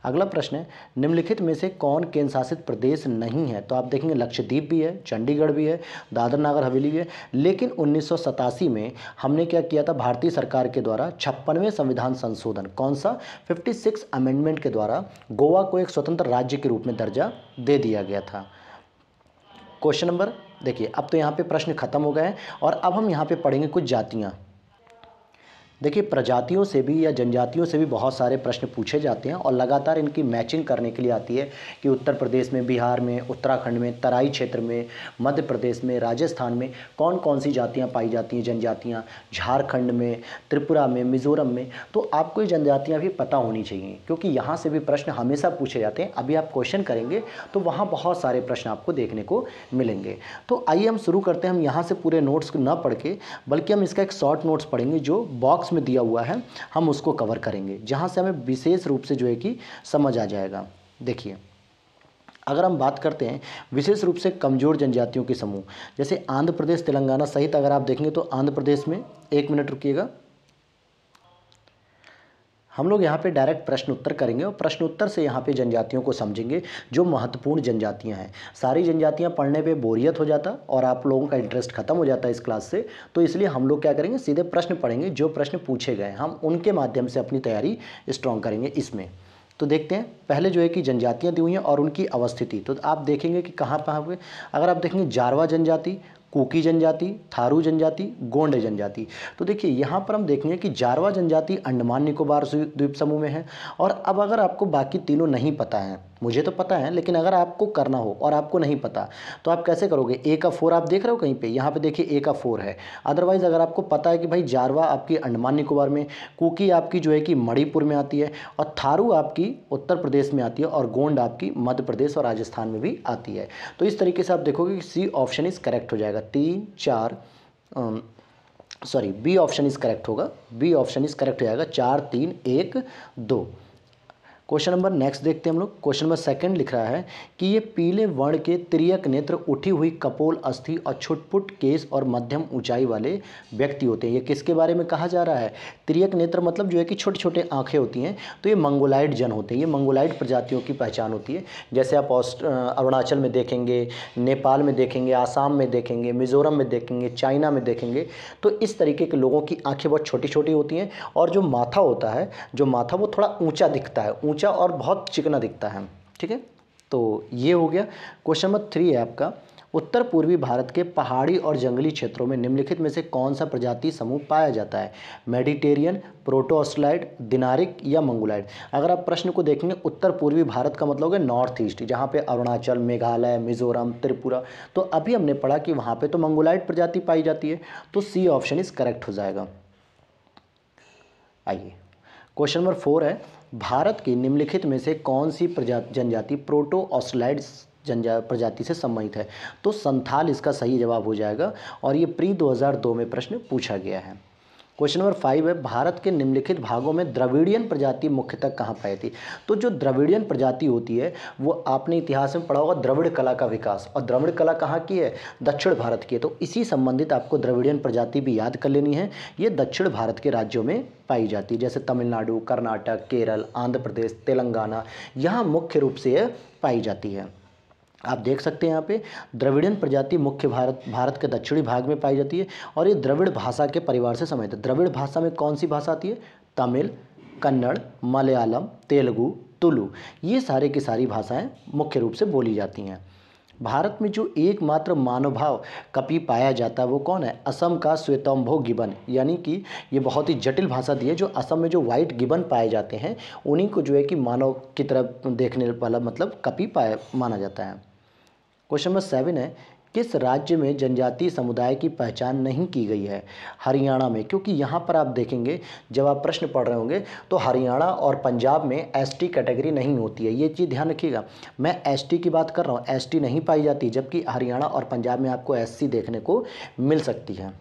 अगला प्रश्न है निम्नलिखित में से कौन केंद्र शासित प्रदेश नहीं है तो आप देखेंगे लक्षद्वीप भी है चंडीगढ़ भी है दादर नागर हवेली भी है लेकिन उन्नीस में हमने क्या किया था भारतीय सरकार के द्वारा छप्पनवें संविधान संशोधन कौन सा 56 अमेंडमेंट के द्वारा गोवा को एक स्वतंत्र राज्य के रूप में दर्जा दे दिया गया था क्वेश्चन नंबर देखिए अब तो यहाँ पे प्रश्न खत्म हो गए हैं और अब हम यहाँ पे पढ़ेंगे कुछ जातियाँ देखिए प्रजातियों से भी या जनजातियों से भी बहुत सारे प्रश्न पूछे जाते हैं और लगातार इनकी मैचिंग करने के लिए आती है कि उत्तर प्रदेश में बिहार में उत्तराखंड में तराई क्षेत्र में मध्य प्रदेश में राजस्थान में कौन कौन सी जातियाँ पाई जाती हैं जनजातियाँ झारखंड में त्रिपुरा में मिज़ोरम में तो आपको ये जनजातियाँ भी पता होनी चाहिए क्योंकि यहाँ से भी प्रश्न हमेशा पूछे जाते हैं अभी आप क्वेश्चन करेंगे तो वहाँ बहुत सारे प्रश्न आपको देखने को मिलेंगे तो आइए हम शुरू करते हैं हम यहाँ से पूरे नोट्स न पढ़ के बल्कि हम इसका एक शॉर्ट नोट्स पढ़ेंगे जो बॉक्स बॉक्स में दिया हुआ है हम उसको कवर करेंगे जहाँ से हमें विशेष रूप से जो है कि समझ आ जाएगा देखिए अगर हम बात करते हैं विशेष रूप से कमजोर जनजातियों के समूह जैसे आंध्र प्रदेश तेलंगाना सहित अगर आप देखेंगे तो आंध्र प्रदेश में एक मिनट रुकिएगा हम लोग यहाँ पे डायरेक्ट प्रश्न उत्तर करेंगे और प्रश्न उत्तर से यहाँ पे जनजातियों को समझेंगे जो महत्वपूर्ण जनजातियाँ हैं सारी जनजातियाँ पढ़ने पे बोरियत हो जाता और आप लोगों का इंटरेस्ट खत्म हो जाता है इस क्लास से तो इसलिए हम लोग क्या करेंगे सीधे प्रश्न पढ़ेंगे जो प्रश्न पूछे गए हम उनके माध्यम से अपनी तैयारी स्ट्रॉन्ग करेंगे इसमें तो देखते हैं पहले जो है कि जनजातियाँ दी हुई हैं और उनकी अवस्थिति तो आप देखेंगे कि कहाँ पर अगर आप देखेंगे जारवा जनजाति कोकी जनजाति थारू जनजाति गोंड जनजाति तो देखिए यहाँ पर हम देखेंगे कि जारवा जनजाति अंडमान निकोबार द्वीप समूह में है और अब अगर आपको बाकी तीनों नहीं पता है मुझे तो पता है लेकिन अगर आपको करना हो और आपको नहीं पता तो आप कैसे करोगे ए का फोर आप देख रहे हो कहीं पे यहाँ पे देखिए ए का फोर है अदरवाइज़ अगर आपको पता है कि भाई जारवा आपकी अंडमान निकोबार में कुकी आपकी जो है कि मणिपुर में आती है और थारू आपकी उत्तर प्रदेश में आती है और गोंड आपकी मध्य प्रदेश और राजस्थान में भी आती है तो इस तरीके से आप देखोगे कि सी ऑप्शन इज़ करेक्ट हो जाएगा तीन चार sorry B option is correct होगा बी ऑप्शन इज़ करेक्ट हो जाएगा चार तीन एक दो क्वेश्चन नंबर नेक्स्ट देखते हैं हम लोग क्वेश्चन नंबर सेकंड लिख रहा है कि ये पीले वर्ण के त्रियक नेत्र उठी हुई कपोल अस्थि और छुटपुट केस और मध्यम ऊंचाई वाले व्यक्ति होते हैं ये किसके बारे में कहा जा रहा है त्रियक नेत्र मतलब जो है कि छोटे छोटे आँखें होती हैं तो ये मंगोलाइड जन होते हैं ये मंगोलाइड प्रजातियों की पहचान होती है जैसे आप अरुणाचल में देखेंगे नेपाल में देखेंगे आसाम में देखेंगे मिज़ोरम में देखेंगे चाइना में देखेंगे तो इस तरीके के लोगों की आँखें बहुत छोटी छोटी होती हैं और जो माथा होता है जो माथा वो थोड़ा ऊँचा दिखता है ऊंचा और बहुत चिकना दिखता है ठीक है तो ये हो गया क्वेश्चन नंबर थ्री है आपका उत्तर पूर्वी भारत के पहाड़ी और जंगली क्षेत्रों में निम्नलिखित में से कौन सा प्रजाति समूह पाया जाता है मेडिटेरियन प्रोटोस्लाइड दिनारिक या मंगोलाइड अगर आप प्रश्न को देखेंगे उत्तर पूर्वी भारत का मतलब है नॉर्थ ईस्ट जहाँ पे अरुणाचल मेघालय मिजोरम त्रिपुरा तो अभी हमने पढ़ा कि वहाँ पर तो मंगोलाइड प्रजाति पाई जाती है तो सी ऑप्शन इस करेक्ट हो जाएगा आइए क्वेश्चन नंबर फोर है भारत की निम्नलिखित में से कौन सी प्रजा जनजाति प्रोटो ऑस्ट्रेलाइड्स जनजा प्रजाति से संबंधित है तो संथाल इसका सही जवाब हो जाएगा और ये प्री 2002 में प्रश्न पूछा गया है क्वेश्चन नंबर फाइव है भारत के निम्नलिखित भागों में द्रविड़ियन प्रजाति मुख्यतः कहाँ पाई थी तो जो द्रविड़ियन प्रजाति होती है वो आपने इतिहास में पढ़ा होगा द्रविड़ कला का विकास और द्रविड़ कला कहाँ की है दक्षिण भारत की है तो इसी संबंधित आपको द्रविड़ियन प्रजाति भी याद कर लेनी है ये दक्षिण भारत के राज्यों में पाई जाती है जैसे तमिलनाडु कर्नाटक केरल आंध्र प्रदेश तेलंगाना यहाँ मुख्य रूप से पाई जाती है आप देख सकते हैं यहाँ पे द्रविड़ियन प्रजाति मुख्य भारत भारत के दक्षिणी भाग में पाई जाती है और ये द्रविड़ भाषा के परिवार से संबंधित है द्रविड़ भाषा में कौन सी भाषा आती है तमिल कन्नड़ मलयालम तेलुगु तुलु ये सारे की सारी भाषाएं मुख्य रूप से बोली जाती हैं भारत में जो एकमात्र मानवभाव कपि पाया जाता है वो कौन है असम का श्वेतम्भो गिबन यानी कि ये बहुत ही जटिल भाषा दी है जो असम में जो वाइट गिबन पाए जाते हैं उन्हीं को जो है कि मानव की तरफ देखने वाला मतलब कपि पाया माना जाता है क्वेश्चन नंबर सेवन है किस राज्य में जनजातीय समुदाय की पहचान नहीं की गई है हरियाणा में क्योंकि यहाँ पर आप देखेंगे जब आप प्रश्न पढ़ रहे होंगे तो हरियाणा और पंजाब में एसटी कैटेगरी नहीं होती है ये चीज़ ध्यान रखिएगा मैं एसटी की बात कर रहा हूँ एसटी नहीं पाई जाती जबकि हरियाणा और पंजाब में आपको एससी देखने को मिल सकती है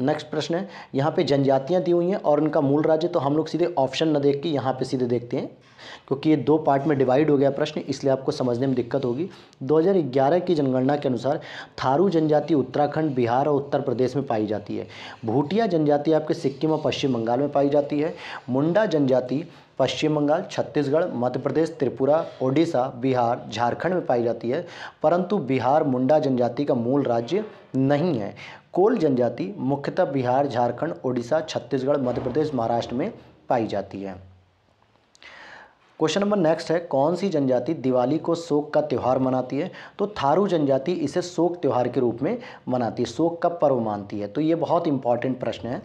नेक्स्ट प्रश्न है यहाँ पे जनजातियाँ दी हुई हैं और उनका मूल राज्य तो हम लोग सीधे ऑप्शन न देख के यहाँ पे सीधे देखते हैं क्योंकि ये दो पार्ट में डिवाइड हो गया प्रश्न इसलिए आपको समझने में दिक्कत होगी 2011 की जनगणना के अनुसार थारू जनजाति उत्तराखंड बिहार और उत्तर प्रदेश में पाई जाती है भूटिया जनजाति आपके सिक्किम और पश्चिम बंगाल में पाई जाती है मुंडा जनजाति पश्चिम बंगाल छत्तीसगढ़ मध्य प्रदेश त्रिपुरा ओडिशा बिहार झारखंड में पाई जाती है परंतु बिहार मुंडा जनजाति का मूल राज्य नहीं है कोल जनजाति मुख्यतः बिहार झारखंड ओडिशा छत्तीसगढ़ मध्य प्रदेश महाराष्ट्र में पाई जाती है क्वेश्चन नंबर नेक्स्ट है कौन सी जनजाति दिवाली को शोक का त्यौहार मनाती है तो थारू जनजाति इसे शोक त्यौहार के रूप में मनाती है शोक का पर्व मानती है तो ये बहुत इंपॉर्टेंट प्रश्न है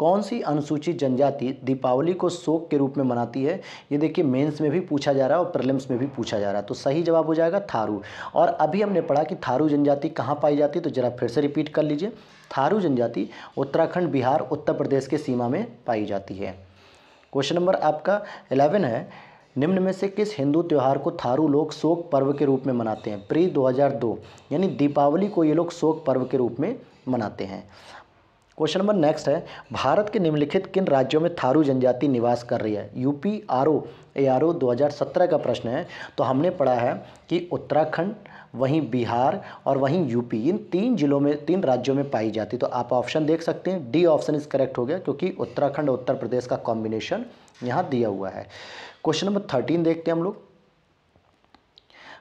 कौन सी अनुसूचित जनजाति दीपावली को शोक के रूप में मनाती है ये देखिए मेंस में भी पूछा जा रहा है और प्रलिम्स में भी पूछा जा रहा है तो सही जवाब हो जाएगा थारू और अभी हमने पढ़ा कि थारू जनजाति कहाँ पाई जाती है तो ज़रा फिर से रिपीट कर लीजिए थारू जनजाति उत्तराखंड बिहार उत्तर प्रदेश के सीमा में पाई जाती है क्वेश्चन नंबर आपका इलेवन है निम्न में से किस हिंदू त्यौहार को थारू लोग शोक पर्व के रूप में मनाते हैं प्री 2002 यानी दीपावली को ये लोग शोक पर्व के रूप में मनाते हैं क्वेश्चन नंबर नेक्स्ट है भारत के निम्नलिखित किन राज्यों में थारू जनजाति निवास कर रही है UP R O A R O दो हज़ार सत्रह का प्रश्न है तो हमने पढ़ा है कि उत्तराखंड वहीं बिहार और वहीं यूपी इन तीन जिलों में तीन राज्यों में पाई जाती तो आप ऑप्शन देख सकते हैं डी ऑप्शन इस करेक्ट हो गया क्योंकि उत्तराखंड और उत्तर प्रदेश का कॉम्बिनेशन यहाँ दिया हुआ है क्वेश्चन नंबर थर्टीन देखते हैं हम लोग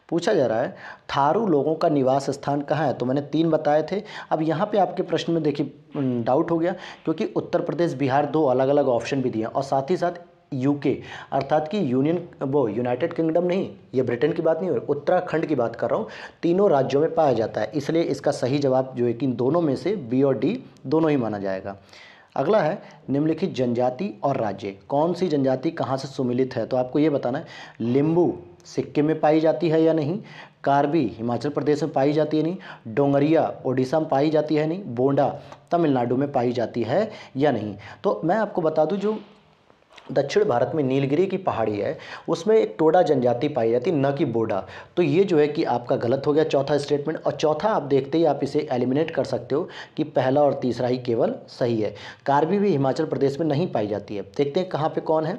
पूछा जा रहा है थारू लोगों का निवास स्थान कहाँ है तो मैंने तीन बताए थे अब यहाँ पे आपके प्रश्न में देखिए डाउट हो गया क्योंकि उत्तर प्रदेश बिहार दो अलग अलग ऑप्शन भी दिए और साथ ही साथ यूके अर्थात कि यूनियन वो यूनाइटेड किंगडम नहीं ये ब्रिटेन की बात नहीं हो रही उत्तराखंड की बात कर रहा हूँ तीनों राज्यों में पाया जाता है इसलिए इसका सही जवाब जो है कि दोनों में से बी और डी दोनों ही माना जाएगा अगला है निम्नलिखित जनजाति और राज्य कौन सी जनजाति कहाँ से सुमिलित है तो आपको ये बताना है लिंबू सिक्किम में पाई जाती है या नहीं कार्बी हिमाचल प्रदेश में पाई जाती है नहीं डोंगरिया ओडिशा में पाई जाती है नहीं बोंडा तमिलनाडु में पाई जाती है या नहीं तो मैं आपको बता दूं जो दक्षिण भारत में नीलगिरी की पहाड़ी है उसमें एक टोडा जनजाति पाई जाती है न कि बोडा तो ये जो है कि आपका गलत हो गया चौथा स्टेटमेंट और चौथा आप देखते ही आप इसे एलिमिनेट कर सकते हो कि पहला और तीसरा ही केवल सही है कार्बी भी हिमाचल प्रदेश में नहीं पाई जाती है देखते हैं कहाँ पर कौन है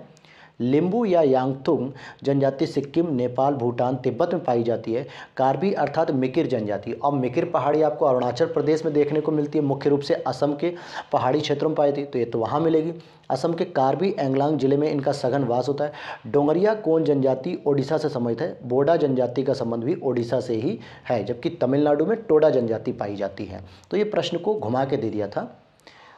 लिम्बू या यांगथुंग जनजाति सिक्किम नेपाल भूटान तिब्बत में पाई जाती है कार्बी अर्थात मिकिर जनजाति और मिकिर पहाड़ी आपको अरुणाचल प्रदेश में देखने को मिलती है मुख्य रूप से असम के पहाड़ी क्षेत्रों में पाई जाती है तो ये तो वहाँ मिलेगी असम के कार्बी एंगलांग जिले में इनका सघन वास होता है डोंगरिया कोन जनजाति ओडिशा से संबंधित है बोडा जनजाति का संबंध भी ओडिशा से ही है जबकि तमिलनाडु में टोडा जनजाति पाई जाती है तो ये प्रश्न को घुमा के दे दिया था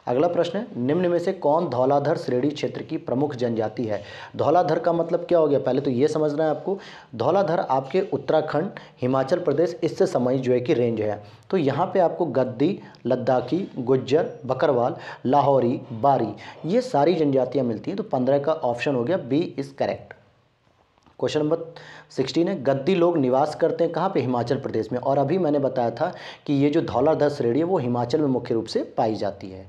अगला प्रश्न निम्न में से कौन धौलाधर श्रेणी क्षेत्र की प्रमुख जनजाति है धौलाधर का मतलब क्या हो गया पहले तो ये समझना है आपको धौलाधर आपके उत्तराखंड हिमाचल प्रदेश इससे समय जो है कि रेंज है तो यहाँ पे आपको गद्दी लद्दाखी गुज्जर बकरवाल लाहौरी बारी ये सारी जनजातियाँ मिलती हैं तो पंद्रह का ऑप्शन हो गया B is correct question number sixteen है गद्दी लोग निवास करते हैं कहाँ पे हिमाचल प्रदेश में और अभी मैंने बताया था कि ये जो धौलाधर श्रेणी है वो हिमाचल में मुख्य रूप से पाई जाती है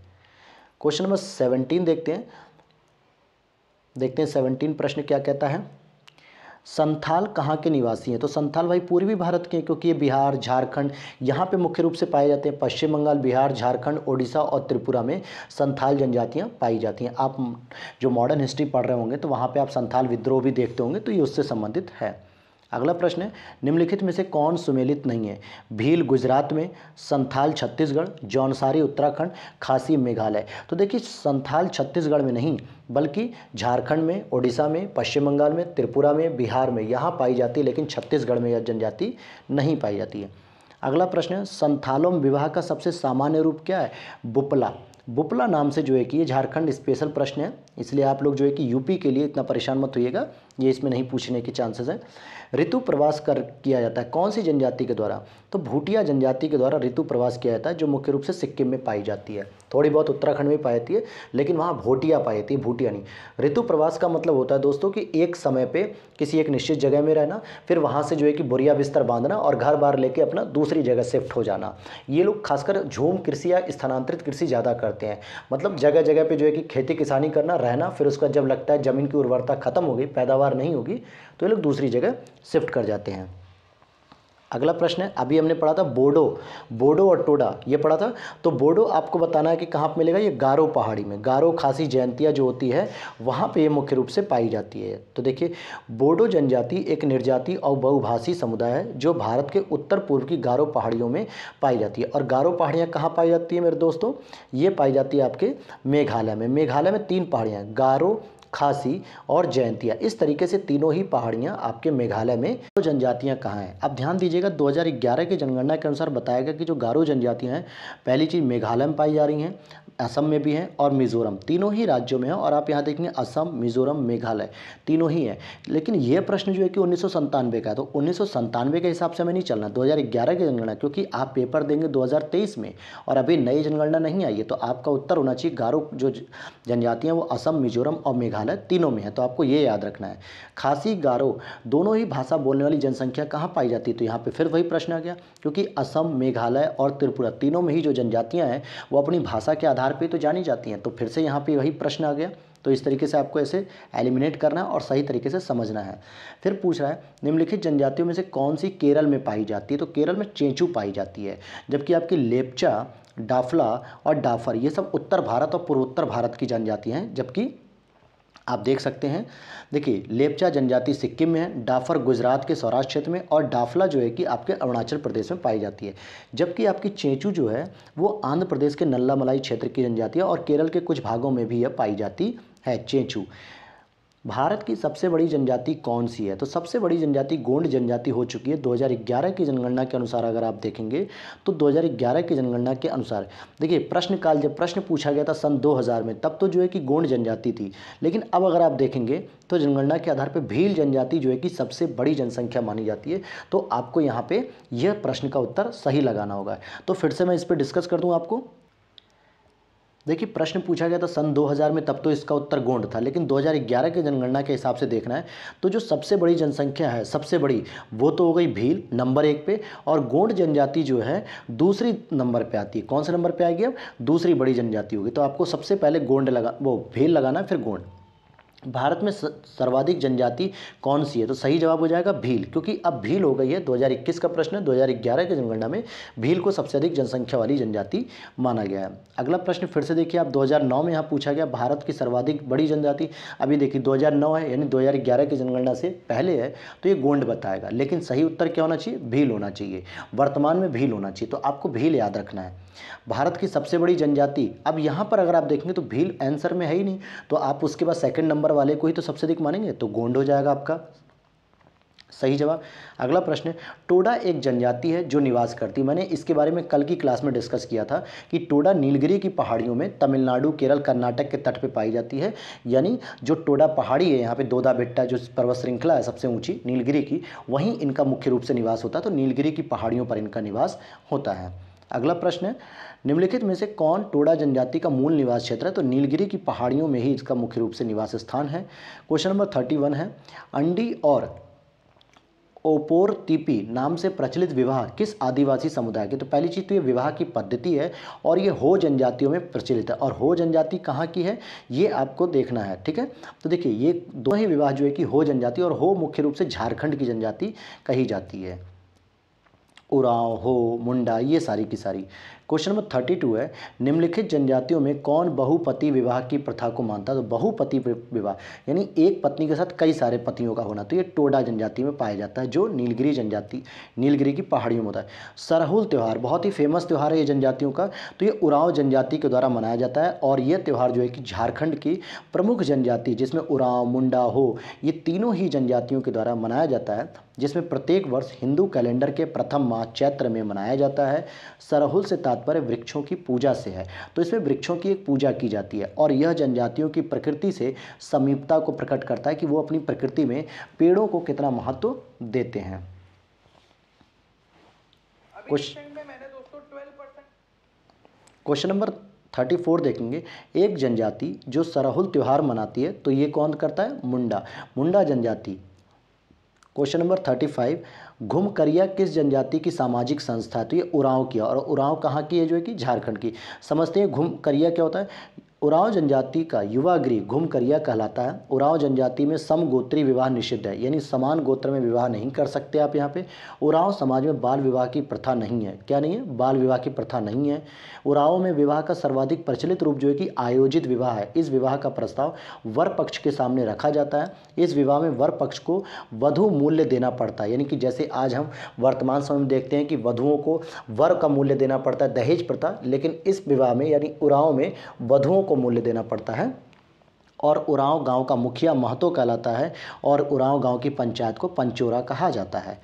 क्वेश्चन नंबर सेवनटीन देखते हैं देखते हैं सेवनटीन प्रश्न क्या कहता है संथाल कहाँ के निवासी हैं तो संथाल भाई पूर्वी भारत के हैं क्योंकि ये बिहार झारखंड यहाँ पे मुख्य रूप से पाए जाते हैं पश्चिम बंगाल बिहार झारखंड ओडिशा और त्रिपुरा में संथाल जनजातियाँ पाई जाती हैं आप जो मॉडर्न हिस्ट्री पढ़ रहे होंगे तो वहाँ पे आप संथाल विद्रोह भी देखते होंगे तो ये उससे संबंधित है अगला प्रश्न है निम्नलिखित में से कौन सुमेलित नहीं है भील गुजरात में संथाल छत्तीसगढ़ जौनसारी उत्तराखंड खासी मेघालय तो देखिए संथाल छत्तीसगढ़ में नहीं बल्कि झारखंड में ओडिशा में पश्चिम बंगाल में त्रिपुरा में बिहार में यहाँ पाई जाती है लेकिन छत्तीसगढ़ में यह जनजाति नहीं पाई जाती है अगला प्रश्न संथालों में विवाह का सबसे सामान्य रूप क्या है बुपला बुपला नाम से जो है कि ये झारखंड स्पेशल प्रश्न है इसलिए आप लोग जो है कि यूपी के लिए इतना परेशान मत होइएगा ये इसमें नहीं पूछने के चांसेस हैं ऋतु प्रवास कर किया जाता है कौन सी जनजाति के द्वारा तो भूटिया जनजाति के द्वारा ऋतु प्रवास किया जाता है जो मुख्य रूप से सिक्किम में पाई जाती है थोड़ी बहुत उत्तराखंड में पाई जाती है लेकिन वहाँ भोटिया पाई जाती है भूटिया नहीं ऋतु प्रवास का मतलब होता है दोस्तों कि एक समय पर किसी एक निश्चित जगह में रहना फिर वहाँ से जो है कि बुरिया बिस्तर बांधना और घर बार लेके अपना दूसरी जगह शिफ्ट हो जाना ये लोग खासकर झूम कृषि या स्थानांतरित कृषि ज़्यादा करते हैं मतलब जगह जगह पर जो है कि खेती किसानी करना रहना फिर उसका जब लगता है ज़मीन की उर्वरता खत्म हो गई पैदावार पैदावार नहीं होगी तो ये लोग दूसरी जगह शिफ्ट कर जाते हैं अगला प्रश्न है अभी हमने पढ़ा था बोडो बोडो और टोडा ये पढ़ा था तो बोडो आपको बताना है कि कहाँ पर मिलेगा ये गारो पहाड़ी में गारो खासी जयंतिया जो होती है वहाँ पे ये मुख्य रूप से पाई जाती है तो देखिए बोडो जनजाति एक निर्जाति और बहुभाषी समुदाय है जो भारत के उत्तर पूर्व की गारो पहाड़ियों में पाई जाती है और गारो पहाड़ियाँ कहाँ पाई जाती है मेरे दोस्तों ये पाई जाती है आपके मेघालय में मेघालय में तीन पहाड़ियाँ गारो खासी और जयंतिया इस तरीके से तीनों ही पहाड़ियाँ आपके मेघालय में तो जनजातियाँ कहाँ हैं आप ध्यान दीजिएगा 2011 के जनगणना के अनुसार बताया गया कि जो गारो जनजातियाँ हैं पहली चीज़ मेघालय में पाई जा रही हैं असम में भी हैं और मिज़ोरम तीनों ही राज्यों में हैं और आप यहाँ देखेंगे असम मिज़ोरम मेघालय तीनों ही हैं लेकिन ये प्रश्न जो है कि उन्नीस का है तो उन्नीस के हिसाब से हमें नहीं चलना 2011 की जनगणना क्योंकि आप पेपर देंगे 2023 में और अभी नई जनगणना नहीं आई है तो आपका उत्तर होना चाहिए गारो जो जनजातियाँ वो असम मिजोरम और मेघालय हालत तीनों में है तो आपको ये याद रखना है खासी गारो दोनों ही भाषा बोलने वाली जनसंख्या कहाँ पाई जाती है तो यहाँ पे फिर वही प्रश्न आ गया क्योंकि असम मेघालय और त्रिपुरा तीनों में ही जो जनजातियाँ हैं वो अपनी भाषा के आधार पर तो जानी जाती हैं तो फिर से यहाँ पर वही प्रश्न आ गया तो इस तरीके से आपको ऐसे एलिमिनेट करना है और सही तरीके से समझना है फिर पूछ रहा है निम्नलिखित जनजातियों में से कौन सी केरल में पाई जाती है तो केरल में चेंचू पाई जाती है जबकि आपकी लेपचा डाफला और डाफर ये सब उत्तर भारत और पूर्वोत्तर भारत की जनजाति हैं जबकि आप देख सकते हैं देखिए लेपचा जनजाति सिक्किम में है डाफर गुजरात के सौराष्ट्र क्षेत्र में और डाफला जो है कि आपके अरुणाचल प्रदेश में पाई जाती है जबकि आपकी चेंचू जो है वो आंध्र प्रदेश के नल्ला मलाई क्षेत्र की जनजाति है और केरल के कुछ भागों में भी यह पाई जाती है चेंचू भारत की सबसे बड़ी जनजाति कौन सी है तो सबसे बड़ी जनजाति गोंड जनजाति हो चुकी है 2011 की जनगणना के अनुसार अगर आप देखेंगे तो 2011 की जनगणना के अनुसार देखिए प्रश्न काल जब प्रश्न पूछा गया था सन 2000 में तब तो जो है कि गोंड जनजाति थी लेकिन अब अगर आप देखेंगे तो जनगणना के आधार पर भील जनजाति जो है कि सबसे बड़ी जनसंख्या मानी जाती है तो आपको यहाँ पर यह प्रश्न का उत्तर सही लगाना होगा तो फिर से मैं इस पर डिस्कस कर दूँ आपको देखिए प्रश्न पूछा गया था सन 2000 में तब तो इसका उत्तर गोंड था लेकिन 2011 के जनगणना के हिसाब से देखना है तो जो सबसे बड़ी जनसंख्या है सबसे बड़ी वो तो हो गई भील नंबर एक पे और गोंड जनजाति जो है दूसरी नंबर पे आती है कौन से नंबर पे आएगी अब दूसरी बड़ी जनजाति होगी तो आपको सबसे पहले गोंड लगा वो भील लगाना फिर गोंड भारत में सर्वाधिक जनजाति कौन सी है तो सही जवाब हो जाएगा भील क्योंकि अब भील हो गई है 2021 का प्रश्न है 2011 की जनगणना में भील को सबसे अधिक जनसंख्या वाली जनजाति माना गया है अगला प्रश्न फिर से देखिए आप 2009 में यहाँ पूछा गया भारत की सर्वाधिक बड़ी जनजाति अभी देखिए 2009 है यानी 2011 की जनगणना से पहले है तो ये गोंड बताएगा लेकिन सही उत्तर क्या होना चाहिए भील होना चाहिए वर्तमान में भील होना चाहिए तो आपको भील याद रखना है भारत की सबसे बड़ी जनजाति अब यहाँ पर अगर आप देखेंगे तो भील आंसर में है ही नहीं तो आप उसके बाद सेकंड नंबर वाले को ही तो सबसे अधिक मानेंगे तो गोंड हो जाएगा आपका सही जवाब अगला प्रश्न है टोडा एक जनजाति है जो निवास करती मैंने इसके बारे में कल की क्लास में डिस्कस किया था कि टोडा नीलगिरी की पहाड़ियों में तमिलनाडु केरल कर्नाटक के तट पे पाई जाती है यानी जो टोडा पहाड़ी है यहाँ पे दोदा बेट्टा जो पर्वत श्रृंखला है सबसे ऊंची नीलगिरी की वहीं इनका मुख्य रूप से निवास होता है तो नीलगिरी की पहाड़ियों पर इनका निवास होता है अगला प्रश्न है निम्नलिखित में से कौन टोडा जनजाति का मूल निवास क्षेत्र है तो नीलगिरी की पहाड़ियों में ही इसका मुख्य रूप से निवास स्थान है क्वेश्चन नंबर थर्टी वन है अंडी और ओपोर तिपी नाम से प्रचलित विवाह किस आदिवासी समुदाय के तो पहली चीज़ तो ये विवाह की पद्धति है और ये हो जनजातियों में प्रचलित है और हो जनजाति कहाँ की है ये आपको देखना है ठीक है तो देखिए ये दोनों ही विवाह जो है कि हो जनजाति और हो मुख्य रूप से झारखंड की जनजाति कही जाती है उराव हो मुंडा ये सारी की सारी क्वेश्चन नंबर थर्टी टू है निम्नलिखित जनजातियों में कौन बहुपति विवाह की प्रथा को मानता है तो बहुपति विवाह यानी एक पत्नी के साथ कई सारे पतियों का होना तो ये टोडा जनजाति में पाया जाता है जो नीलगिरी जनजाति नीलगिरी की पहाड़ियों में होता है सरहुल त्यौहार बहुत ही फेमस त्यौहार है ये जनजातियों का तो ये उराव जनजाति के द्वारा मनाया जाता है और ये त्यौहार जो है कि झारखंड की प्रमुख जनजाति जिसमें उराव मुंडा हो ये तीनों ही जनजातियों के द्वारा मनाया जाता है जिसमें प्रत्येक वर्ष हिंदू कैलेंडर के प्रथम माह चैत्र में मनाया जाता है सरहुल से तात्पर्य वृक्षों की पूजा से है तो इसमें वृक्षों की एक पूजा की जाती है और यह जनजातियों की प्रकृति से समीपता को प्रकट करता है कि वो अपनी प्रकृति में पेड़ों को कितना महत्व देते हैं क्वेश्चन नंबर थर्टी फोर देखेंगे एक जनजाति जो सराहुल त्यौहार मनाती है तो ये कौन करता है मुंडा मुंडा जनजाति क्वेश्चन नंबर थर्टी फाइव घुम करिया किस जनजाति की सामाजिक संस्था है तो ये उरांव की और उरांव कहाँ की है जो है कि झारखंड की समझते हैं घुमकरिया क्या होता है उराव जनजाति का युवा गृह घुम करिया कहलाता है उराव जनजाति में समगोत्री विवाह निषिद्ध है यानी समान गोत्र में विवाह नहीं कर सकते आप यहाँ पे उराव समाज में बाल विवाह की प्रथा नहीं है क्या नहीं है बाल विवाह की प्रथा नहीं है उराव में विवाह का सर्वाधिक प्रचलित रूप जो है कि आयोजित विवाह है इस विवाह का प्रस्ताव वर पक्ष के सामने रखा जाता है इस विवाह में वर पक्ष को वधु मूल्य देना पड़ता है यानी कि जैसे आज हम वर्तमान समय में देखते हैं कि वधुओं को वर का मूल्य देना पड़ता है दहेज प्रथा लेकिन इस विवाह में यानी उराव में वधुओं को को मूल्य देना पड़ता है और उराव गांव का मुखिया महतो कहलाता है और उराव गांव की पंचायत को पंचोरा कहा जाता है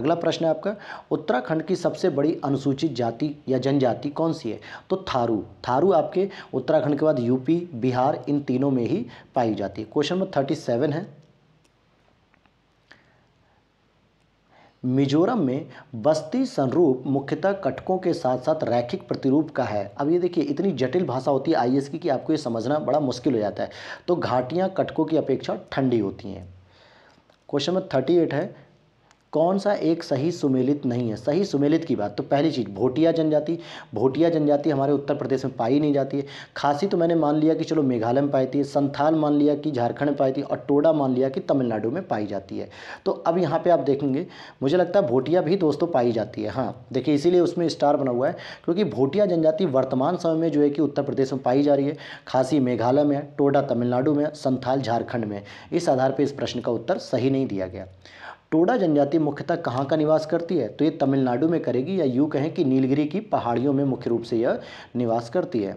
अगला प्रश्न है आपका उत्तराखंड की सबसे बड़ी अनुसूचित जाति या जनजाति कौन सी है तो थारू थारू आपके उत्तराखंड के बाद यूपी बिहार इन तीनों में ही पाई जाती है क्वेश्चन नंबर थर्टी सेवन है मिजोरम में बस्ती संरूप मुख्यतः कटकों के साथ साथ रैखिक प्रतिरूप का है अब ये देखिए इतनी जटिल भाषा होती है आई की कि आपको ये समझना बड़ा मुश्किल हो जाता है तो घाटियाँ कटकों की अपेक्षा ठंडी होती हैं क्वेश्चन नंबर थर्टी एट है कौन सा एक सही सुमेलित नहीं है सही सुमेलित की बात तो पहली चीज़ भोटिया जनजाति भोटिया जनजाति हमारे उत्तर प्रदेश में पाई नहीं जाती है खासी तो मैंने मान लिया कि चलो मेघालय में पाई थी संथाल मान लिया कि झारखंड में पाई थी और टोडा मान लिया कि तमिलनाडु में पाई जाती है तो अब यहाँ पर आप देखेंगे मुझे लगता है भोटिया भी दोस्तों पाई जाती है हाँ देखिए इसीलिए उसमें स्टार बना हुआ है क्योंकि भोटिया जनजाति वर्तमान समय में जो है कि उत्तर प्रदेश में पाई जा रही है खासी मेघालय में टोडा तमिलनाडु में संथाल झारखंड में इस आधार पर इस प्रश्न का उत्तर सही नहीं दिया गया टोडा जनजाति मुख्यतः कहाँ का निवास करती है तो ये तमिलनाडु में करेगी या यूँ कहें कि नीलगिरी की पहाड़ियों में मुख्य रूप से यह निवास करती है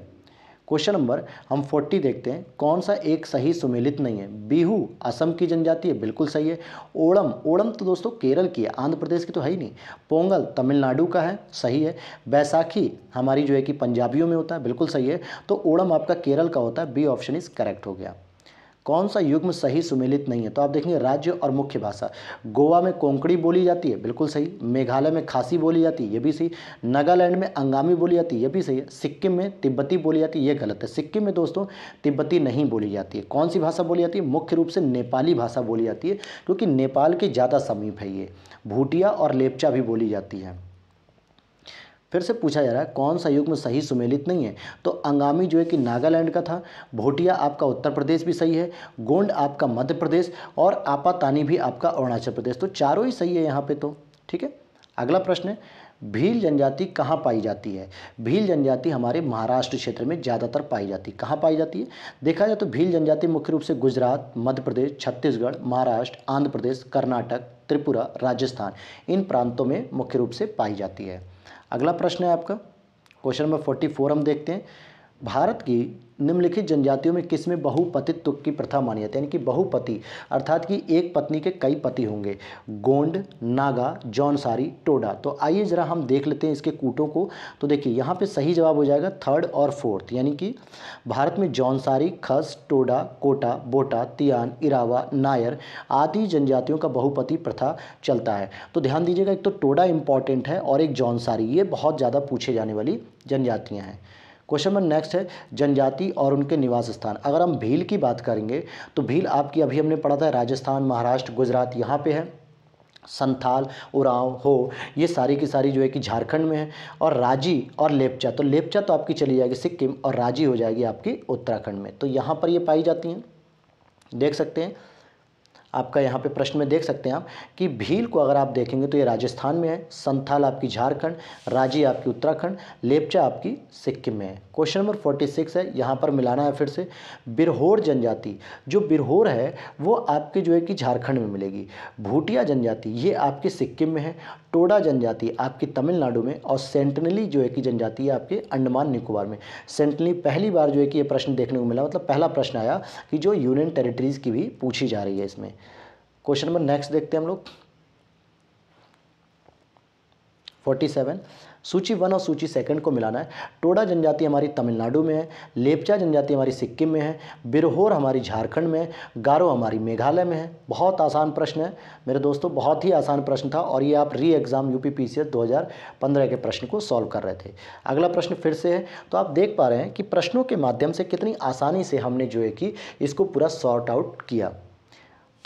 क्वेश्चन नंबर हम फोर्टी देखते हैं कौन सा एक सही सुमेलित नहीं है बिहू असम की जनजाति है बिल्कुल सही है ओणम ओणम तो दोस्तों केरल की है आंध्र प्रदेश की तो है ही नहीं पोंगल तमिलनाडु का है सही है बैसाखी हमारी जो है कि पंजाबियों में होता है बिल्कुल सही है तो ओणम आपका केरल का होता है बी ऑप्शन इज करेक्ट हो गया कौन सा युग्म सही सुमेलित नहीं है तो आप देखेंगे राज्य और मुख्य भाषा गोवा में कोंकणी बोली जाती है बिल्कुल सही मेघालय में खासी बोली जाती है ये भी सही नागालैंड में अंगामी बोली जाती है ये भी सही है सिक्किम में तिब्बती बोली जाती है ये गलत है सिक्किम में दोस्तों तिब्बती नहीं बोली जाती है कौन सी भाषा बोली जाती है मुख्य रूप से नेपाली भाषा बोली जाती है क्योंकि नेपाल के ज़्यादा समीप है ये भूटिया और लेपचा भी बोली जाती है फिर से पूछा जा रहा है कौन सा युग्म सही सुमेलित नहीं है तो अंगामी जो है कि नागालैंड का था भोटिया आपका उत्तर प्रदेश भी सही है गोंड आपका मध्य प्रदेश और आपातानी भी आपका अरुणाचल प्रदेश तो चारों ही सही है यहाँ पे तो ठीक है अगला प्रश्न है भील जनजाति कहाँ पाई जाती है भील जनजाति हमारे महाराष्ट्र क्षेत्र में ज़्यादातर पाई जाती है कहाँ पाई जाती है देखा जाए तो भील जनजाति मुख्य रूप से गुजरात मध्य प्रदेश छत्तीसगढ़ महाराष्ट्र आंध्र प्रदेश कर्नाटक त्रिपुरा राजस्थान इन प्रांतों में मुख्य रूप से पाई जाती है अगला प्रश्न है आपका क्वेश्चन नंबर फोर्टी फोर हम देखते हैं भारत की निम्नलिखित जनजातियों में किस में बहुपतित्व की प्रथा मानी जाती है यानी कि बहुपति अर्थात कि एक पत्नी के कई पति होंगे गोंड नागा जौनसारी टोडा तो आइए ज़रा हम देख लेते हैं इसके कूटों को तो देखिए यहाँ पे सही जवाब हो जाएगा थर्ड और फोर्थ यानी कि भारत में जौनसारी खस टोडा कोटा बोटा तियान इरावा नायर आदि जनजातियों का बहुपति प्रथा चलता है तो ध्यान दीजिएगा एक तो टोडा इंपॉर्टेंट है और एक जौनसारी ये बहुत ज़्यादा पूछे जाने वाली जनजातियाँ हैं क्वेश्चन नंबर नेक्स्ट है जनजाति और उनके निवास स्थान अगर हम भील की बात करेंगे तो भील आपकी अभी हमने पढ़ा था राजस्थान महाराष्ट्र गुजरात यहाँ पे है संथाल उरांव हो ये सारी की सारी जो है कि झारखंड में है और राजी और लेपचा तो लेपचा तो आपकी चली जाएगी सिक्किम और राजी हो जाएगी आपकी उत्तराखंड में तो यहाँ पर ये पाई जाती हैं देख सकते हैं आपका यहाँ पे प्रश्न में देख सकते हैं आप कि भील को अगर आप देखेंगे तो ये राजस्थान में है संथाल आपकी झारखंड राजी आपकी उत्तराखंड लेपचा आपकी सिक्किम में है क्वेश्चन नंबर फोर्टी सिक्स है यहाँ पर मिलाना है फिर से बिरहोर जनजाति जो बिरहोर है वो आपके जो है कि झारखंड में मिलेगी भूटिया जनजाति ये आपके सिक्किम में है टोडा जनजाति आपकी तमिलनाडु में और सेंटनली जो है कि जनजाति है आपके अंडमान निकोबार में सेंटनली पहली बार जो है कि ये प्रश्न देखने को मिला मतलब पहला प्रश्न आया कि जो यूनियन टेरिटरीज़ की भी पूछी जा रही है इसमें क्वेश्चन नंबर नेक्स्ट देखते हैं हम लोग फोर्टी सेवन सूची वन और सूची सेकंड को मिलाना है टोडा जनजाति हमारी तमिलनाडु में है लेपचा जनजाति हमारी सिक्किम में है बिरहोर हमारी झारखंड में है गारो हमारी मेघालय में है बहुत आसान प्रश्न है मेरे दोस्तों बहुत ही आसान प्रश्न था और ये आप री एग्ज़ाम यू पी के प्रश्न को सॉल्व कर रहे थे अगला प्रश्न फिर से है तो आप देख पा रहे हैं कि प्रश्नों के माध्यम से कितनी आसानी से हमने जो है कि इसको पूरा सॉर्ट आउट किया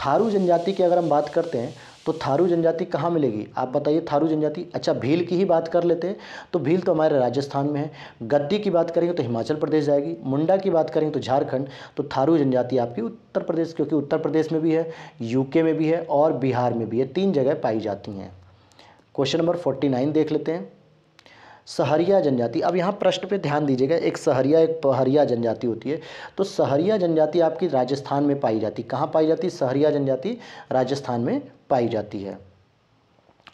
थारू जनजाति की अगर हम बात करते हैं तो थारू जनजाति कहाँ मिलेगी आप बताइए थारू जनजाति अच्छा भील की ही बात कर लेते हैं तो भील तो हमारे राजस्थान में है गद्दी की बात करेंगे तो हिमाचल प्रदेश जाएगी मुंडा की बात करेंगे तो झारखंड तो थारू जनजाति आपकी उत्तर प्रदेश क्योंकि उत्तर प्रदेश में भी है यूके में भी है और बिहार में भी है तीन जगह पाई जाती हैं क्वेश्चन नंबर फोर्टी नाइन देख लेते हैं सहरिया जनजाति अब यहाँ प्रश्न पे ध्यान दीजिएगा एक सहरिया एक पहरिया जनजाति होती है तो सहरिया जनजाति आपकी राजस्थान में पाई जाती कहाँ पाई जाती सहरिया जनजाति राजस्थान में पाई जाती है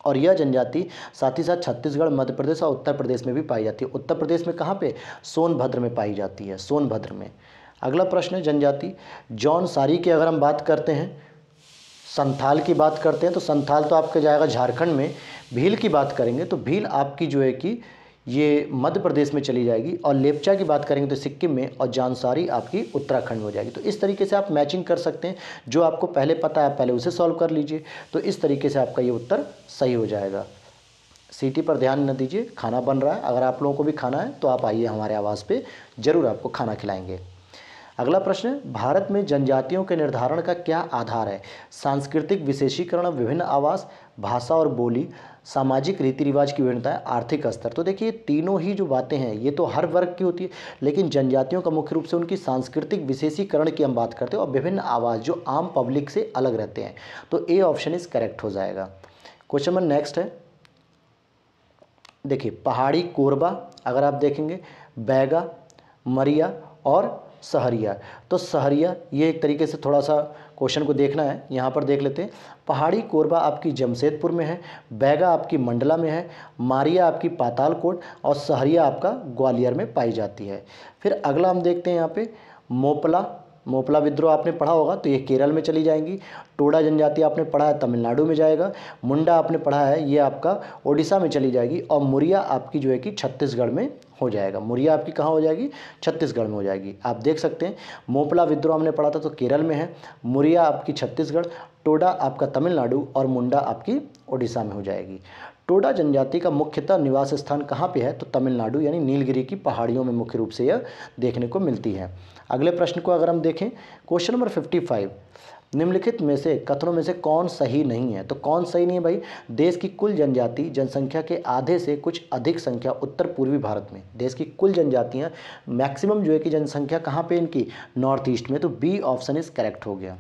और यह जनजाति साथ ही साथ छत्तीसगढ़ मध्य प्रदेश और उत्तर प्रदेश में भी पाई जाती है उत्तर प्रदेश में कहाँ पे सोनभद्र में पाई जाती है सोनभद्र में अगला प्रश्न है जनजाति जौन सारी की अगर हम बात करते हैं संथाल की बात करते हैं तो संथाल तो आपके जाएगा झारखंड में भील की बात करेंगे तो भील आपकी जो है कि ये मध्य प्रदेश में चली जाएगी और लेपचा की बात करेंगे तो सिक्किम में और जानसारी आपकी उत्तराखंड में हो जाएगी तो इस तरीके से आप मैचिंग कर सकते हैं जो आपको पहले पता है पहले उसे सॉल्व कर लीजिए तो इस तरीके से आपका ये उत्तर सही हो जाएगा सीटी पर ध्यान न दीजिए खाना बन रहा है अगर आप लोगों को भी खाना है तो आप आइए हमारे आवाज़ पर ज़रूर आपको खाना खिलाएंगे अगला प्रश्न भारत में जनजातियों के निर्धारण का क्या आधार है सांस्कृतिक विशेषीकरण विभिन्न आवास भाषा और बोली सामाजिक रीति रिवाज की विभिन्नता है आर्थिक स्तर तो देखिए तीनों ही जो बातें हैं ये तो हर वर्ग की होती है लेकिन जनजातियों का मुख्य रूप से उनकी सांस्कृतिक विशेषीकरण की हम बात करते हैं और विभिन्न आवाज़ जो आम पब्लिक से अलग रहते हैं तो ए ऑप्शन इज करेक्ट हो जाएगा क्वेश्चन नंबर नेक्स्ट है देखिए पहाड़ी कोरबा अगर आप देखेंगे बैगा मरिया और सहरिया तो सहरिया ये एक तरीके से थोड़ा सा क्वेश्चन को देखना है यहाँ पर देख लेते हैं पहाड़ी कोरबा आपकी जमशेदपुर में है बैगा आपकी मंडला में है मारिया आपकी पातालकोट और सहरिया आपका ग्वालियर में पाई जाती है फिर अगला हम देखते हैं यहाँ पे मोपला मोपला विद्रोह आपने पढ़ा होगा तो ये केरल में चली जाएंगी टोडा जनजाति आपने पढ़ा है तमिलनाडु में जाएगा मुंडा आपने पढ़ा है ये आपका ओडिशा में चली जाएगी और मुरिया आपकी जो है कि छत्तीसगढ़ में हो जाएगा मुरिया आपकी कहाँ हो जाएगी छत्तीसगढ़ में हो जाएगी आप देख सकते हैं मोपला विद्रोह हमने पढ़ा था तो केरल में है मुरिया आपकी छत्तीसगढ़ टोडा आपका तमिलनाडु और मुंडा आपकी उड़ीसा में हो जाएगी टोडा जनजाति का मुख्यतः निवास स्थान कहाँ पे है तो तमिलनाडु यानी नीलगिरी की पहाड़ियों में मुख्य रूप से यह देखने को मिलती है अगले प्रश्न को अगर हम देखें क्वेश्चन नंबर फिफ्टी फाइव निम्नलिखित में से कथनों में से कौन सही नहीं है तो कौन सही नहीं है भाई देश की कुल जनजाति जनसंख्या के आधे से कुछ अधिक संख्या उत्तर पूर्वी भारत में देश की कुल जनजातियाँ मैक्सिमम जो है कि जनसंख्या कहाँ पे इनकी नॉर्थ ईस्ट में तो बी ऑप्शन इज करेक्ट हो गया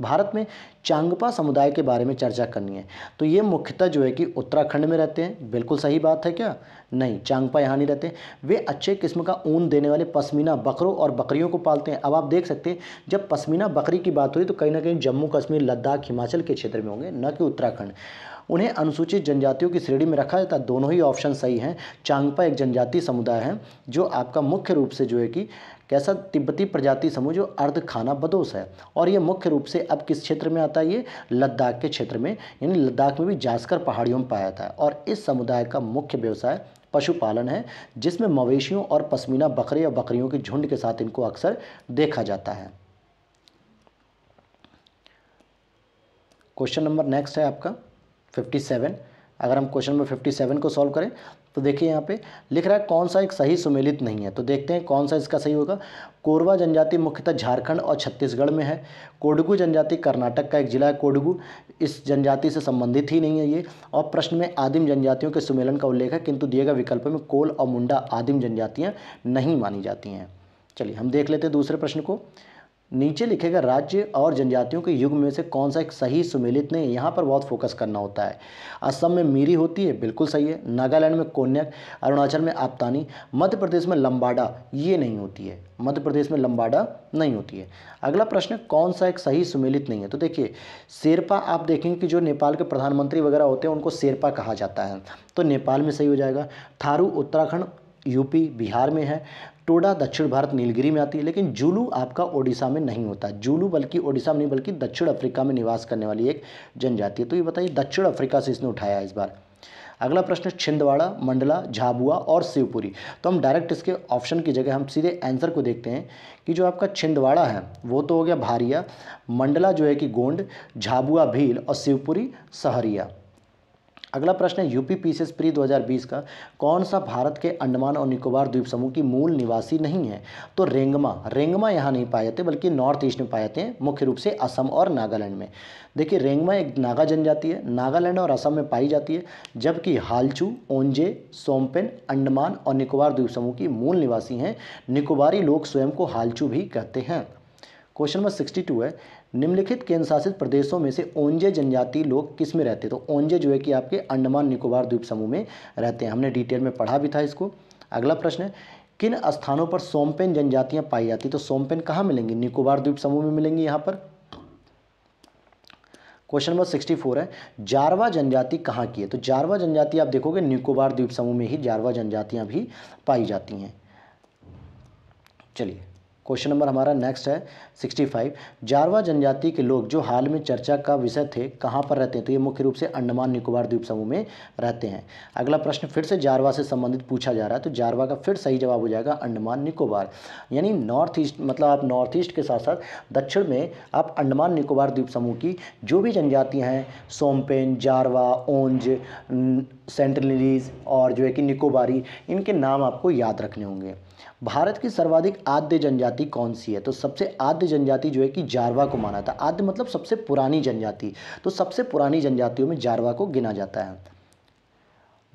भारत में चांगपा समुदाय के बारे में चर्चा करनी है तो ये मुख्यतः जो है कि उत्तराखंड में रहते हैं बिल्कुल सही बात है क्या नहीं चांगपा यहाँ नहीं रहते वे अच्छे किस्म का ऊन देने वाले पश्मीना बकरों और बकरियों को पालते हैं अब आप देख सकते हैं जब पश्मीना बकरी की बात हुई तो कहीं ना कहीं जम्मू कश्मीर लद्दाख हिमाचल के क्षेत्र में होंगे न कि उत्तराखंड उन्हें अनुसूचित जनजातियों की श्रेणी में रखा जाता दोनों ही ऑप्शन सही हैं चांगपा एक जनजातीय समुदाय है जो आपका मुख्य रूप से जो है कि कैसा तिब्बती प्रजाति समूह जो अर्ध खाना बदोस है और ये मुख्य रूप से अब किस क्षेत्र में आता है ये लद्दाख के क्षेत्र में यानी लद्दाख में भी जासकर पहाड़ियों में पाया जाता है और इस समुदाय का मुख्य व्यवसाय पशुपालन है जिसमें मवेशियों और पश्मीना बकरे या बकरियों के झुंड के साथ इनको अक्सर देखा जाता है क्वेश्चन नंबर नेक्स्ट है आपका 57 अगर हम क्वेश्चन नंबर 57 को सॉल्व करें तो देखिए यहाँ पे लिख रहा है कौन सा एक सही सुमेलित नहीं है तो देखते हैं कौन सा इसका सही होगा कोरवा जनजाति मुख्यतः झारखंड और छत्तीसगढ़ में है कोडगु जनजाति कर्नाटक का एक जिला है कोडगु इस जनजाति से संबंधित ही नहीं है ये और प्रश्न में आदिम जनजातियों के सुमेलन का उल्लेख है किंतु दिए गए विकल्प में कोल और मुंडा आदिम जनजातियाँ नहीं मानी जाती हैं चलिए हम देख लेते हैं दूसरे प्रश्न को नीचे लिखेगा राज्य और जनजातियों के युग में से कौन सा एक सही सुमेलित नहीं यहाँ पर बहुत फोकस करना होता है असम में मीरी होती है बिल्कुल सही है नागालैंड में कोन्याक अरुणाचल में आपतानी मध्य प्रदेश में लंबाडा ये नहीं होती है मध्य प्रदेश में लंबाडा नहीं होती है अगला प्रश्न कौन सा एक सही सुमेलित नहीं है तो देखिए शेरपा आप देखेंगे कि जो नेपाल के प्रधानमंत्री वगैरह होते हैं उनको शेरपा कहा जाता है तो नेपाल में सही हो जाएगा थारू उत्तराखंड यूपी बिहार में है टोडा दक्षिण भारत नीलगिरी में आती है लेकिन जुलू आपका ओडिशा में नहीं होता जुलू बल्कि ओडिशा में नहीं बल्कि दक्षिण अफ्रीका में निवास करने वाली एक जनजाति है तो ये बताइए दक्षिण अफ्रीका से इसने उठाया है इस बार अगला प्रश्न छिंदवाड़ा मंडला झाबुआ और शिवपुरी तो हम डायरेक्ट इसके ऑप्शन की जगह हम सीधे आंसर को देखते हैं कि जो आपका छिंदवाड़ा है वो तो हो गया भारिया मंडला जो है कि गोंड झाबुआ भील और शिवपुरी सहरिया अगला प्रश्न है यूपी पीसीएस प्री 2020 का कौन सा भारत के अंडमान और निकोबार द्वीप समूह की मूल निवासी नहीं है तो रेंगमा रेंगमा यहाँ नहीं पाए जाते बल्कि नॉर्थ ईस्ट में पाए जाते हैं मुख्य रूप से असम और नागालैंड में देखिए रेंगमा एक नागा जनजाति है नागालैंड और असम में पाई जाती है जबकि हालचू ओंजे सोमपेन अंडमान और निकोबार द्वीप समूह की मूल निवासी हैं निकोबारी लोग स्वयं को हालचू भी कहते हैं क्वेश्चन नंबर सिक्सटी टू है निम्नलिखित केंद्र शासित प्रदेशों में से ओंजे जनजाति लोग किस में रहते तो ओंजे जो है कि आपके अंडमान निकोबार द्वीप समूह में रहते हैं हमने डिटेल में पढ़ा भी था इसको अगला प्रश्न है किन स्थानों पर सोमपेन जनजातियां पाई जाती तो सोमपेन कहाँ मिलेंगी निकोबार द्वीप समूह में मिलेंगी यहाँ पर क्वेश्चन नंबर सिक्सटी फोर है जारवा जनजाति कहाँ की है तो जारवा जनजाति आप देखोगे निकोबार द्वीप समूह में ही जारवा जनजातियां भी पाई जाती हैं चलिए क्वेश्चन नंबर हमारा नेक्स्ट है 65 जारवा जनजाति के लोग जो हाल में चर्चा का विषय थे कहाँ पर रहते हैं तो ये मुख्य रूप से अंडमान निकोबार द्वीप समूह में रहते हैं अगला प्रश्न फिर से जारवा से संबंधित पूछा जा रहा है तो जारवा का फिर सही जवाब हो जाएगा अंडमान निकोबार यानी नॉर्थ ईस्ट मतलब आप नॉर्थ ईस्ट के साथ साथ दक्षिण में आप अंडमान निकोबार द्वीप समूह की जो भी जनजातियाँ हैं सोमपेन जारवा ओंज सेंट्रलिलीज और जो है कि निकोबारी इनके नाम आपको याद रखने होंगे भारत की सर्वाधिक आद्य जनजाति कौन सी है तो सबसे आद्य जनजाति जो है कि जारवा को माना था आद्य मतलब सबसे पुरानी जनजाति तो सबसे पुरानी जनजातियों में जारवा को गिना जाता है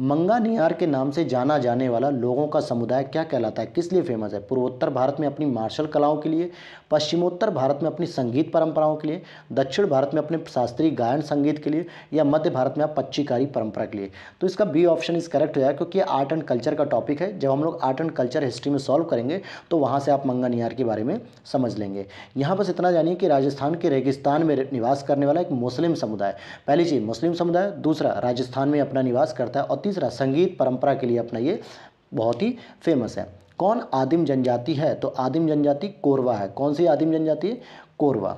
मंगानियार के नाम से जाना जाने वाला लोगों का समुदाय क्या कहलाता है किस लिए फेमस है पूर्वोत्तर भारत में अपनी मार्शल कलाओं के लिए पश्चिमोत्तर भारत में अपनी संगीत परंपराओं के लिए दक्षिण भारत में अपने शास्त्रीय गायन संगीत के लिए या मध्य भारत में आप पच्चीकारी परंपरा के लिए तो इसका बी ऑप्शन इस करेक्ट हो जाएगा क्योंकि आर्ट एंड कल्चर का टॉपिक है जब हम लोग आर्ट एंड कल्चर हिस्ट्री में सॉल्व करेंगे तो वहाँ से आप मंगा के बारे में समझ लेंगे यहाँ बस इतना जानिए कि राजस्थान के रेगिस्तान में निवास करने वाला एक मुस्लिम समुदाय पहली चीज़ मुस्लिम समुदाय दूसरा राजस्थान में अपना निवास करता है और तीसरा संगीत परंपरा के लिए अपना ये बहुत ही फेमस है कौन आदिम जनजाति है तो आदिम जनजाति कोरवा है कौन सी आदिम जनजाति है कोरवा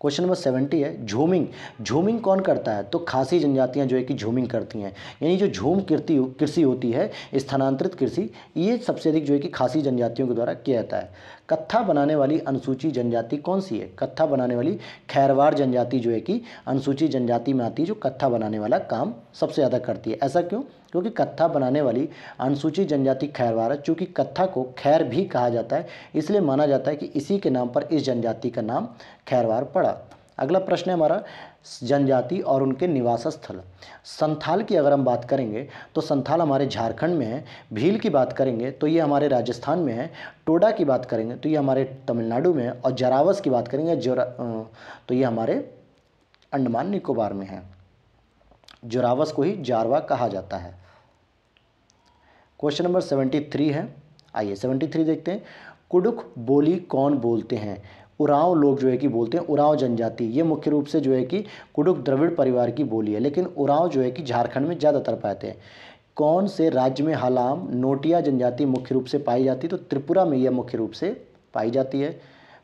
क्वेश्चन नंबर सेवेंटी है झूमिंग झूमिंग कौन करता है तो खासी जनजातियाँ जो है कि झूमिंग करती हैं यानी जो झूम कृति कृषि होती है स्थानांतरित कृषि ये सबसे अधिक जो है कि खासी जनजातियों के द्वारा किया जाता है कत्था बनाने वाली अनुसूची जनजाति कौन सी है कत्था बनाने वाली खैरवाड़ जनजाति जो है कि अनुसूची जनजाति में आती है जो कत्था बनाने वाला काम सबसे ज़्यादा करती है ऐसा क्यों क्योंकि कत्था बनाने वाली अनुसूचित जनजाति खैरवार है चूँकि कत्था को खैर भी कहा जाता है इसलिए माना जाता है कि इसी के नाम पर इस जनजाति का नाम खैरवार पड़ा अगला प्रश्न है हमारा जनजाति और उनके निवास स्थल संथाल की अगर हम बात करेंगे तो संथाल हमारे झारखंड में है भील की बात करेंगे तो ये हमारे राजस्थान में है टोडा की बात करेंगे तो ये हमारे तमिलनाडु में है और जरावस की बात करेंगे जोरा तो ये हमारे अंडमान निकोबार में है जोरावस को ही जारवा कहा जाता है क्वेश्चन नंबर सेवेंटी थ्री है आइए सेवेंटी थ्री देखते हैं कुडुक बोली कौन बोलते हैं उराव लोग जो है कि बोलते हैं उराव जनजाति ये मुख्य रूप से जो है कि कुडुक द्रविड़ परिवार की बोली है लेकिन उराव जो है कि झारखंड में ज़्यादातर पाते हैं कौन से राज्य में हलाम नोटिया जनजाति मुख्य रूप से पाई जाती है तो त्रिपुरा में यह मुख्य रूप से पाई जाती है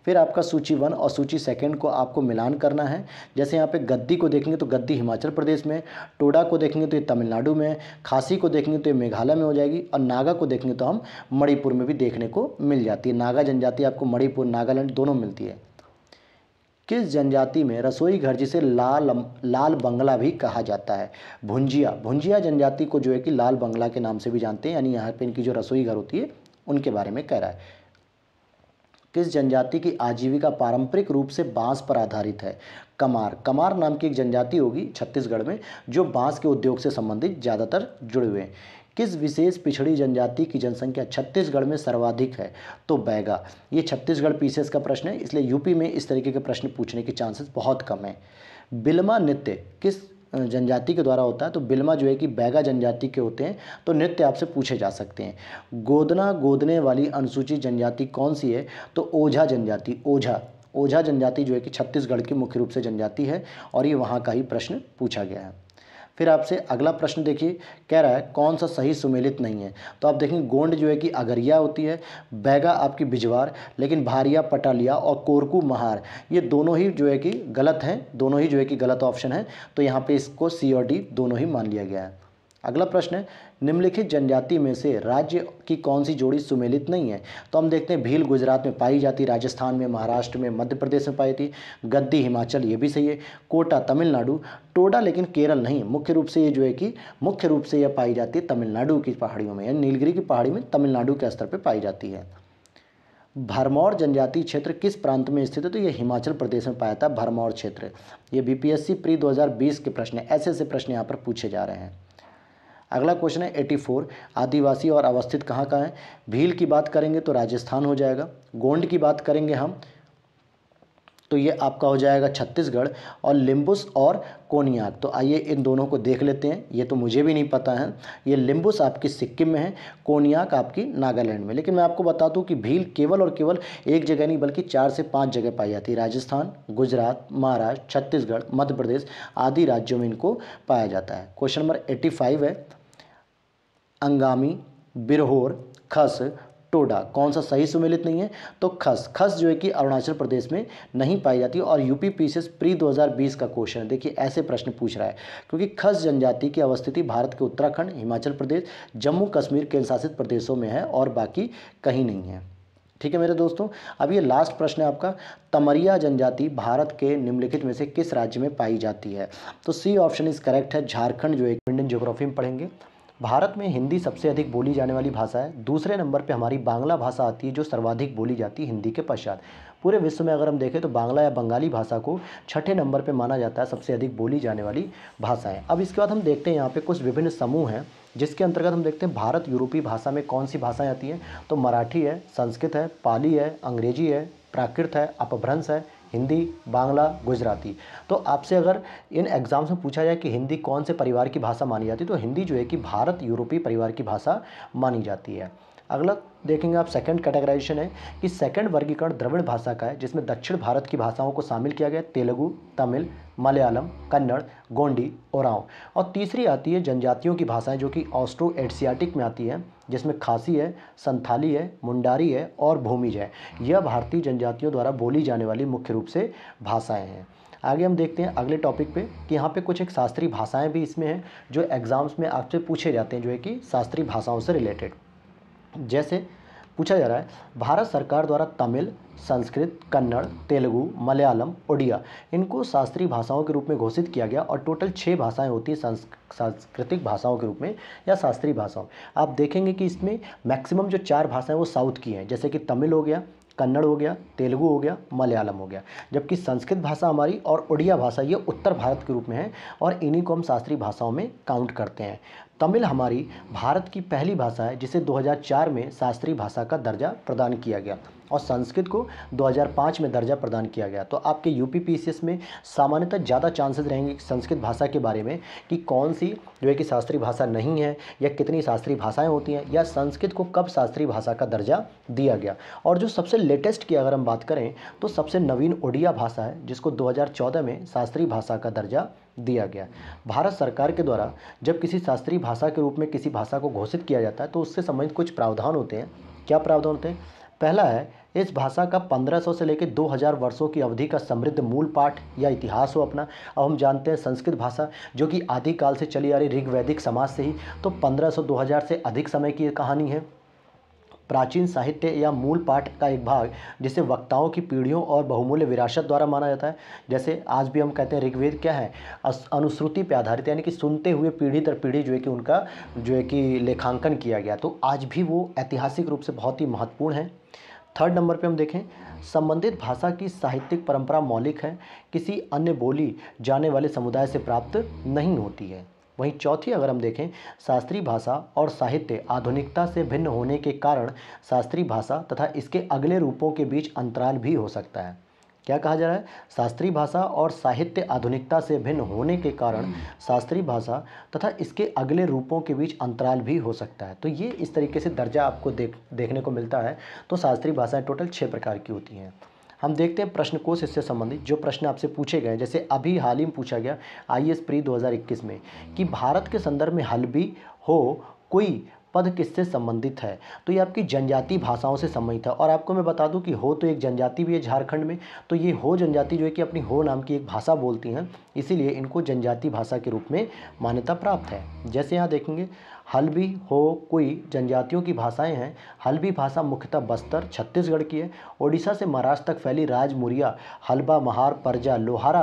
फिर आपका सूची वन और सूची सेकंड को आपको मिलान करना है जैसे यहाँ पे गद्दी को देखेंगे तो गद्दी हिमाचल प्रदेश में टोडा को देखेंगे तो ये तमिलनाडु में खासी को देखेंगे तो ये मेघालय में हो जाएगी और नागा को देखेंगे तो हम मणिपुर में भी देखने को मिल जाती है नागा जनजाति आपको मणिपुर नागालैंड दोनों मिलती है किस जनजाति में रसोई घर जिसे लाल लाल बंगला भी कहा जाता है भुंजिया भुंजिया जनजाति को जो है कि लाल बंगला के नाम से भी जानते हैं यानी यहाँ पे इनकी जो रसोई घर होती है उनके बारे में कह रहा है किस जनजाति की आजीविका पारंपरिक रूप से बांस पर आधारित है कमार कमार नाम की एक जनजाति होगी छत्तीसगढ़ में जो बांस के उद्योग से संबंधित ज़्यादातर जुड़े हुए हैं किस विशेष पिछड़ी जनजाति की जनसंख्या छत्तीसगढ़ में सर्वाधिक है तो बैगा ये छत्तीसगढ़ पीसीएस का प्रश्न है इसलिए यूपी में इस तरीके के प्रश्न पूछने के चांसेस बहुत कम हैं बिलमा नृत्य किस जनजाति के द्वारा होता है तो बिल्मा जो है कि बैगा जनजाति के होते हैं तो नृत्य आपसे पूछे जा सकते हैं गोदना गोदने वाली अनुसूचित जनजाति कौन सी है तो ओझा जनजाति ओझा ओझा जनजाति जो है कि छत्तीसगढ़ की मुख्य रूप से जनजाति है और ये वहाँ का ही प्रश्न पूछा गया है फिर आपसे अगला प्रश्न देखिए कह रहा है कौन सा सही सुमेलित नहीं है तो आप देखेंगे गोंड जो है कि अगरिया होती है बैगा आपकी बिजवार लेकिन भारिया पटालिया और कोरकू महार ये दोनों ही जो है कि गलत हैं दोनों ही जो है कि गलत ऑप्शन है तो यहाँ पर इसको सी और डी दोनों ही मान लिया गया है अगला प्रश्न है निम्नलिखित जनजाति में से राज्य की कौन सी जोड़ी सुमेलित नहीं है तो हम देखते हैं भील गुजरात में पाई जाती राजस्थान में महाराष्ट्र में मध्य प्रदेश में पाई जाती गद्दी हिमाचल ये भी सही है कोटा तमिलनाडु टोडा लेकिन केरल नहीं मुख्य रूप से ये जो है कि मुख्य रूप से यह पाई जाती है तमिलनाडु की पहाड़ियों में या नीलगिरी की पहाड़ी में तमिलनाडु के स्तर पर पाई जाती है भरमौर जनजाति क्षेत्र किस प्रांत में स्थित है तो ये हिमाचल प्रदेश में पाया था भरमौर क्षेत्र ये बीपीएससी प्री 2020 के प्रश्न ऐसे ऐसे प्रश्न यहाँ पर पूछे जा रहे हैं अगला क्वेश्चन है एटी फोर आदिवासी और अवस्थित कहाँ का है भील की बात करेंगे तो राजस्थान हो जाएगा गोंड की बात करेंगे हम तो ये आपका हो जाएगा छत्तीसगढ़ और लिम्बुस और कोनियाक तो आइए इन दोनों को देख लेते हैं ये तो मुझे भी नहीं पता है ये लिम्बुस आपकी सिक्किम में है कोनियाक आपकी नागालैंड में लेकिन मैं आपको बता दूँ कि भील केवल और केवल एक जगह नहीं बल्कि चार से पाँच जगह पाई जाती है राजस्थान गुजरात महाराष्ट्र छत्तीसगढ़ मध्य प्रदेश आदि राज्यों में इनको पाया जाता है क्वेश्चन नंबर एट्टी फाइव है अंगामी बिरहोर खस टोडा कौन सा सही सुमेलित नहीं है तो खस खस जो है कि अरुणाचल प्रदेश में नहीं पाई जाती और यूपी पीसीएस प्री 2020 का क्वेश्चन है देखिए ऐसे प्रश्न पूछ रहा है क्योंकि खस जनजाति की अवस्थिति भारत के उत्तराखंड हिमाचल प्रदेश जम्मू कश्मीर केंद्रशासित प्रदेशों में है और बाकी कहीं नहीं है ठीक है मेरे दोस्तों अब ये लास्ट प्रश्न है आपका तमरिया जनजाति भारत के निम्नलिखित में से किस राज्य में पाई जाती है तो सी ऑप्शन इज करेक्ट है झारखंड जो है इंडियन ज्योग्राफी में पढ़ेंगे भारत में हिंदी सबसे अधिक बोली जाने वाली भाषा है दूसरे नंबर पे हमारी बांग्ला भाषा आती है जो सर्वाधिक बोली जाती है हिंदी के पश्चात पूरे विश्व में अगर हम देखें तो बांग्ला या बंगाली भाषा को छठे नंबर पे माना जाता है सबसे अधिक बोली जाने वाली भाषा है अब इसके बाद हम देखते हैं यहाँ पे कुछ विभिन्न समूह हैं जिसके अंतर्गत हम देखते हैं भारत यूरोपीय भाषा में कौन सी भाषाएँ आती हैं तो मराठी है संस्कृत है पाली है अंग्रेजी है प्राकृत है अपभ्रंश है हिंदी बांग्ला गुजराती तो आपसे अगर इन एग्ज़ाम्स में पूछा जाए कि हिंदी कौन से परिवार की भाषा मानी जाती है तो हिंदी जो है कि भारत यूरोपीय परिवार की भाषा मानी जाती है अगला देखेंगे आप सेकंड कैटेगराइजेशन है कि सेकंड वर्गीकरण द्रविड़ भाषा का है जिसमें दक्षिण भारत की भाषाओं को शामिल किया गया तेलुगु तमिल मलयालम कन्नड़ गोंडी ओराव और तीसरी आती है जनजातियों की भाषाएं जो कि ऑस्ट्रो एडसियाटिक में आती हैं जिसमें खासी है संथाली है मुंडारी है और भूमिज है यह भारतीय जनजातियों द्वारा बोली जाने वाली मुख्य रूप से भाषाएँ हैं आगे हम देखते हैं अगले टॉपिक पे कि यहाँ पे कुछ एक शास्त्रीय भाषाएं भी इसमें हैं जो एग्ज़ाम्स में आपसे पूछे जाते हैं जो है कि शास्त्रीय भाषाओं से रिलेटेड जैसे पूछा जा रहा है भारत सरकार द्वारा तमिल संस्कृत कन्नड़ तेलुगु मलयालम ओडिया इनको शास्त्रीय भाषाओं के रूप में घोषित किया गया और टोटल छः भाषाएं होती हैं सांस्कृतिक भाषाओं के रूप में या शास्त्रीय भाषाओं आप देखेंगे कि इसमें मैक्सिमम जो चार भाषाएं वो साउथ की हैं जैसे कि तमिल हो गया कन्नड़ हो गया तेलुगु हो गया मलयालम हो गया जबकि संस्कृत भाषा हमारी और उड़िया भाषा ये उत्तर भारत के रूप में है और इन्हीं को हम शास्त्रीय भाषाओं में काउंट करते हैं तमिल हमारी भारत की पहली भाषा है जिसे 2004 में शास्त्रीय भाषा का दर्जा प्रदान किया गया और संस्कृत को 2005 में दर्जा प्रदान किया गया तो आपके यू पी में सामान्यतः ज़्यादा चांसेस रहेंगे संस्कृत भाषा के बारे में कि कौन सी जो है कि शास्त्रीय भाषा नहीं है या कितनी शास्त्रीय भाषाएं होती हैं या संस्कृत को कब शास्त्रीय भाषा का दर्जा दिया गया और जो सबसे लेटेस्ट की अगर हम बात करें तो सबसे नवीन ओडिया भाषा है जिसको दो में शास्त्रीय भाषा का दर्जा दिया गया भारत सरकार के द्वारा जब किसी शास्त्रीय भाषा के रूप में किसी भाषा को घोषित किया जाता है तो उससे संबंधित कुछ प्रावधान होते हैं क्या प्रावधान होते हैं पहला है इस भाषा का 1500 से लेकर 2000 वर्षों की अवधि का समृद्ध मूल पाठ या इतिहास हो अपना अब हम जानते हैं संस्कृत भाषा जो कि आदिकाल से चली आ रही ऋग्वैदिक समाज से ही तो 1500-2000 से अधिक समय की कहानी है प्राचीन साहित्य या मूल पाठ का एक भाग जिसे वक्ताओं की पीढ़ियों और बहुमूल्य विरासत द्वारा माना जाता है जैसे आज भी हम कहते हैं ऋग्वेद क्या है अनुश्रुति पर आधारित यानी कि सुनते हुए पीढ़ी दर पीढ़ी जो है कि उनका जो है कि लेखांकन किया गया तो आज भी वो ऐतिहासिक रूप से बहुत ही महत्वपूर्ण है थर्ड नंबर पे हम देखें संबंधित भाषा की साहित्यिक परंपरा मौलिक है किसी अन्य बोली जाने वाले समुदाय से प्राप्त नहीं होती है वहीं चौथी अगर हम देखें शास्त्रीय भाषा और साहित्य आधुनिकता से भिन्न होने के कारण शास्त्रीय भाषा तथा इसके अगले रूपों के बीच अंतराल भी हो सकता है क्या कहा जा रहा है शास्त्रीय भाषा और साहित्य आधुनिकता से भिन्न होने के कारण शास्त्रीय भाषा तथा इसके अगले रूपों के बीच अंतराल भी हो सकता है तो ये इस तरीके से दर्जा आपको देख देखने को मिलता है तो शास्त्रीय भाषाएँ टोटल छः प्रकार की होती हैं हम देखते हैं प्रश्न कोश इससे संबंधित जो प्रश्न आपसे पूछे गए जैसे अभी हाल ही में पूछा गया आई एस प्री 2021 में कि भारत के संदर्भ में हल भी हो कोई पद किससे संबंधित है तो ये आपकी जनजाति भाषाओं से संबंधित है और आपको मैं बता दूं कि हो तो एक जनजाति भी है झारखंड में तो ये हो जनजाति जो है कि अपनी हो नाम की एक भाषा बोलती हैं इसीलिए इनको जनजाति भाषा के रूप में मान्यता प्राप्त है जैसे यहाँ देखेंगे हल्बी हो कोई जनजातियों की भाषाएं हैं हल्बी भाषा मुख्यतः बस्तर छत्तीसगढ़ की है ओडिशा से महाराष्ट्र तक फैली राजमुरिया हल्बा महार परजा लोहारा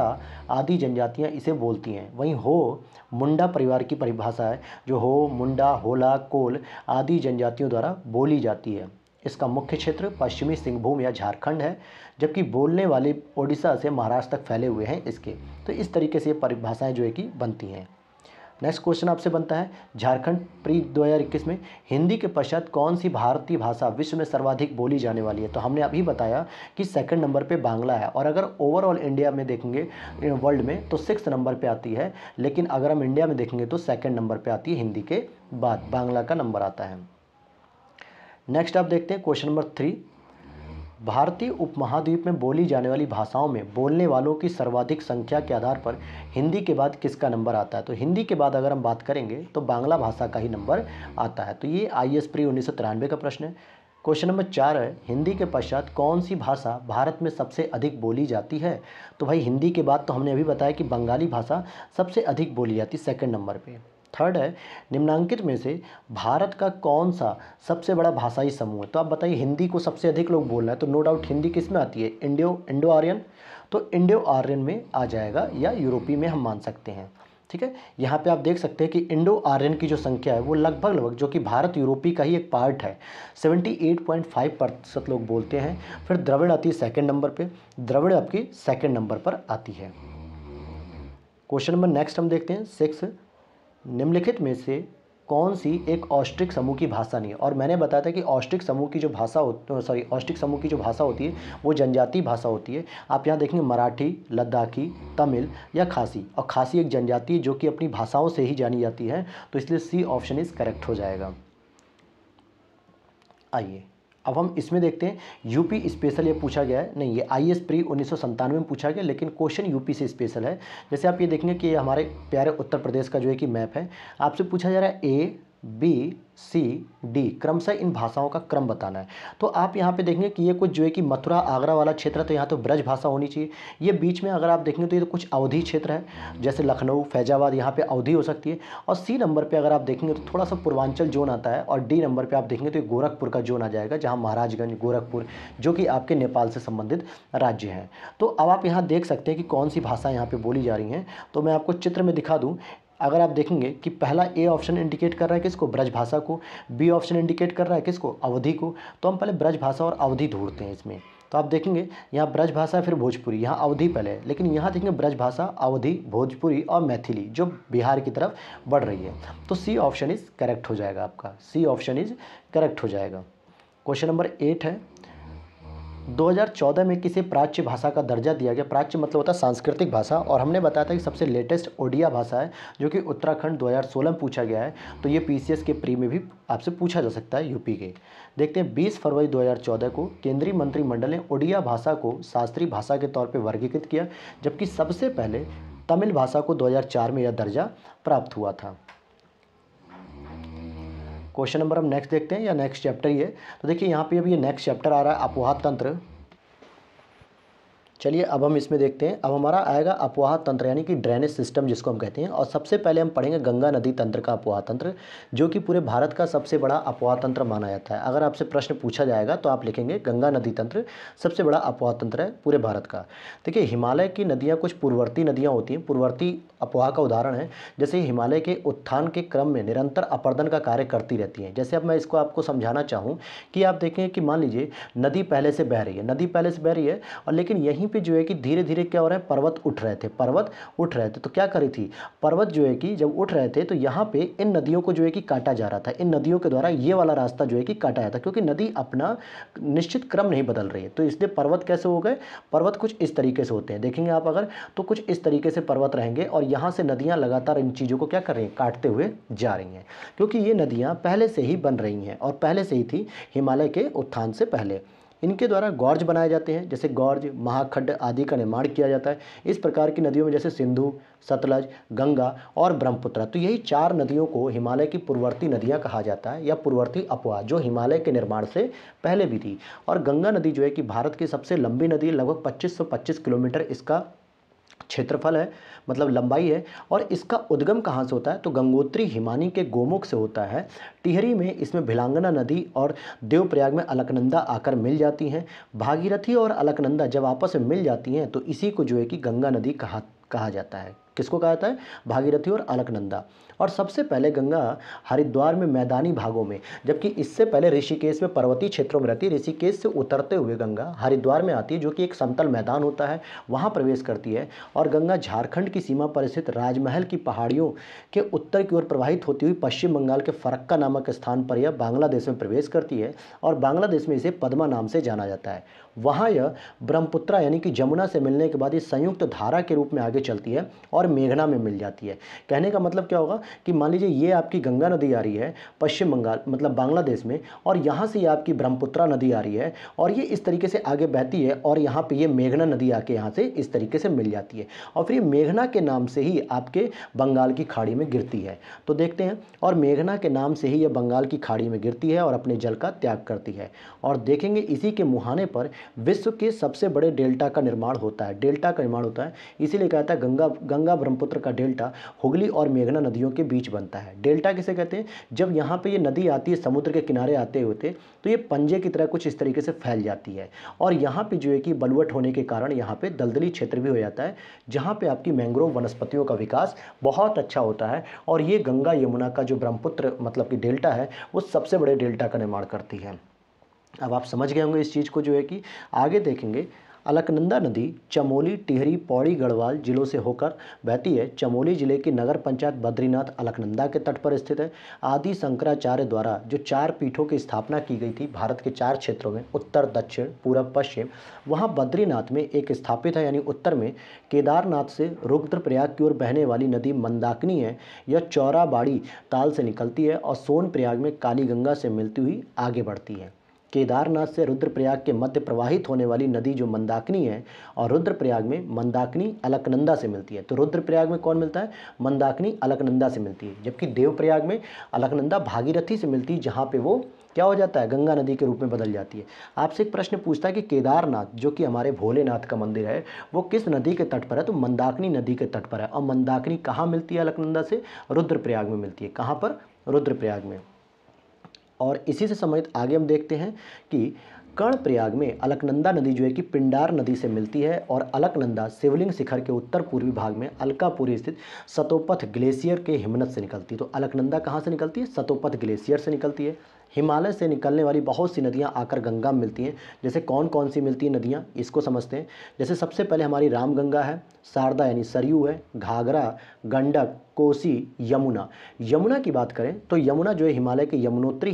आदि जनजातियाँ इसे बोलती हैं वहीं हो मुंडा परिवार की परिभाषा है जो हो मुंडा होला कोल आदि जनजातियों द्वारा बोली जाती है इसका मुख्य क्षेत्र पश्चिमी सिंहभूम या झारखंड है जबकि बोलने वाले ओडिशा से महाराष्ट्र तक फैले हुए हैं इसके तो इस तरीके से ये परिभाषाएँ जो है कि बनती हैं नेक्स्ट क्वेश्चन आपसे बनता है झारखंड प्री दो में हिंदी के पश्चात कौन सी भारतीय भाषा विश्व में सर्वाधिक बोली जाने वाली है तो हमने अभी बताया कि सेकंड नंबर पे बांग्ला है और अगर ओवरऑल इंडिया में देखेंगे वर्ल्ड में तो सिक्स नंबर पर आती है लेकिन अगर हम इंडिया में देखेंगे तो सेकेंड नंबर पर आती है हिंदी के बाद बांग्ला का नंबर आता है नेक्स्ट आप देखते हैं क्वेश्चन नंबर थ्री भारतीय उपमहाद्वीप में बोली जाने वाली भाषाओं में बोलने वालों की सर्वाधिक संख्या के आधार पर हिंदी के बाद किसका नंबर आता है तो हिंदी के बाद अगर हम बात करेंगे तो बांग्ला भाषा का ही नंबर आता है तो ये आई एस प्री उन्नीस का प्रश्न है क्वेश्चन नंबर चार है हिंदी के पश्चात कौन सी भाषा भारत में सबसे अधिक बोली जाती है तो भाई हिंदी के बाद तो हमने अभी बताया कि बंगाली भाषा सबसे अधिक बोली जाती है सेकेंड नंबर पर थर्ड है निम्नांकित में से भारत का कौन सा सबसे बड़ा भाषाई समूह है तो आप बताइए हिंदी को सबसे अधिक लोग बोल रहे हैं तो नो डाउट हिंदी किस में आती है इंडियो इंडो आर्यन तो इंडो आर्यन में आ जाएगा या यूरोपीय में हम मान सकते हैं ठीक है यहाँ पे आप देख सकते हैं कि इंडो आर्यन की जो संख्या है वो लगभग लगभग जो कि भारत यूरोपी का ही एक पार्ट है 78.5 प्रतिशत लोग बोलते हैं फिर द्रविड़ आती है सेकेंड नंबर पे द्रविड़ आपकी सेकेंड नंबर पर आती है क्वेश्चन नंबर नेक्स्ट हम देखते हैं सिक्स निम्नलिखित में से कौन सी एक ऑस्ट्रिक समूह की भाषा नहीं है और मैंने बताया था कि ऑस्ट्रिक समूह की जो भाषा होती तो सॉरी ऑस्ट्रिक समूह की जो भाषा होती है वो जनजातीय भाषा होती है आप यहाँ देखेंगे मराठी लद्दाखी तमिल या खासी और खासी एक जनजाति जो कि अपनी भाषाओं से ही जानी जाती है तो इसलिए सी ऑप्शन इज़ करेक्ट हो जाएगा आइए अब हम इसमें देखते हैं यूपी स्पेशल ये पूछा गया है नहीं ये आई एस प्री उन्नीस में पूछा गया लेकिन क्वेश्चन यूपी से स्पेशल है जैसे आप ये देखेंगे कि ये हमारे प्यारे उत्तर प्रदेश का जो है कि मैप है आपसे पूछा जा रहा है ए बी सी डी क्रमशः इन भाषाओं का क्रम बताना है तो आप यहाँ पे देखेंगे कि ये कुछ जो है कि मथुरा आगरा वाला क्षेत्र है तो यहाँ तो ब्रज भाषा होनी चाहिए ये बीच में अगर आप देखेंगे तो ये तो कुछ अवधि क्षेत्र है जैसे लखनऊ फैजाबाद यहाँ पे अवधि हो सकती है और सी नंबर पे अगर आप देखेंगे तो थोड़ा सा पूर्वांचल जोन आता है और डी नंबर पर आप देखेंगे तो ये गोरखपुर का जोन आ जाएगा जहाँ महाराजगंज गोरखपुर जो कि आपके नेपाल से संबंधित राज्य हैं तो अब आप यहाँ देख सकते हैं कि कौन सी भाषा यहाँ पर बोली जा रही हैं तो मैं आपको चित्र में दिखा दूँ अगर आप देखेंगे कि पहला ए ऑप्शन इंडिकेट कर रहा है किसको ब्रज भाषा को बी ऑप्शन इंडिकेट कर रहा है किसको अवधि को तो हम पहले ब्रज भाषा और अवधि ढूंढते हैं इसमें तो आप देखेंगे यहाँ ब्रज भाषा फिर भोजपुरी यहाँ अवधि पहले है लेकिन यहाँ देखेंगे ब्रज भाषा अवधि भोजपुरी और मैथिली जो बिहार की तरफ बढ़ रही है तो सी ऑप्शन इज़ करेक्ट हो जाएगा आपका सी ऑप्शन इज़ करेक्ट हो जाएगा क्वेश्चन नंबर एट है 2014 में किसे प्राच्य भाषा का दर्जा दिया गया प्राच्य मतलब होता है सांस्कृतिक भाषा और हमने बताया था कि सबसे लेटेस्ट ओडिया भाषा है जो कि उत्तराखंड 2016 में पूछा गया है तो ये पीसीएस के प्री में भी आपसे पूछा जा सकता है यूपी के देखते हैं 20 फरवरी 2014 को केंद्रीय मंत्रिमंडल ने ओडिया भाषा को शास्त्रीय भाषा के तौर पर वर्गीकृत किया जबकि सबसे पहले तमिल भाषा को दो में यह दर्जा प्राप्त हुआ था क्वेश्चन नंबर हम नेक्स्ट देखते हैं या नेक्स्ट चैप्टर ये तो देखिए यहाँ पे अभी ये नेक्स्ट चैप्टर आ रहा है अपवाद तंत्र चलिए अब हम इसमें देखते हैं अब हमारा आएगा अपवाह तंत्र यानी कि ड्रेनेज सिस्टम जिसको हम कहते हैं और सबसे पहले हम पढ़ेंगे गंगा नदी तंत्र का अपवाह तंत्र जो कि पूरे भारत का सबसे बड़ा अपवाह तंत्र माना जाता है अगर आपसे प्रश्न पूछा जाएगा तो आप लिखेंगे गंगा नदी तंत्र सबसे बड़ा अपवाह तंत्र है पूरे भारत का देखिए हिमालय की नदियाँ कुछ पूर्ववर्ती नदियाँ होती हैं पूर्ववर्ती अपवाह का उदाहरण है जैसे हिमालय के उत्थान के क्रम में निरंतर अपर्दन का कार्य करती रहती हैं जैसे अब मैं इसको आपको समझाना चाहूँ कि आप देखें कि मान लीजिए नदी पहले से बह रही है नदी पहले से बह रही है और लेकिन यहीं पे जो है कि धीरे धीरे क्या हो रहा है पर्वत उठ रहे थे पर्वत उठ रहे थे तो क्या करी थी पर्वत जो है कि जब उठ रहे थे तो यहाँ पे इन नदियों को जो है कि काटा जा रहा था इन नदियों के द्वारा ये वाला रास्ता जो है कि काटा जाता क्योंकि नदी अपना निश्चित क्रम नहीं बदल रही है तो इसलिए पर्वत कैसे हो गए पर्वत कुछ इस तरीके से होते हैं देखेंगे आप अगर तो कुछ इस तरीके से पर्वत रहेंगे और यहाँ से नदियाँ लगातार इन चीज़ों को क्या कर रही हैं काटते हुए जा रही हैं क्योंकि ये नदियाँ पहले से ही बन रही हैं और पहले से ही थी हिमालय के उत्थान से पहले इनके द्वारा गौर्ज बनाए जाते हैं जैसे गौर्ज महाखड्ड आदि का निर्माण किया जाता है इस प्रकार की नदियों में जैसे सिंधु सतलज गंगा और ब्रह्मपुत्र तो यही चार नदियों को हिमालय की पूर्ववर्ती नदियाँ कहा जाता है या पूर्ववर्ती अपवा जो हिमालय के निर्माण से पहले भी थी और गंगा नदी जो है कि भारत की सबसे लंबी नदी लगभग पच्चीस किलोमीटर इसका क्षेत्रफल है मतलब लंबाई है और इसका उद्गम कहाँ से होता है तो गंगोत्री हिमानी के गोमुख से होता है टिहरी में इसमें भिलांगना नदी और देवप्रयाग में अलकनंदा आकर मिल जाती हैं भागीरथी और अलकनंदा जब आपस में मिल जाती हैं तो इसी को जो है कि गंगा नदी कहा कहा जाता है किसको कहा जाता है भागीरथी और अलकनंदा और सबसे पहले गंगा हरिद्वार में मैदानी भागों में जबकि इससे पहले ऋषिकेश में पर्वतीय क्षेत्रों में रहती ऋषिकेश से उतरते हुए गंगा हरिद्वार में आती है जो कि एक समतल मैदान होता है वहाँ प्रवेश करती है और गंगा झारखंड की सीमा पर स्थित राजमहल की पहाड़ियों के उत्तर की ओर प्रवाहित होती हुई पश्चिम बंगाल के फरक्का नामक स्थान पर यह बांग्लादेश में प्रवेश करती है और बांग्लादेश में इसे पदमा नाम से जाना जाता है वहाँ यह ब्रह्मपुत्रा यानी कि जमुना से मिलने के बाद ये संयुक्त धारा के रूप में आगे चलती है और मेघना में मिल जाती है कहने का मतलब क्या होगा कि मान लीजिए ये आपकी गंगा नदी आ रही है पश्चिम बंगाल मतलब बांग्लादेश में और यहाँ से ये आपकी ब्रह्मपुत्रा नदी आ रही है और ये इस तरीके से आगे बहती है और यहाँ पर ये मेघना नदी आके यहाँ से इस तरीके से मिल जाती है और फिर ये मेघना के नाम से ही आपके बंगाल की खाड़ी में गिरती है तो देखते हैं और मेघना के नाम से ही यह बंगाल की खाड़ी में गिरती है और अपने जल का त्याग करती है और देखेंगे इसी के मुहाने पर विश्व के सबसे बड़े डेल्टा का निर्माण होता है डेल्टा का निर्माण होता है इसीलिए कहता है गंगा गंगा ब्रह्मपुत्र का डेल्टा हुगली और मेघना नदियों के बीच बनता है डेल्टा किसे कहते हैं जब यहाँ पे ये नदी आती है समुद्र के किनारे आते होते तो ये पंजे की तरह कुछ इस तरीके से फैल जाती है और यहाँ पे जो है कि बलवट होने के कारण यहाँ पे दलदली क्षेत्र भी हो जाता है जहाँ पे आपकी मैंग्रोव वनस्पतियों का विकास बहुत अच्छा होता है और ये गंगा यमुना का जो ब्रह्मपुत्र मतलब कि डेल्टा है वो सबसे बड़े डेल्टा का निर्माण करती है अब आप समझ गए होंगे इस चीज़ को जो है कि आगे देखेंगे अलकनंदा नदी चमोली टिहरी पौड़ी गढ़वाल जिलों से होकर बहती है चमोली जिले की नगर पंचायत बद्रीनाथ अलकनंदा के तट पर स्थित है आदि शंकराचार्य द्वारा जो चार पीठों की स्थापना की गई थी भारत के चार क्षेत्रों में उत्तर दक्षिण पूर्व पश्चिम वहाँ बद्रीनाथ में एक स्थापित है यानी उत्तर में केदारनाथ से रुद्रप्रयाग की ओर बहने वाली नदी मंदाकिनी है यह चौराबाड़ी ताल से निकलती है और सोनप्रयाग में काली गंगा से मिलती हुई आगे बढ़ती है केदारनाथ से रुद्रप्रयाग के मध्य प्रवाहित होने वाली नदी जो मंदाकिनी है और रुद्रप्रयाग में मंदाकिनी अलकनंदा से मिलती है तो रुद्रप्रयाग में कौन मिलता है मंदाकिनी अलकनंदा से मिलती है जबकि देवप्रयाग में अलकनंदा भागीरथी से मिलती है जहाँ पर वो क्या हो जाता है गंगा नदी के रूप में बदल जाती है आपसे एक प्रश्न पूछता है कि केदारनाथ जो कि हमारे भोलेनाथ का मंदिर है वो किस नदी के तट पर है तो मंदाकिनी नदी के तट पर है और मंदाकिनी कहाँ मिलती है अलकनंदा से रुद्रप्रयाग में मिलती है कहाँ पर रुद्रप्रयाग में और इसी से संबंधित आगे हम देखते हैं कि कर्णप्रयाग में अलकनंदा नदी जो है कि पिंडार नदी से मिलती है और अलकनंदा शिवलिंग शिखर के उत्तर पूर्वी भाग में अलकापुरी स्थित सतोपथ ग्लेशियर के हिमनत से निकलती है तो अलकनंदा कहाँ से निकलती है सतोपथ ग्लेशियर से निकलती है हिमालय से निकलने वाली बहुत सी नदियाँ आकर गंगा में मिलती हैं जैसे कौन कौन सी मिलती हैं नदियाँ इसको समझते हैं जैसे सबसे पहले हमारी रामगंगा है शारदा यानी सरयू है घाघरा गंडक कोसी यमुना यमुना की बात करें तो यमुना जो है हिमालय के यमुनोत्री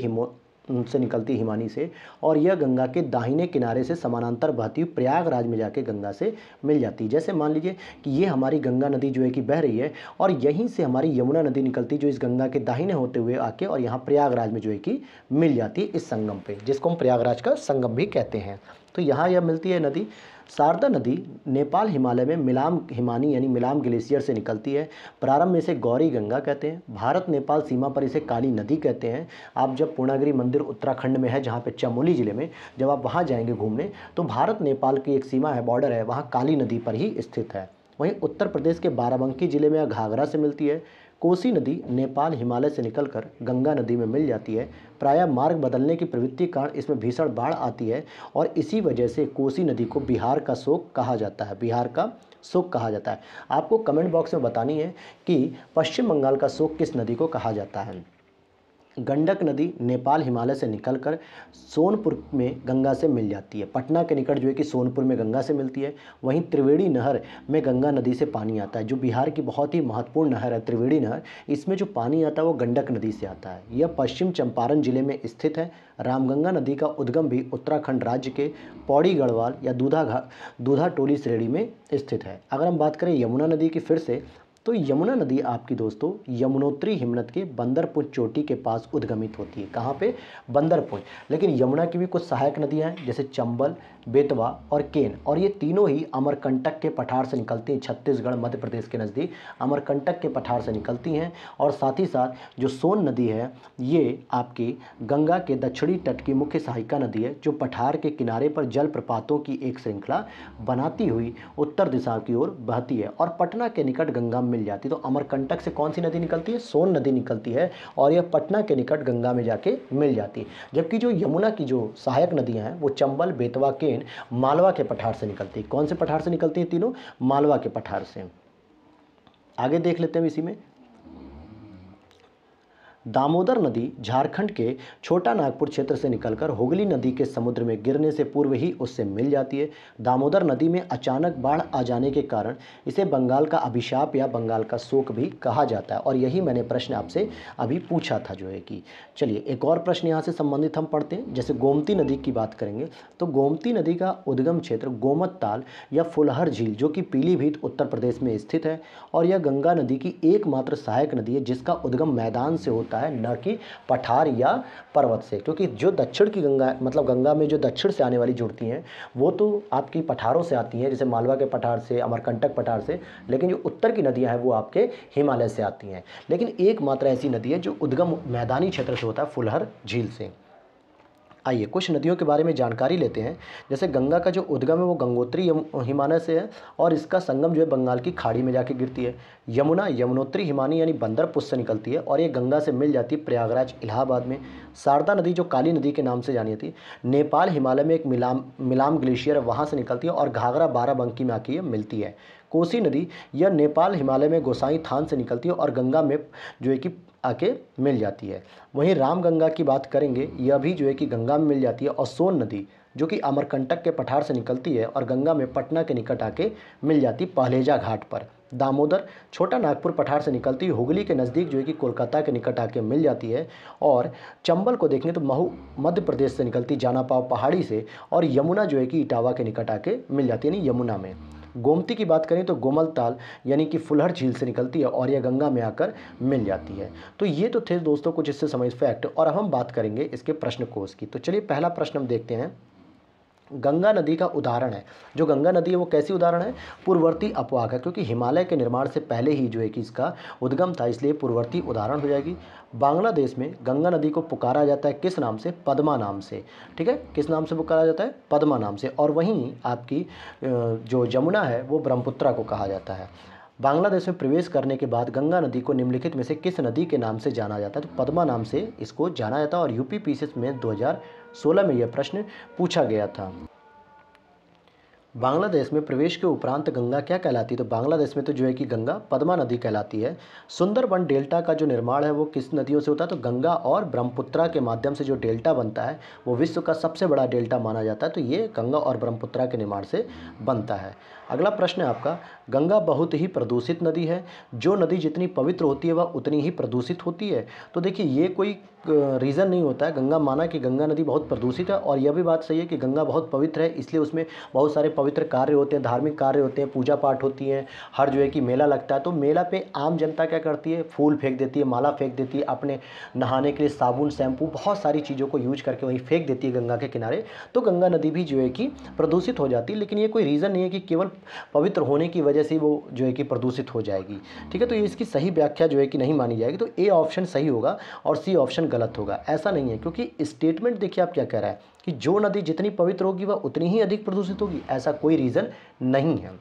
से निकलती हिमानी से और यह गंगा के दाहिने किनारे से समानांतर बहती हुई प्रयागराज में जाके गंगा से मिल जाती है जैसे मान लीजिए कि ये हमारी गंगा नदी जो है कि बह रही है और यहीं से हमारी यमुना नदी निकलती है जो इस गंगा के दाहिने होते हुए आके और यहाँ प्रयागराज में जो है कि मिल जाती है इस संगम पर जिसको हम प्रयागराज का संगम भी कहते हैं तो यहाँ यह मिलती है नदी शारदा नदी नेपाल हिमालय में मिलाम हिमानी यानी मिलाम ग्लेशियर से निकलती है प्रारंभ में इसे गौरी गंगा कहते हैं भारत नेपाल सीमा पर इसे काली नदी कहते हैं आप जब पूर्णागिरी मंदिर उत्तराखंड में है जहाँ पे चमोली ज़िले में जब आप वहाँ जाएंगे घूमने तो भारत नेपाल की एक सीमा है बॉर्डर है वहाँ काली नदी पर ही स्थित है वहीं उत्तर प्रदेश के बाराबंकी ज़िले में घाघरा से मिलती है कोसी नदी नेपाल हिमालय से निकलकर गंगा नदी में मिल जाती है प्रायः मार्ग बदलने की प्रवृत्ति कारण इसमें भीषण बाढ़ आती है और इसी वजह से कोसी नदी को बिहार का शोक कहा जाता है बिहार का शोक कहा जाता है आपको कमेंट बॉक्स में बतानी है कि पश्चिम बंगाल का शोक किस नदी को कहा जाता है गंडक नदी नेपाल हिमालय से निकलकर सोनपुर में गंगा से मिल जाती है पटना के निकट जो है कि सोनपुर में गंगा से मिलती है वहीं त्रिवेणी नहर में गंगा नदी से पानी आता है जो बिहार की बहुत ही महत्वपूर्ण नहर है त्रिवेणी नहर इसमें जो पानी आता है वो गंडक नदी से आता है यह पश्चिम चंपारण जिले में स्थित है रामगंगा नदी का उद्गम भी उत्तराखंड राज्य के पौड़ी गढ़वाल या दूधा दूधा टोली श्रेणी में स्थित है अगर हम बात करें यमुना नदी की फिर से तो यमुना नदी आपकी दोस्तों यमुनोत्री हिमनत के बंदरपुंज चोटी के पास उद्गमित होती है कहाँ पे बंदरपुंज लेकिन यमुना की भी कुछ सहायक नदियाँ हैं जैसे चंबल बेतवा और केन और ये तीनों ही अमरकंटक के पठार से निकलती हैं छत्तीसगढ़ मध्य प्रदेश के नज़दीक अमरकंटक के पठार से निकलती हैं और साथ ही साथ जो सोन नदी है ये आपकी गंगा के दक्षिणी तट की मुख्य सहायिका नदी है जो पठार के किनारे पर जलप्रपातों की एक श्रृंखला बनाती हुई उत्तर दिशा की ओर बहती है और पटना के निकट गंगा मिल जाती है तो अमरकंटक से कौन सी नदी निकलती है सोन नदी निकलती है और यह पटना के निकट गंगा में जाके मिल जाती है जबकि जो यमुना की जो सहायक नदियाँ हैं वो चंबल बेतवा केन मालवा के पठार से निकलती है कौन से पठार से निकलती हैं तीनों मालवा के पठार से आगे देख लेते हैं इसी में दामोदर नदी झारखंड के छोटा नागपुर क्षेत्र से निकलकर होगली नदी के समुद्र में गिरने से पूर्व ही उससे मिल जाती है दामोदर नदी में अचानक बाढ़ आ जाने के कारण इसे बंगाल का अभिशाप या बंगाल का शोक भी कहा जाता है और यही मैंने प्रश्न आपसे अभी पूछा था जो है कि चलिए एक और प्रश्न यहाँ से संबंधित हम पढ़ते हैं जैसे गोमती नदी की बात करेंगे तो गोमती नदी का उद्गम क्षेत्र गोमत ताल या फुलहर झील जो कि पीलीभीत उत्तर प्रदेश में स्थित है और यह गंगा नदी की एकमात्र सहायक नदी है जिसका उद्गम मैदान से होता होता है न कि पठार या पर्वत से क्योंकि जो दक्षिण की गंगा मतलब गंगा में जो दक्षिण से आने वाली जुड़ती हैं वो तो आपकी पठारों से आती हैं जैसे मालवा के पठार से अमरकंटक पठार से लेकिन जो उत्तर की नदियाँ हैं वो आपके हिमालय से आती हैं लेकिन एकमात्र ऐसी नदी है जो उद्गम मैदानी क्षेत्र से होता है फुलहर झील से आइए कुछ नदियों के बारे में जानकारी लेते हैं जैसे गंगा का जो उद्गम है वो गंगोत्री हिमालय से है और इसका संगम जो है बंगाल की खाड़ी में जाके गिरती है यमुना यमुनोत्री हिमानी यानी बंदरपुर से निकलती है और ये गंगा से मिल जाती है प्रयागराज इलाहाबाद में शारदा नदी जो काली नदी के नाम से जानी थी नेपाल हिमालय में एक मिलाम मिलाम ग्लेशियर है वहाँ से निकलती है और घाघरा बाराबंकी में आके ये मिलती है कोसी नदी यह नेपाल हिमालय में गोसाई थान से निकलती है और गंगा में जो है कि आके मिल जाती है वहीं रामगंगा की बात करेंगे यह भी जो है कि गंगा में मिल जाती है और सोन नदी जो कि अमरकंटक के पठार से निकलती है और गंगा में पटना के निकट आके मिल जाती पहलेजा घाट पर दामोदर छोटा नागपुर पठार से निकलती हुई हुगली के नज़दीक जो है कि कोलकाता के निकट आके मिल जाती है और चंबल को देखने तो महू मध्य प्रदेश से निकलती जानापाव पहाड़ी से और यमुना जो है कि इटावा के निकट आके मिल जाती है यानी यमुना में गोमती की बात करें तो गोमल ताल यानी कि फुलहर झील से निकलती है और यह गंगा में आकर मिल जाती है तो ये तो थे दोस्तों कुछ इससे समझ फैक्ट और अब हम बात करेंगे इसके प्रश्न कोष की तो चलिए पहला प्रश्न हम देखते हैं गंगा नदी का उदाहरण है जो गंगा नदी है वो कैसी उदाहरण है पूर्ववर्ती अपवाह है क्योंकि हिमालय के निर्माण से पहले ही जो है कि इसका उद्गम था इसलिए पूर्ववर्ती उदाहरण हो जाएगी बांग्लादेश में गंगा नदी को पुकारा जाता है किस नाम से पद्मा नाम से ठीक है किस नाम से पुकारा जाता है पद्मा नाम से और वहीं आपकी जो यमुना है वो ब्रह्मपुत्रा को कहा जाता है बांग्लादेश में प्रवेश करने के बाद गंगा नदी को निम्नलिखित में से किस नदी के नाम से जाना जाता है तो पद्मा नाम से इसको जाना जाता है और यूपी पी में दो 2016 में यह प्रश्न पूछा गया था बांग्लादेश में प्रवेश के उपरांत गंगा क्या कहलाती है तो बांग्लादेश में तो जो है कि गंगा पद्मा नदी कहलाती है सुंदरबन डेल्टा का जो निर्माण है वो किस नदियों से होता है तो गंगा और ब्रह्मपुत्रा के माध्यम से जो डेल्टा बनता है वो विश्व का सबसे बड़ा डेल्टा माना जाता है तो ये गंगा और ब्रह्मपुत्रा के निर्माण से बनता है अगला प्रश्न है आपका गंगा बहुत ही प्रदूषित नदी है जो नदी जितनी पवित्र होती है वह उतनी ही प्रदूषित होती है तो देखिए ये कोई रीज़न नहीं होता है गंगा माना कि गंगा नदी बहुत प्रदूषित है और यह भी बात सही है कि गंगा बहुत पवित्र है इसलिए उसमें बहुत सारे पवित्र कार्य होते हैं धार्मिक कार्य होते हैं पूजा पाठ होती हैं हर जो है कि मेला लगता है तो मेला पर आम जनता क्या करती है फूल फेंक देती है माला फेंक देती है अपने नहाने के लिए साबुन शैम्पू बहुत सारी चीज़ों को यूज करके वहीं फेंक देती है गंगा के किनारे तो गंगा नदी भी जो है कि प्रदूषित हो जाती है लेकिन ये कोई रीज़न नहीं है कि केवल पवित्र होने की वजह से वो जो है कि प्रदूषित हो जाएगी ठीक है तो ये इसकी सही व्याख्या जो है कि नहीं मानी जाएगी तो ए ऑप्शन सही होगा और सी ऑप्शन गलत होगा ऐसा नहीं है क्योंकि स्टेटमेंट देखिए आप क्या कह रहा है कि जो नदी जितनी पवित्र होगी वह उतनी ही अधिक प्रदूषित होगी ऐसा कोई रीज़न नहीं है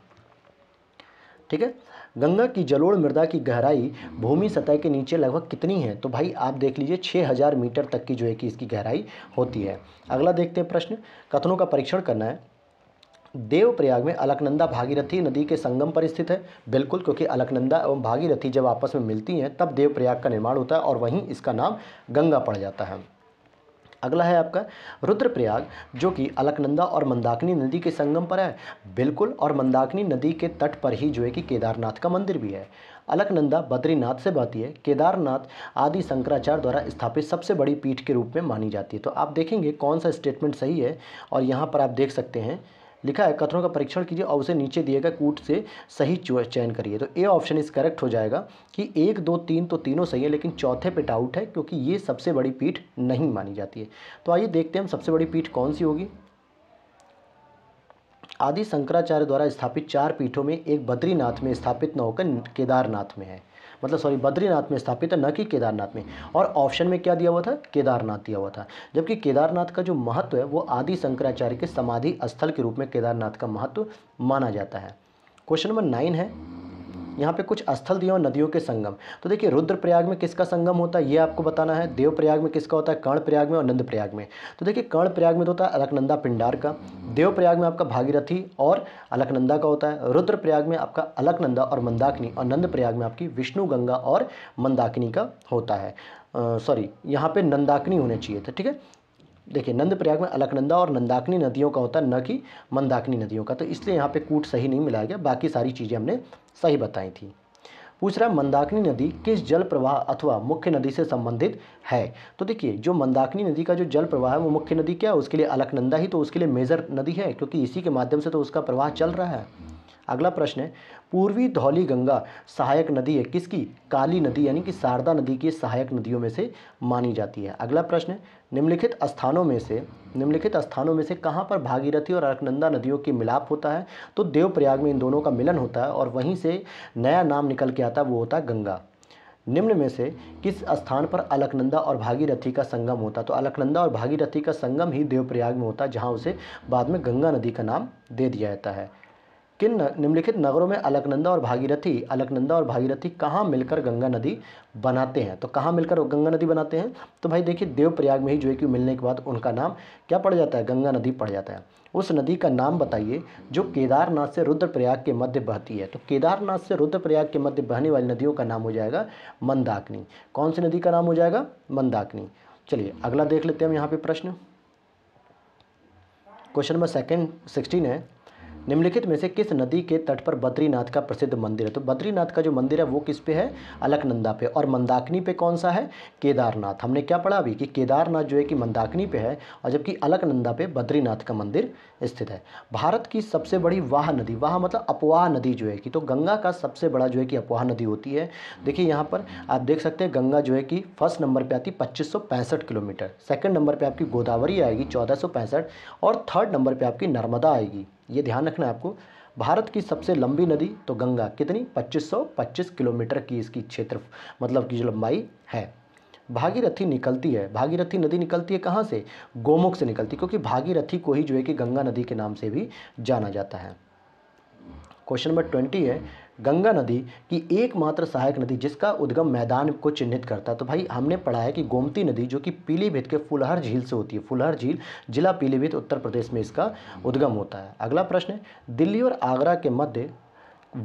ठीक है गंगा की जलोड़ मृदा की गहराई भूमि सतह के नीचे लगभग कितनी है तो भाई आप देख लीजिए 6000 मीटर तक की जो है कि इसकी गहराई होती है अगला देखते हैं प्रश्न कथनों का परीक्षण करना है देवप्रयाग में अलकनंदा भागीरथी नदी के संगम पर स्थित है बिल्कुल क्योंकि अलकनंदा एवं भागीरथी जब आपस में मिलती हैं तब देवप्रयाग का निर्माण होता है और वहीं इसका नाम गंगा पड़ जाता है अगला है आपका रुद्रप्रयाग जो कि अलकनंदा और मंदाकिनी नदी के संगम पर है बिल्कुल और मंदाकिनी नदी के तट पर ही जो है कि केदारनाथ का मंदिर भी है अलकनंदा बद्रीनाथ से बहती है केदारनाथ आदि शंकराचार्य द्वारा स्थापित सबसे बड़ी पीठ के रूप में मानी जाती है तो आप देखेंगे कौन सा स्टेटमेंट सही है और यहाँ पर आप देख सकते हैं लिखा है कथनों का परीक्षण कीजिए और उसे नीचे दिए गए कूट से सही चयन करिए तो ए ऑप्शन इस करेक्ट हो जाएगा कि एक दो तीन तो तीनों सही है लेकिन चौथे पे डाउट है क्योंकि ये सबसे बड़ी पीठ नहीं मानी जाती है तो आइए देखते हैं हम सबसे बड़ी पीठ कौन सी होगी आदि शंकराचार्य द्वारा स्थापित चार पीठों में एक बद्रीनाथ में स्थापित न होकर केदारनाथ में है मतलब सॉरी बद्रीनाथ में स्थापित है न कि केदारनाथ में और ऑप्शन में क्या दिया हुआ था केदारनाथ दिया हुआ था जबकि केदारनाथ का जो महत्व है वो आदि शंकराचार्य के समाधि स्थल के रूप में केदारनाथ का महत्व माना जाता है क्वेश्चन नंबर नाइन है यहाँ पे कुछ स्थल दिए और नदियों के संगम तो देखिए रुद्रप्रयाग में किसका संगम होता है ये आपको बताना है देवप्रयाग में किसका होता है कर्णप्रयाग में और नंदप्रयाग में तो देखिए कर्णप्रयाग में तो होता है अलकनंदा पिंडार का देवप्रयाग में आपका भागीरथी और अलकनंदा का होता है रुद्रप्रयाग में आपका अलकनंदा और मंदाकिनी और नंदप्रयाग में आपकी विष्णु गंगा और मंदाकिनी का होता है सॉरी यहाँ पे नंदाकिनी होने चाहिए थे ठीक है देखिए प्रयाग में अलकनंदा और नंदाकिनी नदियों का होता है न कि मंदाकिनी नदियों का तो इसलिए यहाँ पे कूट सही नहीं मिलाया गया बाकी सारी चीज़ें हमने सही बताई थी पूछ रहा मंदाकिनी नदी किस जल प्रवाह अथवा मुख्य नदी से संबंधित है तो देखिए जो मंदाकिनी नदी का जो जल प्रवाह है वो मुख्य नदी क्या है उसके लिए अलकनंदा ही तो उसके लिए मेजर नदी है क्योंकि इसी के माध्यम से तो उसका प्रवाह चल रहा है अगला प्रश्न है पूर्वी धौली गंगा सहायक नदी है किसकी काली नदी यानी कि शारदा नदी की सहायक नदियों में से मानी जाती है अगला प्रश्न है निम्नलिखित स्थानों में से निम्नलिखित स्थानों में से कहाँ पर भागीरथी और अलकनंदा नदियों की मिलाप होता है तो देवप्रयाग में इन दोनों का मिलन होता है और वहीं से नया नाम निकल के आता है वो होता है गंगा निम्न में से किस स्थान पर अलकनंदा और भागीरथी का संगम होता तो अलकनंदा और भागीरथी का संगम ही देवप्रयाग में होता जहाँ उसे बाद में गंगा नदी का नाम दे दिया जाता है किन निम्नलिखित नगरों में अलकनंदा और भागीरथी अलकनंदा और भागीरथी कहाँ मिलकर गंगा नदी बनाते हैं तो कहाँ मिलकर गंगा नदी बनाते हैं तो भाई देखिए देवप्रयाग में ही जो है कि मिलने के बाद उनका नाम क्या पड़ जाता है गंगा नदी पड़ जाता है उस नदी का नाम बताइए जो केदारनाथ से रुद्रप्रयाग के मध्य बहती है तो केदारनाथ से रुद्रप्रयाग के मध्य बहने वाली नदियों का नाम हो जाएगा मंदाकिनी कौन सी नदी का नाम हो जाएगा मंदाकिनी चलिए अगला देख लेते हैं हम यहाँ पे प्रश्न क्वेश्चन नंबर सेकंड सिक्सटीन है निम्नलिखित में से किस नदी के तट पर बद्रीनाथ का प्रसिद्ध मंदिर है तो बद्रीनाथ का जो मंदिर है वो किस पे है अलकनंदा पे और मंदाकिनी पे कौन सा है केदारनाथ हमने क्या पढ़ा अभी कि केदारनाथ जो है कि मंदाकिनी पे है और जबकि अलकनंदा पे बद्रीनाथ का मंदिर स्थित है भारत की सबसे बड़ी वाह नदी वाह मतलब अपवाह नदी जो है कि तो गंगा का सबसे बड़ा जो है कि अपवाह नदी होती है देखिए यहाँ पर आप देख सकते हैं गंगा जो है कि फर्स्ट नंबर पर आती पच्चीस किलोमीटर सेकेंड नंबर पर आपकी गोदावरी आएगी चौदह और थर्ड नंबर पर आपकी नर्मदा आएगी ये ध्यान रखना है आपको भारत की सबसे लंबी नदी तो गंगा कितनी 2525 किलोमीटर की इसकी क्षेत्र मतलब की जो लंबाई है भागीरथी निकलती है भागीरथी नदी निकलती है कहाँ से गोमुख से निकलती है क्योंकि भागीरथी को ही जो है कि गंगा नदी के नाम से भी जाना जाता है क्वेश्चन नंबर ट्वेंटी है गंगा नदी की एकमात्र सहायक नदी जिसका उद्गम मैदान को चिन्हित करता है तो भाई हमने पढ़ा है कि गोमती नदी जो कि पीलीभीत के फुलहर झील से होती है फुलहर झील जिला पीलीभीत उत्तर प्रदेश में इसका उद्गम होता है अगला प्रश्न है दिल्ली और आगरा के मध्य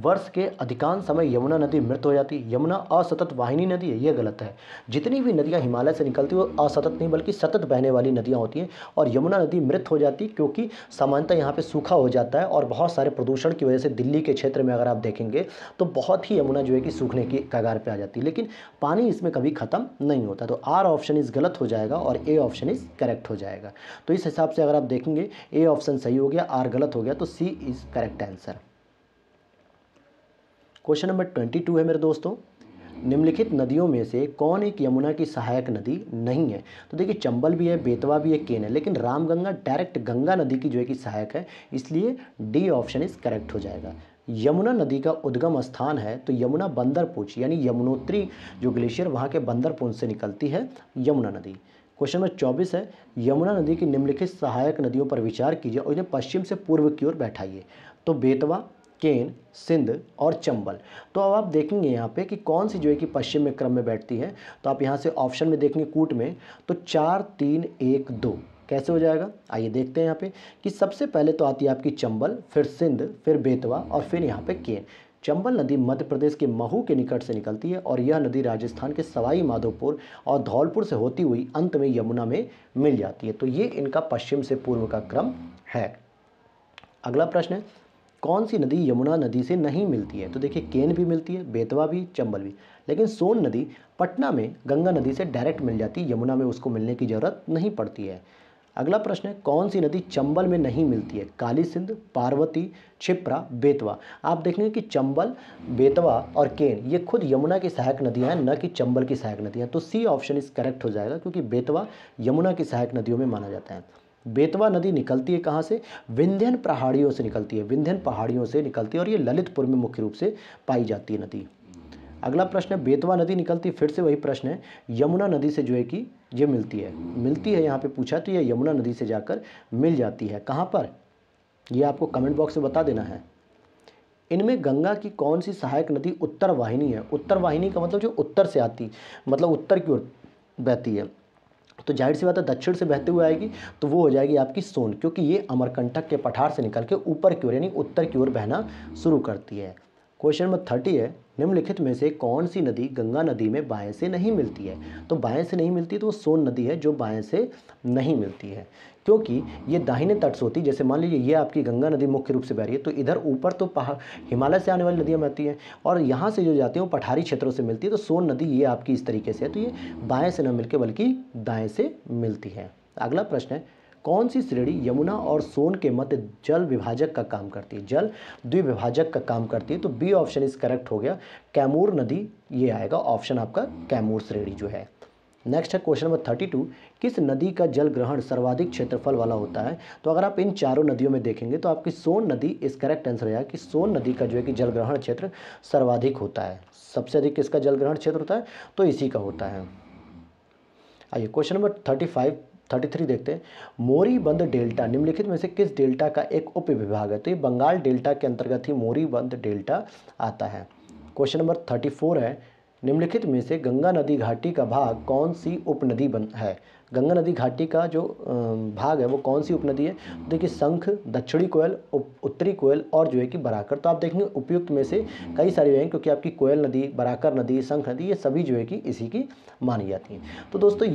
वर्ष के अधिकांश समय यमुना नदी मृत हो जाती है यमुना असतत वाहिनी नदी है यह गलत है जितनी भी नदियाँ हिमालय से निकलती है वो असतत नहीं बल्कि सतत बहने वाली नदियाँ होती हैं और यमुना नदी मृत हो जाती क्योंकि सामान्यतः यहाँ पे सूखा हो जाता है और बहुत सारे प्रदूषण की वजह से दिल्ली के क्षेत्र में अगर आप देखेंगे तो बहुत ही यमुना जो है कि सूखने की कगार पर आ जाती है लेकिन पानी इसमें कभी ख़त्म नहीं होता तो आर ऑप्शन इज़ गलत हो जाएगा और ए ऑप्शन इज़ करेक्ट हो जाएगा तो इस हिसाब से अगर आप देखेंगे ए ऑप्शन सही हो गया आर गलत हो गया तो C is correct answer question number twenty two है मेरे दोस्तों निम्नलिखित नदियों में से कौन एक यमुना की सहायक नदी नहीं है तो देखिए चंबल भी है बेतवा भी है केन है लेकिन रामगंगा डायरेक्ट गंगा नदी की जो है कि सहायक है इसलिए डी ऑप्शन इस करेक्ट हो जाएगा यमुना नदी का उद्गम स्थान है तो यमुना बंदरपुंज यानी यमुनोत्री जो ग्लेशियर वहाँ के बंदरपुंज से निकलती है यमुना नदी क्वेश्चन नंबर चौबीस है यमुना नदी की निम्नलिखित सहायक नदियों पर विचार कीजिए और इन्हें पश्चिम से पूर्व की ओर बैठाइए तो बेतवा केन सिंध और चंबल तो अब आप देखेंगे यहाँ पे कि कौन सी जो है कि पश्चिम में क्रम में बैठती है तो आप यहाँ से ऑप्शन में देखेंगे कूट में तो चार तीन एक दो कैसे हो जाएगा आइए देखते हैं यहाँ पे कि सबसे पहले तो आती है आपकी चंबल फिर सिंध फिर बेतवा और फिर यहाँ पे केन चंबल नदी मध्य प्रदेश के महू के निकट से निकलती है और यह नदी राजस्थान के सवाई माधोपुर और धौलपुर से होती हुई अंत में यमुना में मिल जाती है तो ये इनका पश्चिम से पूर्व का क्रम है अगला प्रश्न है कौन सी नदी यमुना नदी से नहीं मिलती है तो देखिए केन भी मिलती है बेतवा भी चंबल भी लेकिन सोन नदी पटना में गंगा नदी से डायरेक्ट मिल जाती है यमुना में उसको मिलने की ज़रूरत नहीं पड़ती है अगला प्रश्न है कौन सी नदी चंबल में नहीं मिलती है काली सिंध पार्वती छिप्रा बेतवा आप देखेंगे कि चंबल बेतवा और केन ये खुद यमुना की सहायक नदियां हैं न कि चंबल की सहायक नदियां तो सी ऑप्शन इस करेक्ट हो जाएगा क्योंकि बेतवा यमुना की सहायक नदियों में माना जाता है बेतवा नदी निकलती है कहाँ से विंध्यन पहाड़ियों से निकलती है विंध्यन पहाड़ियों से निकलती है और ये ललितपुर में मुख्य रूप से पाई जाती है नदी अगला प्रश्न है बेतवा नदी निकलती है फिर से वही प्रश्न है यमुना नदी से जो है कि ये मिलती है मिलती है यहाँ पे पूछा तो ये यमुना नदी से जाकर मिल जाती है कहाँ पर ये आपको कमेंट बॉक्स में बता देना है इनमें गंगा की कौन सी सहायक नदी उत्तर वाहिनी है उत्तर वाहिनी का मतलब जो उत्तर से आती मतलब उत्तर की ओर बहती है तो जाहिर सी बात है दक्षिण से बहते हुए आएगी तो वो हो जाएगी आपकी सोन क्योंकि ये अमरकंटक के पठार से निकल के ऊपर की ओर यानी उत्तर की ओर बहना शुरू करती है क्वेश्चन नंबर थर्टी है निम्नलिखित में से कौन सी नदी गंगा नदी में बाएं से नहीं मिलती है तो बाएं से नहीं मिलती तो वो सोन नदी है जो बाएं से नहीं मिलती है क्योंकि ये दाहिने तट से होती जैसे मान लीजिए ये आपकी गंगा नदी मुख्य रूप से बह रही है तो इधर ऊपर तो पहाड़ हिमालय से आने वाली नदियाँ बहती हैं और यहाँ से जो जाती हैं वो पठारी क्षेत्रों से मिलती है तो सोन नदी ये आपकी इस तरीके से है तो ये बाएँ से न मिलकर बल्कि दाएँ से मिलती है अगला प्रश्न है कौन सी श्रेणी यमुना और सोन के मध्य जल विभाजक का काम करती है जल द्विविभाजक का काम करती है तो बी ऑप्शन इस करेक्ट हो गया कैमूर नदी ये आएगा ऑप्शन आपका कैमूर श्रेणी जो है नेक्स्ट है क्वेश्चन नंबर थर्टी टू किस नदी का जल ग्रहण सर्वाधिक क्षेत्रफल वाला होता है तो अगर आप इन चारों नदियों में देखेंगे तो आपकी सोन नदी इस करेक्ट आंसर है कि सोन नदी का जो है कि जल ग्रहण क्षेत्र सर्वाधिक होता है सबसे अधिक किसका जल ग्रहण क्षेत्र होता है तो इसी का होता है आइए question number thirty five thirty three देखते हैं मोरीबंद डेल्टा निम्नलिखित में से किस डेल्टा का एक उप विभाग है तो ये बंगाल डेल्टा के अंतर्गत ही मोरीबंद डेल्टा आता है क्वेश्चन नंबर थर्टी फोर है निम्नलिखित में से गंगा नदी घाटी का भाग कौन सी उपनदी बन है गंगा नदी घाटी का जो भाग है वो कौन सी उपनदी है तो देखिए शंख दक्षिणी कोयल उत्तरी कोयल और जो है कि बराकर तो आप देखेंगे उपयुक्त में से कई सारी हैं क्योंकि आपकी कोयल नदी बराकर नदी शंख नदी ये सभी जो है कि इसी की मानी जाती हैं तो दोस्तों